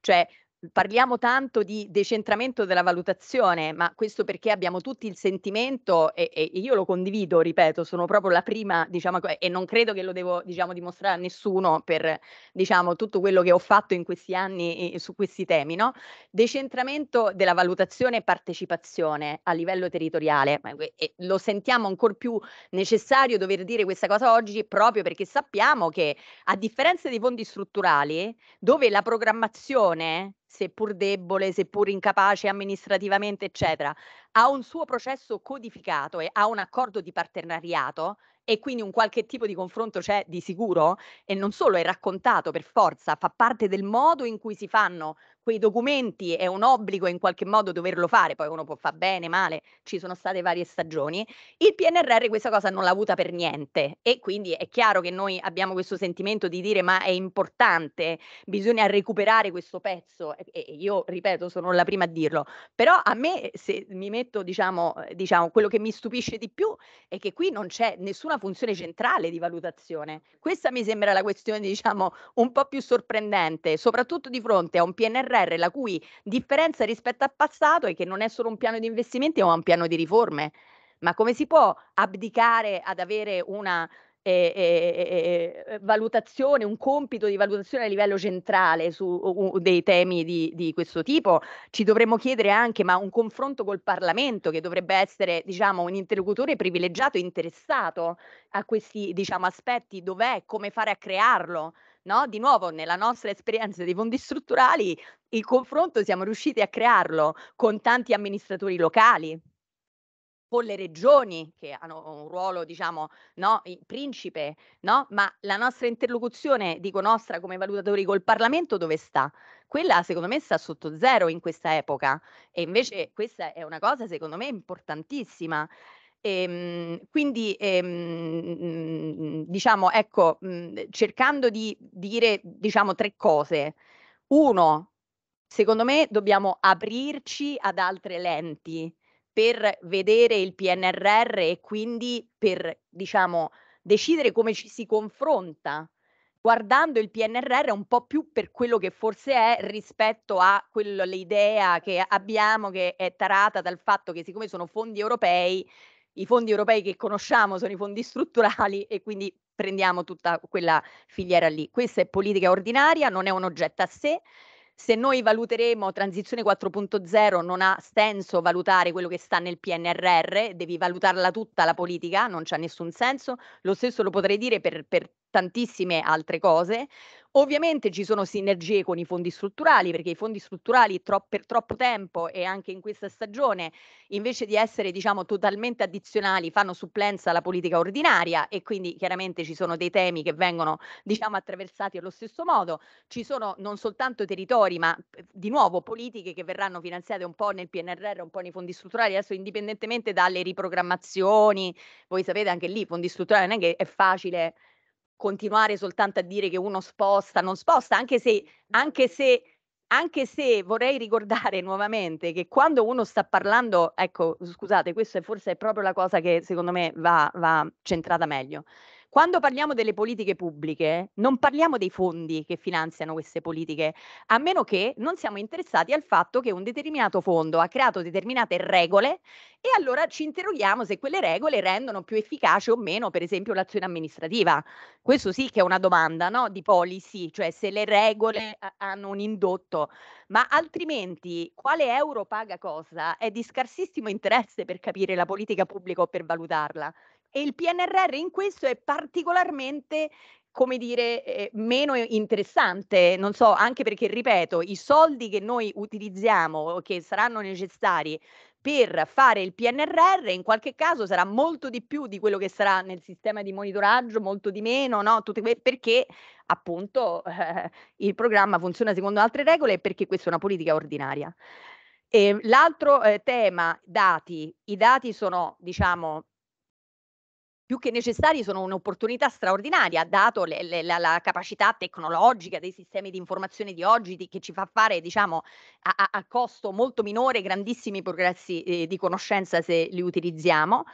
Speaker 8: cioè parliamo tanto di decentramento della valutazione, ma questo perché abbiamo tutti il sentimento, e, e io lo condivido, ripeto, sono proprio la prima, diciamo, e non credo che lo devo diciamo, dimostrare a nessuno per diciamo, tutto quello che ho fatto in questi anni e, su questi temi, no? Decentramento della valutazione e partecipazione a livello territoriale, e lo sentiamo ancora più necessario dover dire questa cosa oggi proprio perché sappiamo che a differenza dei fondi strutturali, dove la programmazione seppur debole, seppur incapace amministrativamente, eccetera, ha un suo processo codificato e ha un accordo di partenariato e quindi un qualche tipo di confronto c'è di sicuro e non solo è raccontato per forza, fa parte del modo in cui si fanno quei documenti è un obbligo in qualche modo doverlo fare, poi uno può far bene, male, ci sono state varie stagioni. Il PNRR questa cosa non l'ha avuta per niente e quindi è chiaro che noi abbiamo questo sentimento di dire ma è importante, bisogna recuperare questo pezzo e io ripeto sono la prima a dirlo, però a me se mi metto diciamo, eh, diciamo quello che mi stupisce di più è che qui non c'è nessuna funzione centrale di valutazione. Questa mi sembra la questione diciamo un po' più sorprendente, soprattutto di fronte a un PNRR PNRR, la cui differenza rispetto al passato è che non è solo un piano di investimenti, ma un piano di riforme. Ma come si può abdicare ad avere una eh, eh, eh, eh valutazione, un compito di valutazione a livello centrale su uh, dei temi di, di, questo tipo. Ci dovremmo chiedere anche, ma un confronto col Parlamento che dovrebbe essere diciamo, un interlocutore privilegiato e interessato a questi diciamo, aspetti, dov'è, come fare a crearlo. No? Di nuovo, nella nostra esperienza dei fondi strutturali il confronto siamo riusciti a crearlo con tanti amministratori locali, con le regioni che hanno un ruolo, diciamo, no, principe, no? Ma la nostra interlocuzione, dico nostra come valutatori col Parlamento dove sta? Quella secondo me sta sotto zero in questa epoca e invece questa è una cosa secondo me importantissima. E, ehm, quindi ehm, diciamo, ecco, mhmm, cercando di dire diciamo tre cose. Uno, secondo me dobbiamo aprirci ad altre lenti per vedere il PNRR e quindi per, diciamo, decidere come ci si confronta guardando il PNRR un po' più per quello che forse è rispetto a quello, l'idea che abbiamo che è tarata dal fatto che siccome sono fondi europei, i fondi europei che conosciamo sono i fondi strutturali e quindi prendiamo tutta quella filiera lì. Questa è politica ordinaria, non è un oggetto a sé, se noi valuteremo transizione 4.0 non ha senso valutare quello che sta nel PNRR, devi valutarla tutta la politica, non c'è nessun senso. Lo stesso lo potrei dire per, per tantissime altre cose. Ovviamente ci sono sinergie con i fondi strutturali, perché i fondi strutturali tro- per troppo tempo e anche in questa stagione, invece di essere diciamo, totalmente addizionali, fanno supplenza alla politica ordinaria e quindi chiaramente ci sono dei temi che vengono diciamo, attraversati allo stesso modo. Ci sono non soltanto territori, ma eh, di nuovo politiche che verranno finanziate un po' nel PNRR, un po' nei fondi strutturali, adesso indipendentemente dalle riprogrammazioni. Voi sapete anche lì, i fondi strutturali non è che è facile continuare soltanto a dire che uno sposta, non sposta, anche se, anche se, anche se vorrei ricordare nuovamente che quando uno sta parlando, ecco, scusate, questa è forse è proprio la cosa che secondo me va, va centrata meglio. Quando parliamo delle politiche pubbliche, non parliamo dei fondi che finanziano queste politiche, a meno che non siamo interessati al fatto che un determinato fondo ha creato determinate regole e allora ci interroghiamo se quelle regole rendono più efficace o meno, per esempio, l'azione amministrativa. Questo sì che è una domanda no? di policy, cioè se le regole hanno un indotto, ma altrimenti quale euro paga cosa è di scarsissimo interesse per capire la politica pubblica o per valutarla e il PNRR in questo è particolarmente come dire, eh, meno interessante, non so, anche perché, ripeto, i soldi che noi utilizziamo, che saranno necessari per fare il PNRR, in qualche caso sarà molto di più di quello che sarà nel sistema di monitoraggio, molto di meno, no? que- perché appunto eh, il programma funziona secondo altre regole e perché questa è una politica ordinaria. E ehm, l'altro eh, tema, dati. I dati sono, diciamo, più che necessari sono un'opportunità straordinaria, dato le, le, la, la, capacità tecnologica dei sistemi di informazione di oggi di, che ci fa fare diciamo, a, a costo molto minore grandissimi progressi eh, di conoscenza se li utilizziamo.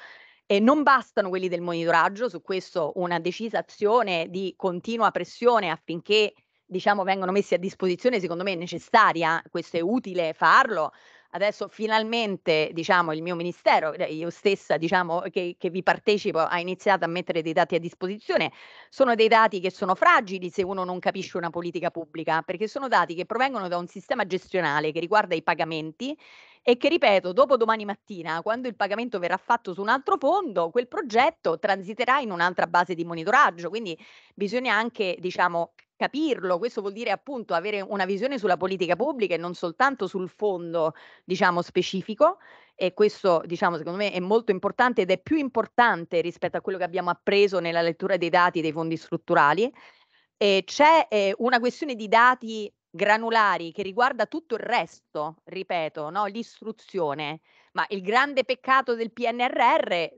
Speaker 8: E non bastano quelli del monitoraggio, su questo una decisa azione di continua pressione affinché diciamo, vengano messi a disposizione, secondo me è necessaria, questo è utile farlo, adesso finalmente diciamo, il mio ministero, eh, io stessa diciamo, che, che, vi partecipo, ha iniziato a mettere dei dati a disposizione. Sono dei dati che sono fragili se uno non capisce una politica pubblica, perché sono dati che provengono da un sistema gestionale che riguarda i pagamenti e che, ripeto, dopo domani mattina, quando il pagamento verrà fatto su un altro fondo, quel progetto transiterà in un'altra base di monitoraggio. Quindi bisogna anche diciamo, capirlo, questo vuol dire appunto avere una visione sulla politica pubblica e non soltanto sul fondo, diciamo, specifico e questo, diciamo, secondo me è molto importante ed è più importante rispetto a quello che abbiamo appreso nella lettura dei dati dei fondi strutturali. E c'è eh, una questione di dati granulari che riguarda tutto il resto, ripeto, no? l'istruzione, ma il grande peccato del PNRR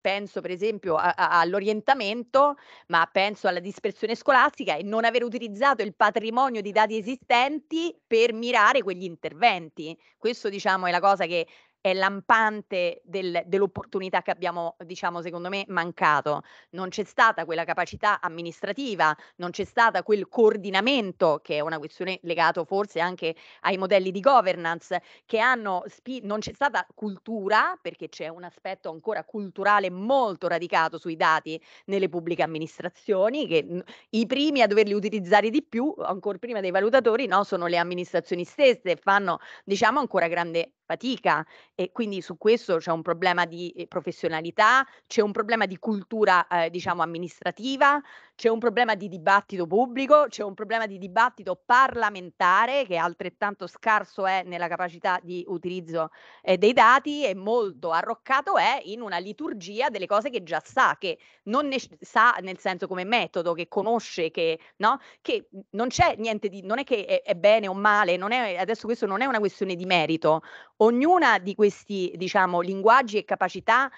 Speaker 8: penso per esempio a, a, all'orientamento, ma penso alla dispersione scolastica e non aver utilizzato il patrimonio di dati esistenti per mirare quegli interventi. Questo diciamo è la cosa che è lampante del, dell'opportunità che abbiamo, diciamo, secondo me, mancato. Non c'è stata quella capacità amministrativa, non c'è stata quel coordinamento, che è una questione legata forse anche ai modelli di governance, che hanno, spi- non c'è stata cultura, perché c'è un aspetto ancora culturale molto radicato sui dati nelle pubbliche amministrazioni, che n- i primi a doverli utilizzare di più, ancora prima dei valutatori, no, sono le amministrazioni stesse, fanno, diciamo, ancora grande fatica e quindi su questo c'è un problema di eh, professionalità, c'è un problema di cultura, eh, diciamo, amministrativa, c'è un problema di dibattito pubblico, c'è un problema di dibattito parlamentare che altrettanto scarso è nella capacità di utilizzo eh, dei dati e molto arroccato è in una liturgia delle cose che già sa, che non ne sa nel senso come metodo, che conosce, che, no? che non c'è niente di, non è che è, è bene o male, è, adesso questo non è una questione di merito, ognuna di queste questi diciamo, linguaggi e capacità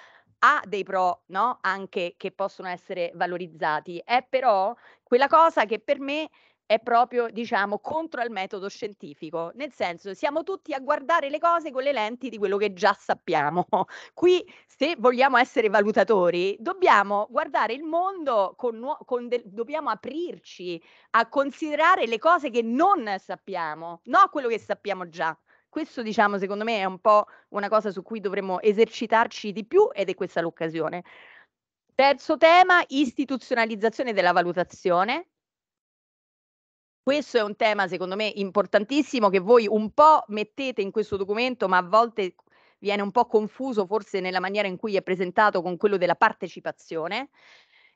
Speaker 8: ha dei pro no? anche che possono essere valorizzati, è però quella cosa che per me è proprio diciamo contro il metodo scientifico, nel senso siamo tutti a guardare le cose con le lenti di quello che già sappiamo. Qui se vogliamo essere valutatori dobbiamo guardare il mondo con, con de, dobbiamo aprirci a considerare le cose che non sappiamo, non quello che sappiamo già questo diciamo secondo me è un po' una cosa su cui dovremmo esercitarci di più ed è questa l'occasione. Terzo tema, istituzionalizzazione della valutazione. Questo è un tema secondo me importantissimo che voi un po' mettete in questo documento, ma a volte viene un po' confuso forse nella maniera in cui è presentato con quello della partecipazione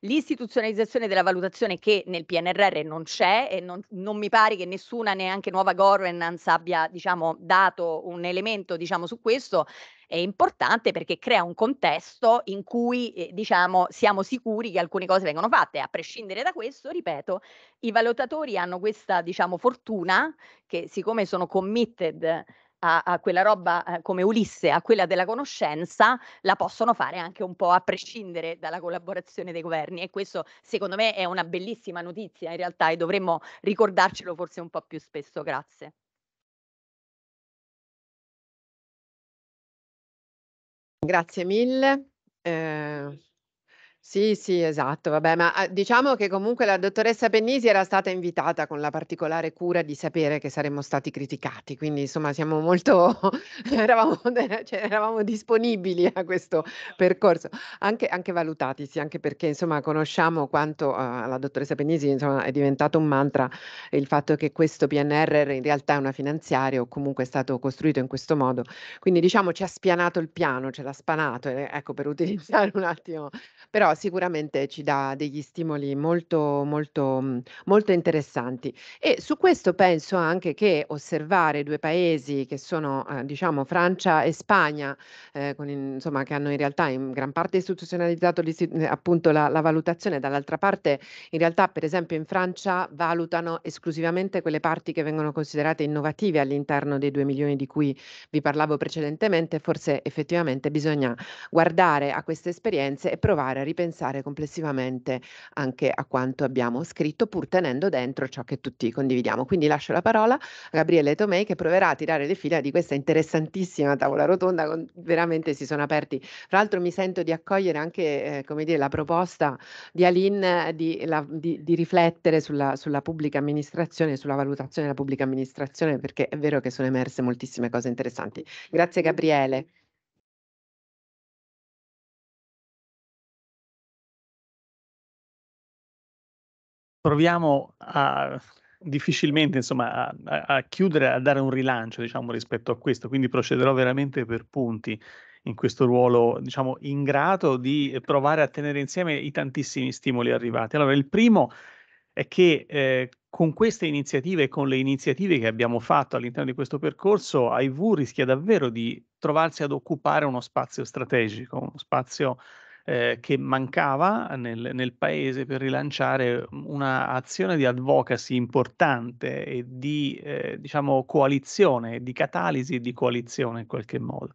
Speaker 8: l'istituzionalizzazione della valutazione che nel PNRR non c'è e non, non mi pare che nessuna neanche nuova governance abbia diciamo, dato un elemento diciamo, su questo, è importante perché crea un contesto in cui eh, diciamo siamo sicuri che alcune cose vengono fatte. A prescindere da questo, ripeto, i valutatori hanno questa diciamo fortuna che siccome sono committed a, a quella roba eh, come Ulisse, a quella della conoscenza, la possono fare anche un po' a prescindere dalla collaborazione dei governi e questo secondo me è una bellissima notizia in realtà e dovremmo ricordarcelo forse un po' più spesso. Grazie.
Speaker 3: Grazie mille. Eh, sì, sì, esatto. Vabbè, ma, ah, diciamo che comunque la dottoressa Pennisi era stata invitata con la particolare cura di sapere che saremmo stati criticati, quindi insomma siamo molto eravamo cioè eravamo disponibili a questo percorso, anche anche valutati, sì, anche perché insomma conosciamo quanto, uhm, ah, alla dottoressa Pennisi insomma è diventato un mantra il fatto che questo PNRR in realtà è una finanziaria o comunque è stato costruito in questo modo. Quindi diciamo ci ha spianato il piano, ce l'ha spanato, e eh, ecco per utilizzare un attimo però sicuramente ci dà degli stimoli molto, molto, mhmm, molto interessanti. E su questo penso anche che osservare due paesi che sono, eh, diciamo, Francia e Spagna, eh, con, insomma, che hanno in realtà in gran parte istituzionalizzato eh, appunto la, la valutazione, dall'altra parte in realtà, per esempio, in Francia valutano esclusivamente quelle parti che vengono considerate innovative all'interno dei 2 milioni di cui vi parlavo precedentemente, forse effettivamente bisogna guardare a queste esperienze e provare a ripensare pensare complessivamente anche a quanto abbiamo scritto, pur tenendo dentro ciò che tutti condividiamo. Quindi lascio la parola a Gabriele Tomei che proverà a tirare le fila di questa interessantissima tavola rotonda, con, veramente si sono aperti. Tra l'altro mi sento di accogliere anche eh, dire, la proposta di Aline di, la, di, di riflettere sulla, sulla, pubblica amministrazione, sulla valutazione della pubblica amministrazione, perché è vero che sono emerse moltissime cose interessanti. Grazie Gabriele.
Speaker 1: proviamo a difficilmente insomma, a, a, chiudere, a dare un rilancio diciamo, rispetto a questo, quindi procederò veramente per punti in questo ruolo diciamo, in grado di provare a tenere insieme i tantissimi stimoli arrivati. Allora, il primo è che eh, con queste iniziative e con le iniziative che abbiamo fatto all'interno di questo percorso, IV rischia davvero di trovarsi ad occupare uno spazio strategico, uno spazio eh, che mancava nel, nel, paese per rilanciare mm, un'azione di advocacy importante e di eh, diciamo, coalizione, di catalisi di coalizione in qualche modo.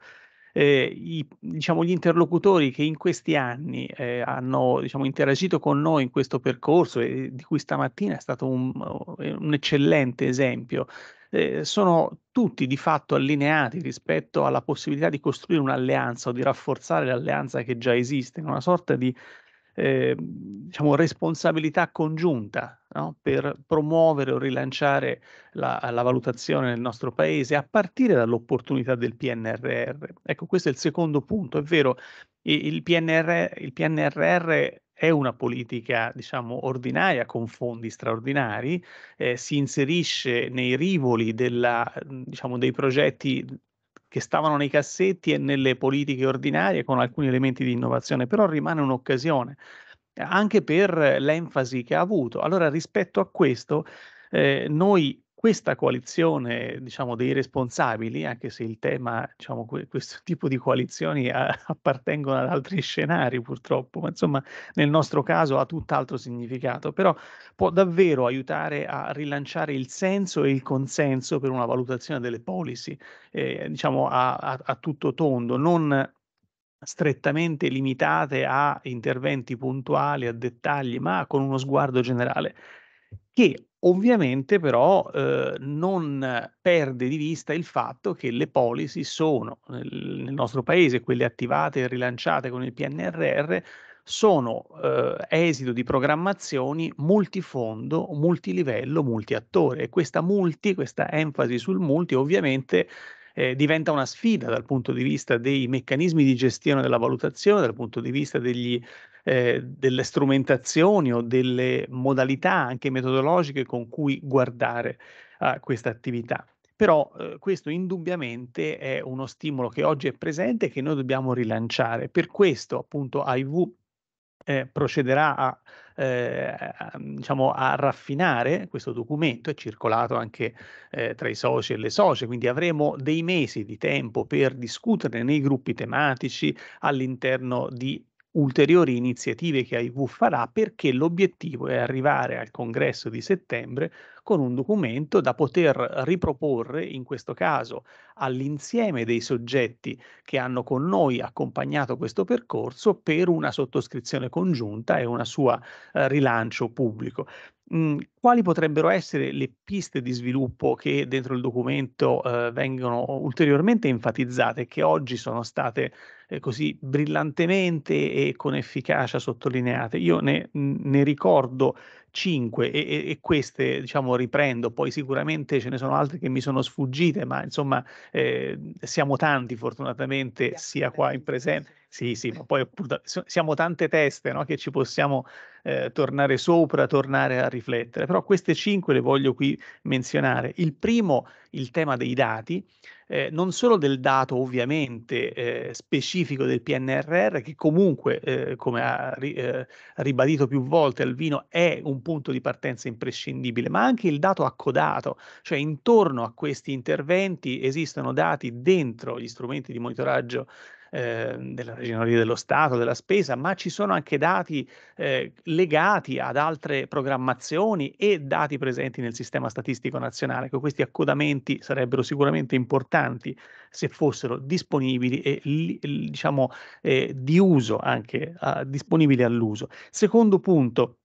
Speaker 1: Eh, i, diciamo, gli interlocutori che in questi anni eh, hanno diciamo, interagito con noi in questo percorso e di cui stamattina è stato un, un eccellente esempio, eh, sono tutti di fatto allineati rispetto alla possibilità di costruire un'alleanza o di rafforzare l'alleanza che già esiste, in una sorta di eh, diciamo, responsabilità congiunta no? per promuovere o rilanciare la, la, valutazione nel nostro paese a partire dall'opportunità del PNRR. Ecco, questo è il secondo punto. È vero, il, PNR, il PNRR è una politica, diciamo, ordinaria con fondi straordinari, eh, si inserisce nei rivoli della, mhmm, diciamo, dei progetti che stavano nei cassetti e nelle politiche ordinarie con alcuni elementi di innovazione, però rimane un'occasione anche per l'enfasi che ha avuto. Allora rispetto a questo eh, noi questa coalizione diciamo, dei responsabili, anche se il tema, diciamo, questo tipo di coalizioni a- appartengono ad altri scenari purtroppo, ma insomma nel nostro caso ha tutt'altro significato, però può davvero aiutare a rilanciare il senso e il consenso per una valutazione delle policy, eh, diciamo a-, a-, a tutto tondo, non strettamente limitate a interventi puntuali, a dettagli, ma con uno sguardo generale che Ovviamente però eh, non perde di vista il fatto che le policy sono nel, nel nostro paese, quelle attivate e rilanciate con il PNRR, sono eh, esito di programmazioni multifondo, multilivello, multiattore. E questa multi, questa enfasi sul multi ovviamente eh, diventa una sfida dal punto di vista dei meccanismi di gestione della valutazione, dal punto di vista degli eh, delle strumentazioni o delle modalità anche metodologiche con cui guardare a questa attività. Però eh, questo indubbiamente è uno stimolo che oggi è presente e che noi dobbiamo rilanciare. Per questo appunto IV eh, procederà a, eh, a, diciamo, a, raffinare questo documento, è circolato anche eh, tra i soci e le socie, quindi avremo dei mesi di tempo per discuterne nei gruppi tematici all'interno di ulteriori iniziative che AIV farà perché l'obiettivo è arrivare al congresso di settembre con un documento da poter riproporre, in questo caso, all'insieme dei soggetti che hanno con noi accompagnato questo percorso per una sottoscrizione congiunta e una sua eh, rilancio pubblico mm, quali potrebbero essere le piste di sviluppo che dentro il documento eh, vengono ulteriormente enfatizzate, e che oggi sono state eh, così brillantemente e con efficacia sottolineate? Io ne, ne ricordo 5 e, e, queste diciamo riprendo, poi sicuramente ce ne sono altre che mi sono sfuggite, ma insomma eh, siamo tanti fortunatamente sia qua in presente Sì, sì, ma poi appunto, siamo tante teste no? che ci possiamo eh, tornare sopra, tornare a riflettere, però queste 5 le voglio qui menzionare. Il primo, il tema dei dati, eh, non solo del dato ovviamente eh, specifico del PNRR, che comunque, eh, come ha ri, eh, ribadito più volte Alvino, è un punto di partenza imprescindibile, ma anche il dato accodato, cioè intorno a questi interventi esistono dati dentro gli strumenti di monitoraggio eh, della Ragioneria dello Stato, della spesa, ma ci sono anche dati eh, legati ad altre programmazioni e dati presenti nel sistema statistico nazionale. Che questi accodamenti sarebbero sicuramente importanti se fossero disponibili e diciamo eh, di uso anche ah, disponibili all'uso. Secondo punto,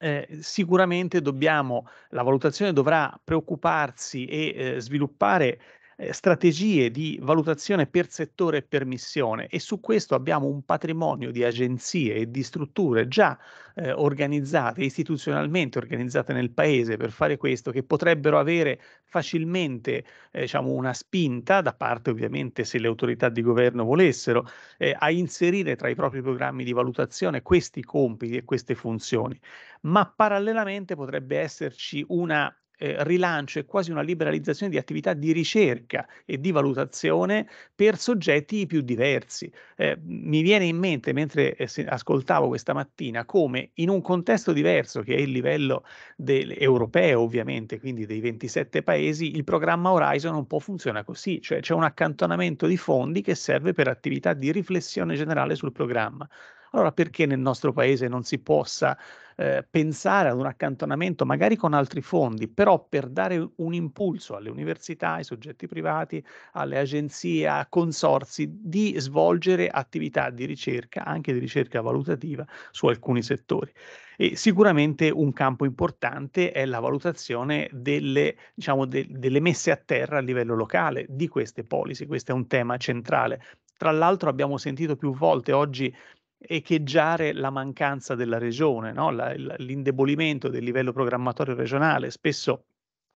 Speaker 1: eh, sicuramente dobbiamo, la valutazione dovrà preoccuparsi e eh, sviluppare eh, strategie di valutazione per settore e per missione e su questo abbiamo un patrimonio di agenzie e di strutture già eh, organizzate, istituzionalmente organizzate nel paese per fare questo, che potrebbero avere facilmente eh, diciamo una spinta da parte ovviamente se le autorità di governo volessero eh, a inserire tra i propri programmi di valutazione questi compiti e queste funzioni, ma parallelamente potrebbe esserci una eh, rilancio e quasi una liberalizzazione di attività di ricerca e di valutazione per soggetti più diversi. Eh, mi viene in mente, mentre eh, ascoltavo questa mattina, come in un contesto diverso, che è il livello del, europeo ovviamente, quindi dei 27 paesi, il programma Horizon un po' funziona così, cioè c'è un accantonamento di fondi che serve per attività di riflessione generale sul programma. Allora perché nel nostro paese non si possa eh, pensare ad un accantonamento magari con altri fondi, però per dare un impulso alle università, ai soggetti privati, alle agenzie, a consorsi di svolgere attività di ricerca, anche di ricerca valutativa su alcuni settori. E sicuramente un campo importante è la valutazione delle, diciamo, de- delle messe a terra a livello locale di queste policy. Questo è un tema centrale. Tra l'altro abbiamo sentito più volte oggi echeggiare la mancanza della regione, no? la, l'indebolimento del livello programmatorio regionale. Spesso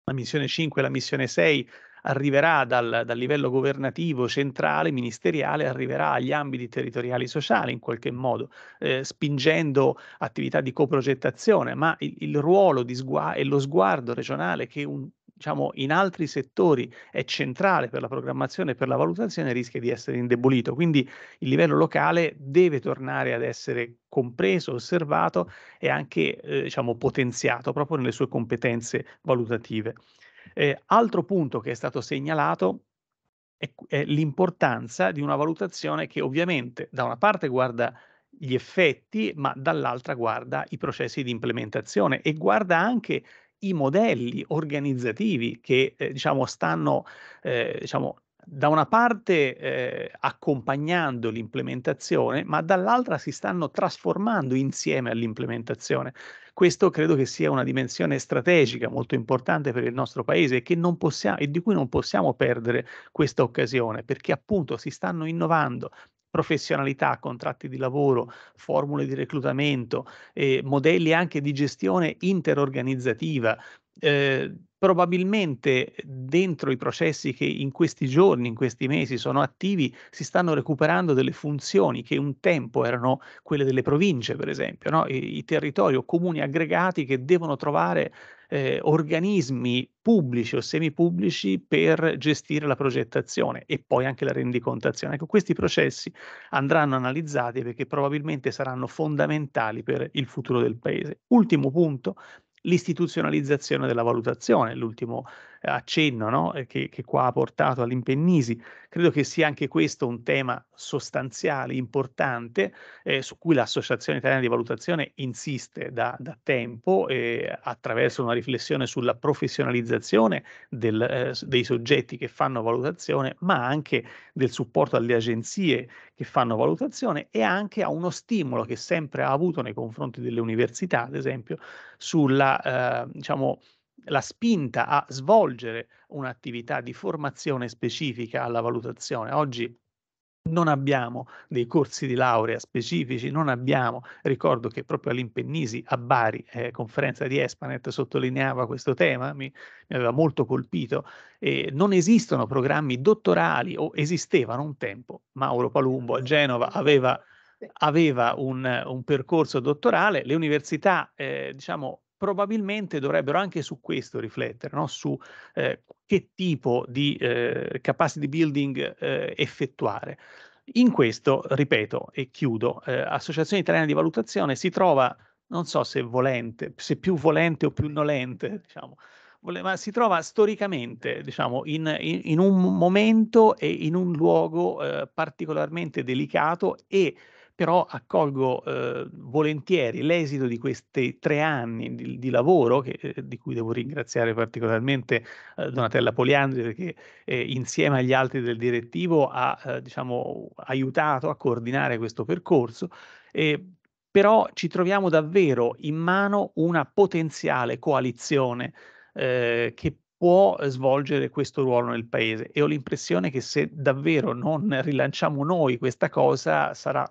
Speaker 1: la missione 5 e la missione 6 arriverà dal, dal, livello governativo centrale, ministeriale, arriverà agli ambiti territoriali sociali in qualche modo, eh, spingendo attività di coprogettazione, ma il, il ruolo di sgua- e lo sguardo regionale che un diciamo, in altri settori è centrale per la programmazione e per la valutazione, rischia di essere indebolito. Quindi il livello locale deve tornare ad essere compreso, osservato e anche eh, diciamo, potenziato proprio nelle sue competenze valutative. Eh, altro punto che è stato segnalato è, è l'importanza di una valutazione che ovviamente da una parte guarda gli effetti, ma dall'altra guarda i processi di implementazione e guarda anche i modelli organizzativi che eh, diciamo, stanno eh, diciamo, da una parte eh, accompagnando l'implementazione, ma dall'altra si stanno trasformando insieme all'implementazione. Questo credo che sia una dimensione strategica molto importante per il nostro paese e, possiamo, e di cui non possiamo perdere questa occasione, perché appunto si stanno innovando, professionalità, contratti di lavoro, formule di reclutamento, eh, modelli anche di gestione interorganizzativa. Eh, probabilmente dentro i processi che in questi giorni, in questi mesi sono attivi, si stanno recuperando delle funzioni che un tempo erano quelle delle province, per esempio, no? I, i territori o comuni aggregati che devono trovare eh, organismi pubblici o semipubblici per gestire la progettazione e poi anche la rendicontazione. Ecco, questi processi andranno analizzati perché probabilmente saranno fondamentali per il futuro del paese. Ultimo punto, l'istituzionalizzazione della valutazione, l'ultimo accenno no? che, che, qua ha portato all'impennisi. Credo che sia anche questo un tema sostanziale, importante, eh, su cui l'Associazione Italiana di Valutazione insiste da, da tempo eh, attraverso una riflessione sulla professionalizzazione del, eh, dei soggetti che fanno valutazione, ma anche del supporto alle agenzie che fanno valutazione e anche a uno stimolo che sempre ha avuto nei confronti delle università, ad esempio, sulla eh, diciamo, la spinta a svolgere un'attività di formazione specifica alla valutazione. Oggi non abbiamo dei corsi di laurea specifici, non abbiamo, ricordo che proprio all'Impennisi a Bari, eh, conferenza di Espanet, sottolineava questo tema, mi, mi aveva molto colpito, eh, non esistono programmi dottorali o esistevano un tempo, Mauro Palumbo a Genova aveva aveva un, un, percorso dottorale, le università eh, diciamo, probabilmente dovrebbero anche su questo riflettere, no? su eh, che tipo di eh, capacity building eh, effettuare. In questo, ripeto e chiudo, eh, Associazione Italiana di Valutazione si trova, non so se volente, se più volente o più nolente, diciamo, ma si trova storicamente diciamo, in, in, in, un momento e in un luogo eh, particolarmente delicato e però accolgo eh, volentieri l'esito di questi tre anni di, di lavoro, che, eh, di cui devo ringraziare particolarmente eh, Donatella Poliandri, che eh, insieme agli altri del direttivo ha eh, diciamo, aiutato a coordinare questo percorso. E, eh, però ci troviamo davvero in mano una potenziale coalizione che può svolgere questo ruolo nel paese e ho l'impressione che se davvero non rilanciamo noi questa cosa sarà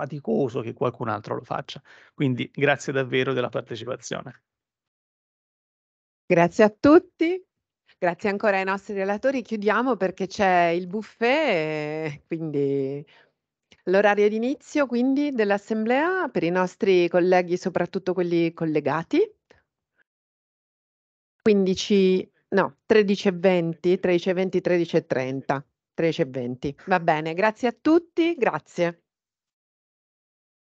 Speaker 1: faticoso che qualcun altro lo faccia. Quindi grazie davvero della partecipazione.
Speaker 3: Grazie a tutti. Grazie ancora ai nostri relatori. Chiudiamo perché c'è il buffet, eh, quindi l'orario di inizio dell'assemblea per i nostri colleghi, soprattutto quelli collegati. 15, no, 13 13 e e 20, 13.20, 13 e 13.20. Va bene, grazie a tutti, grazie.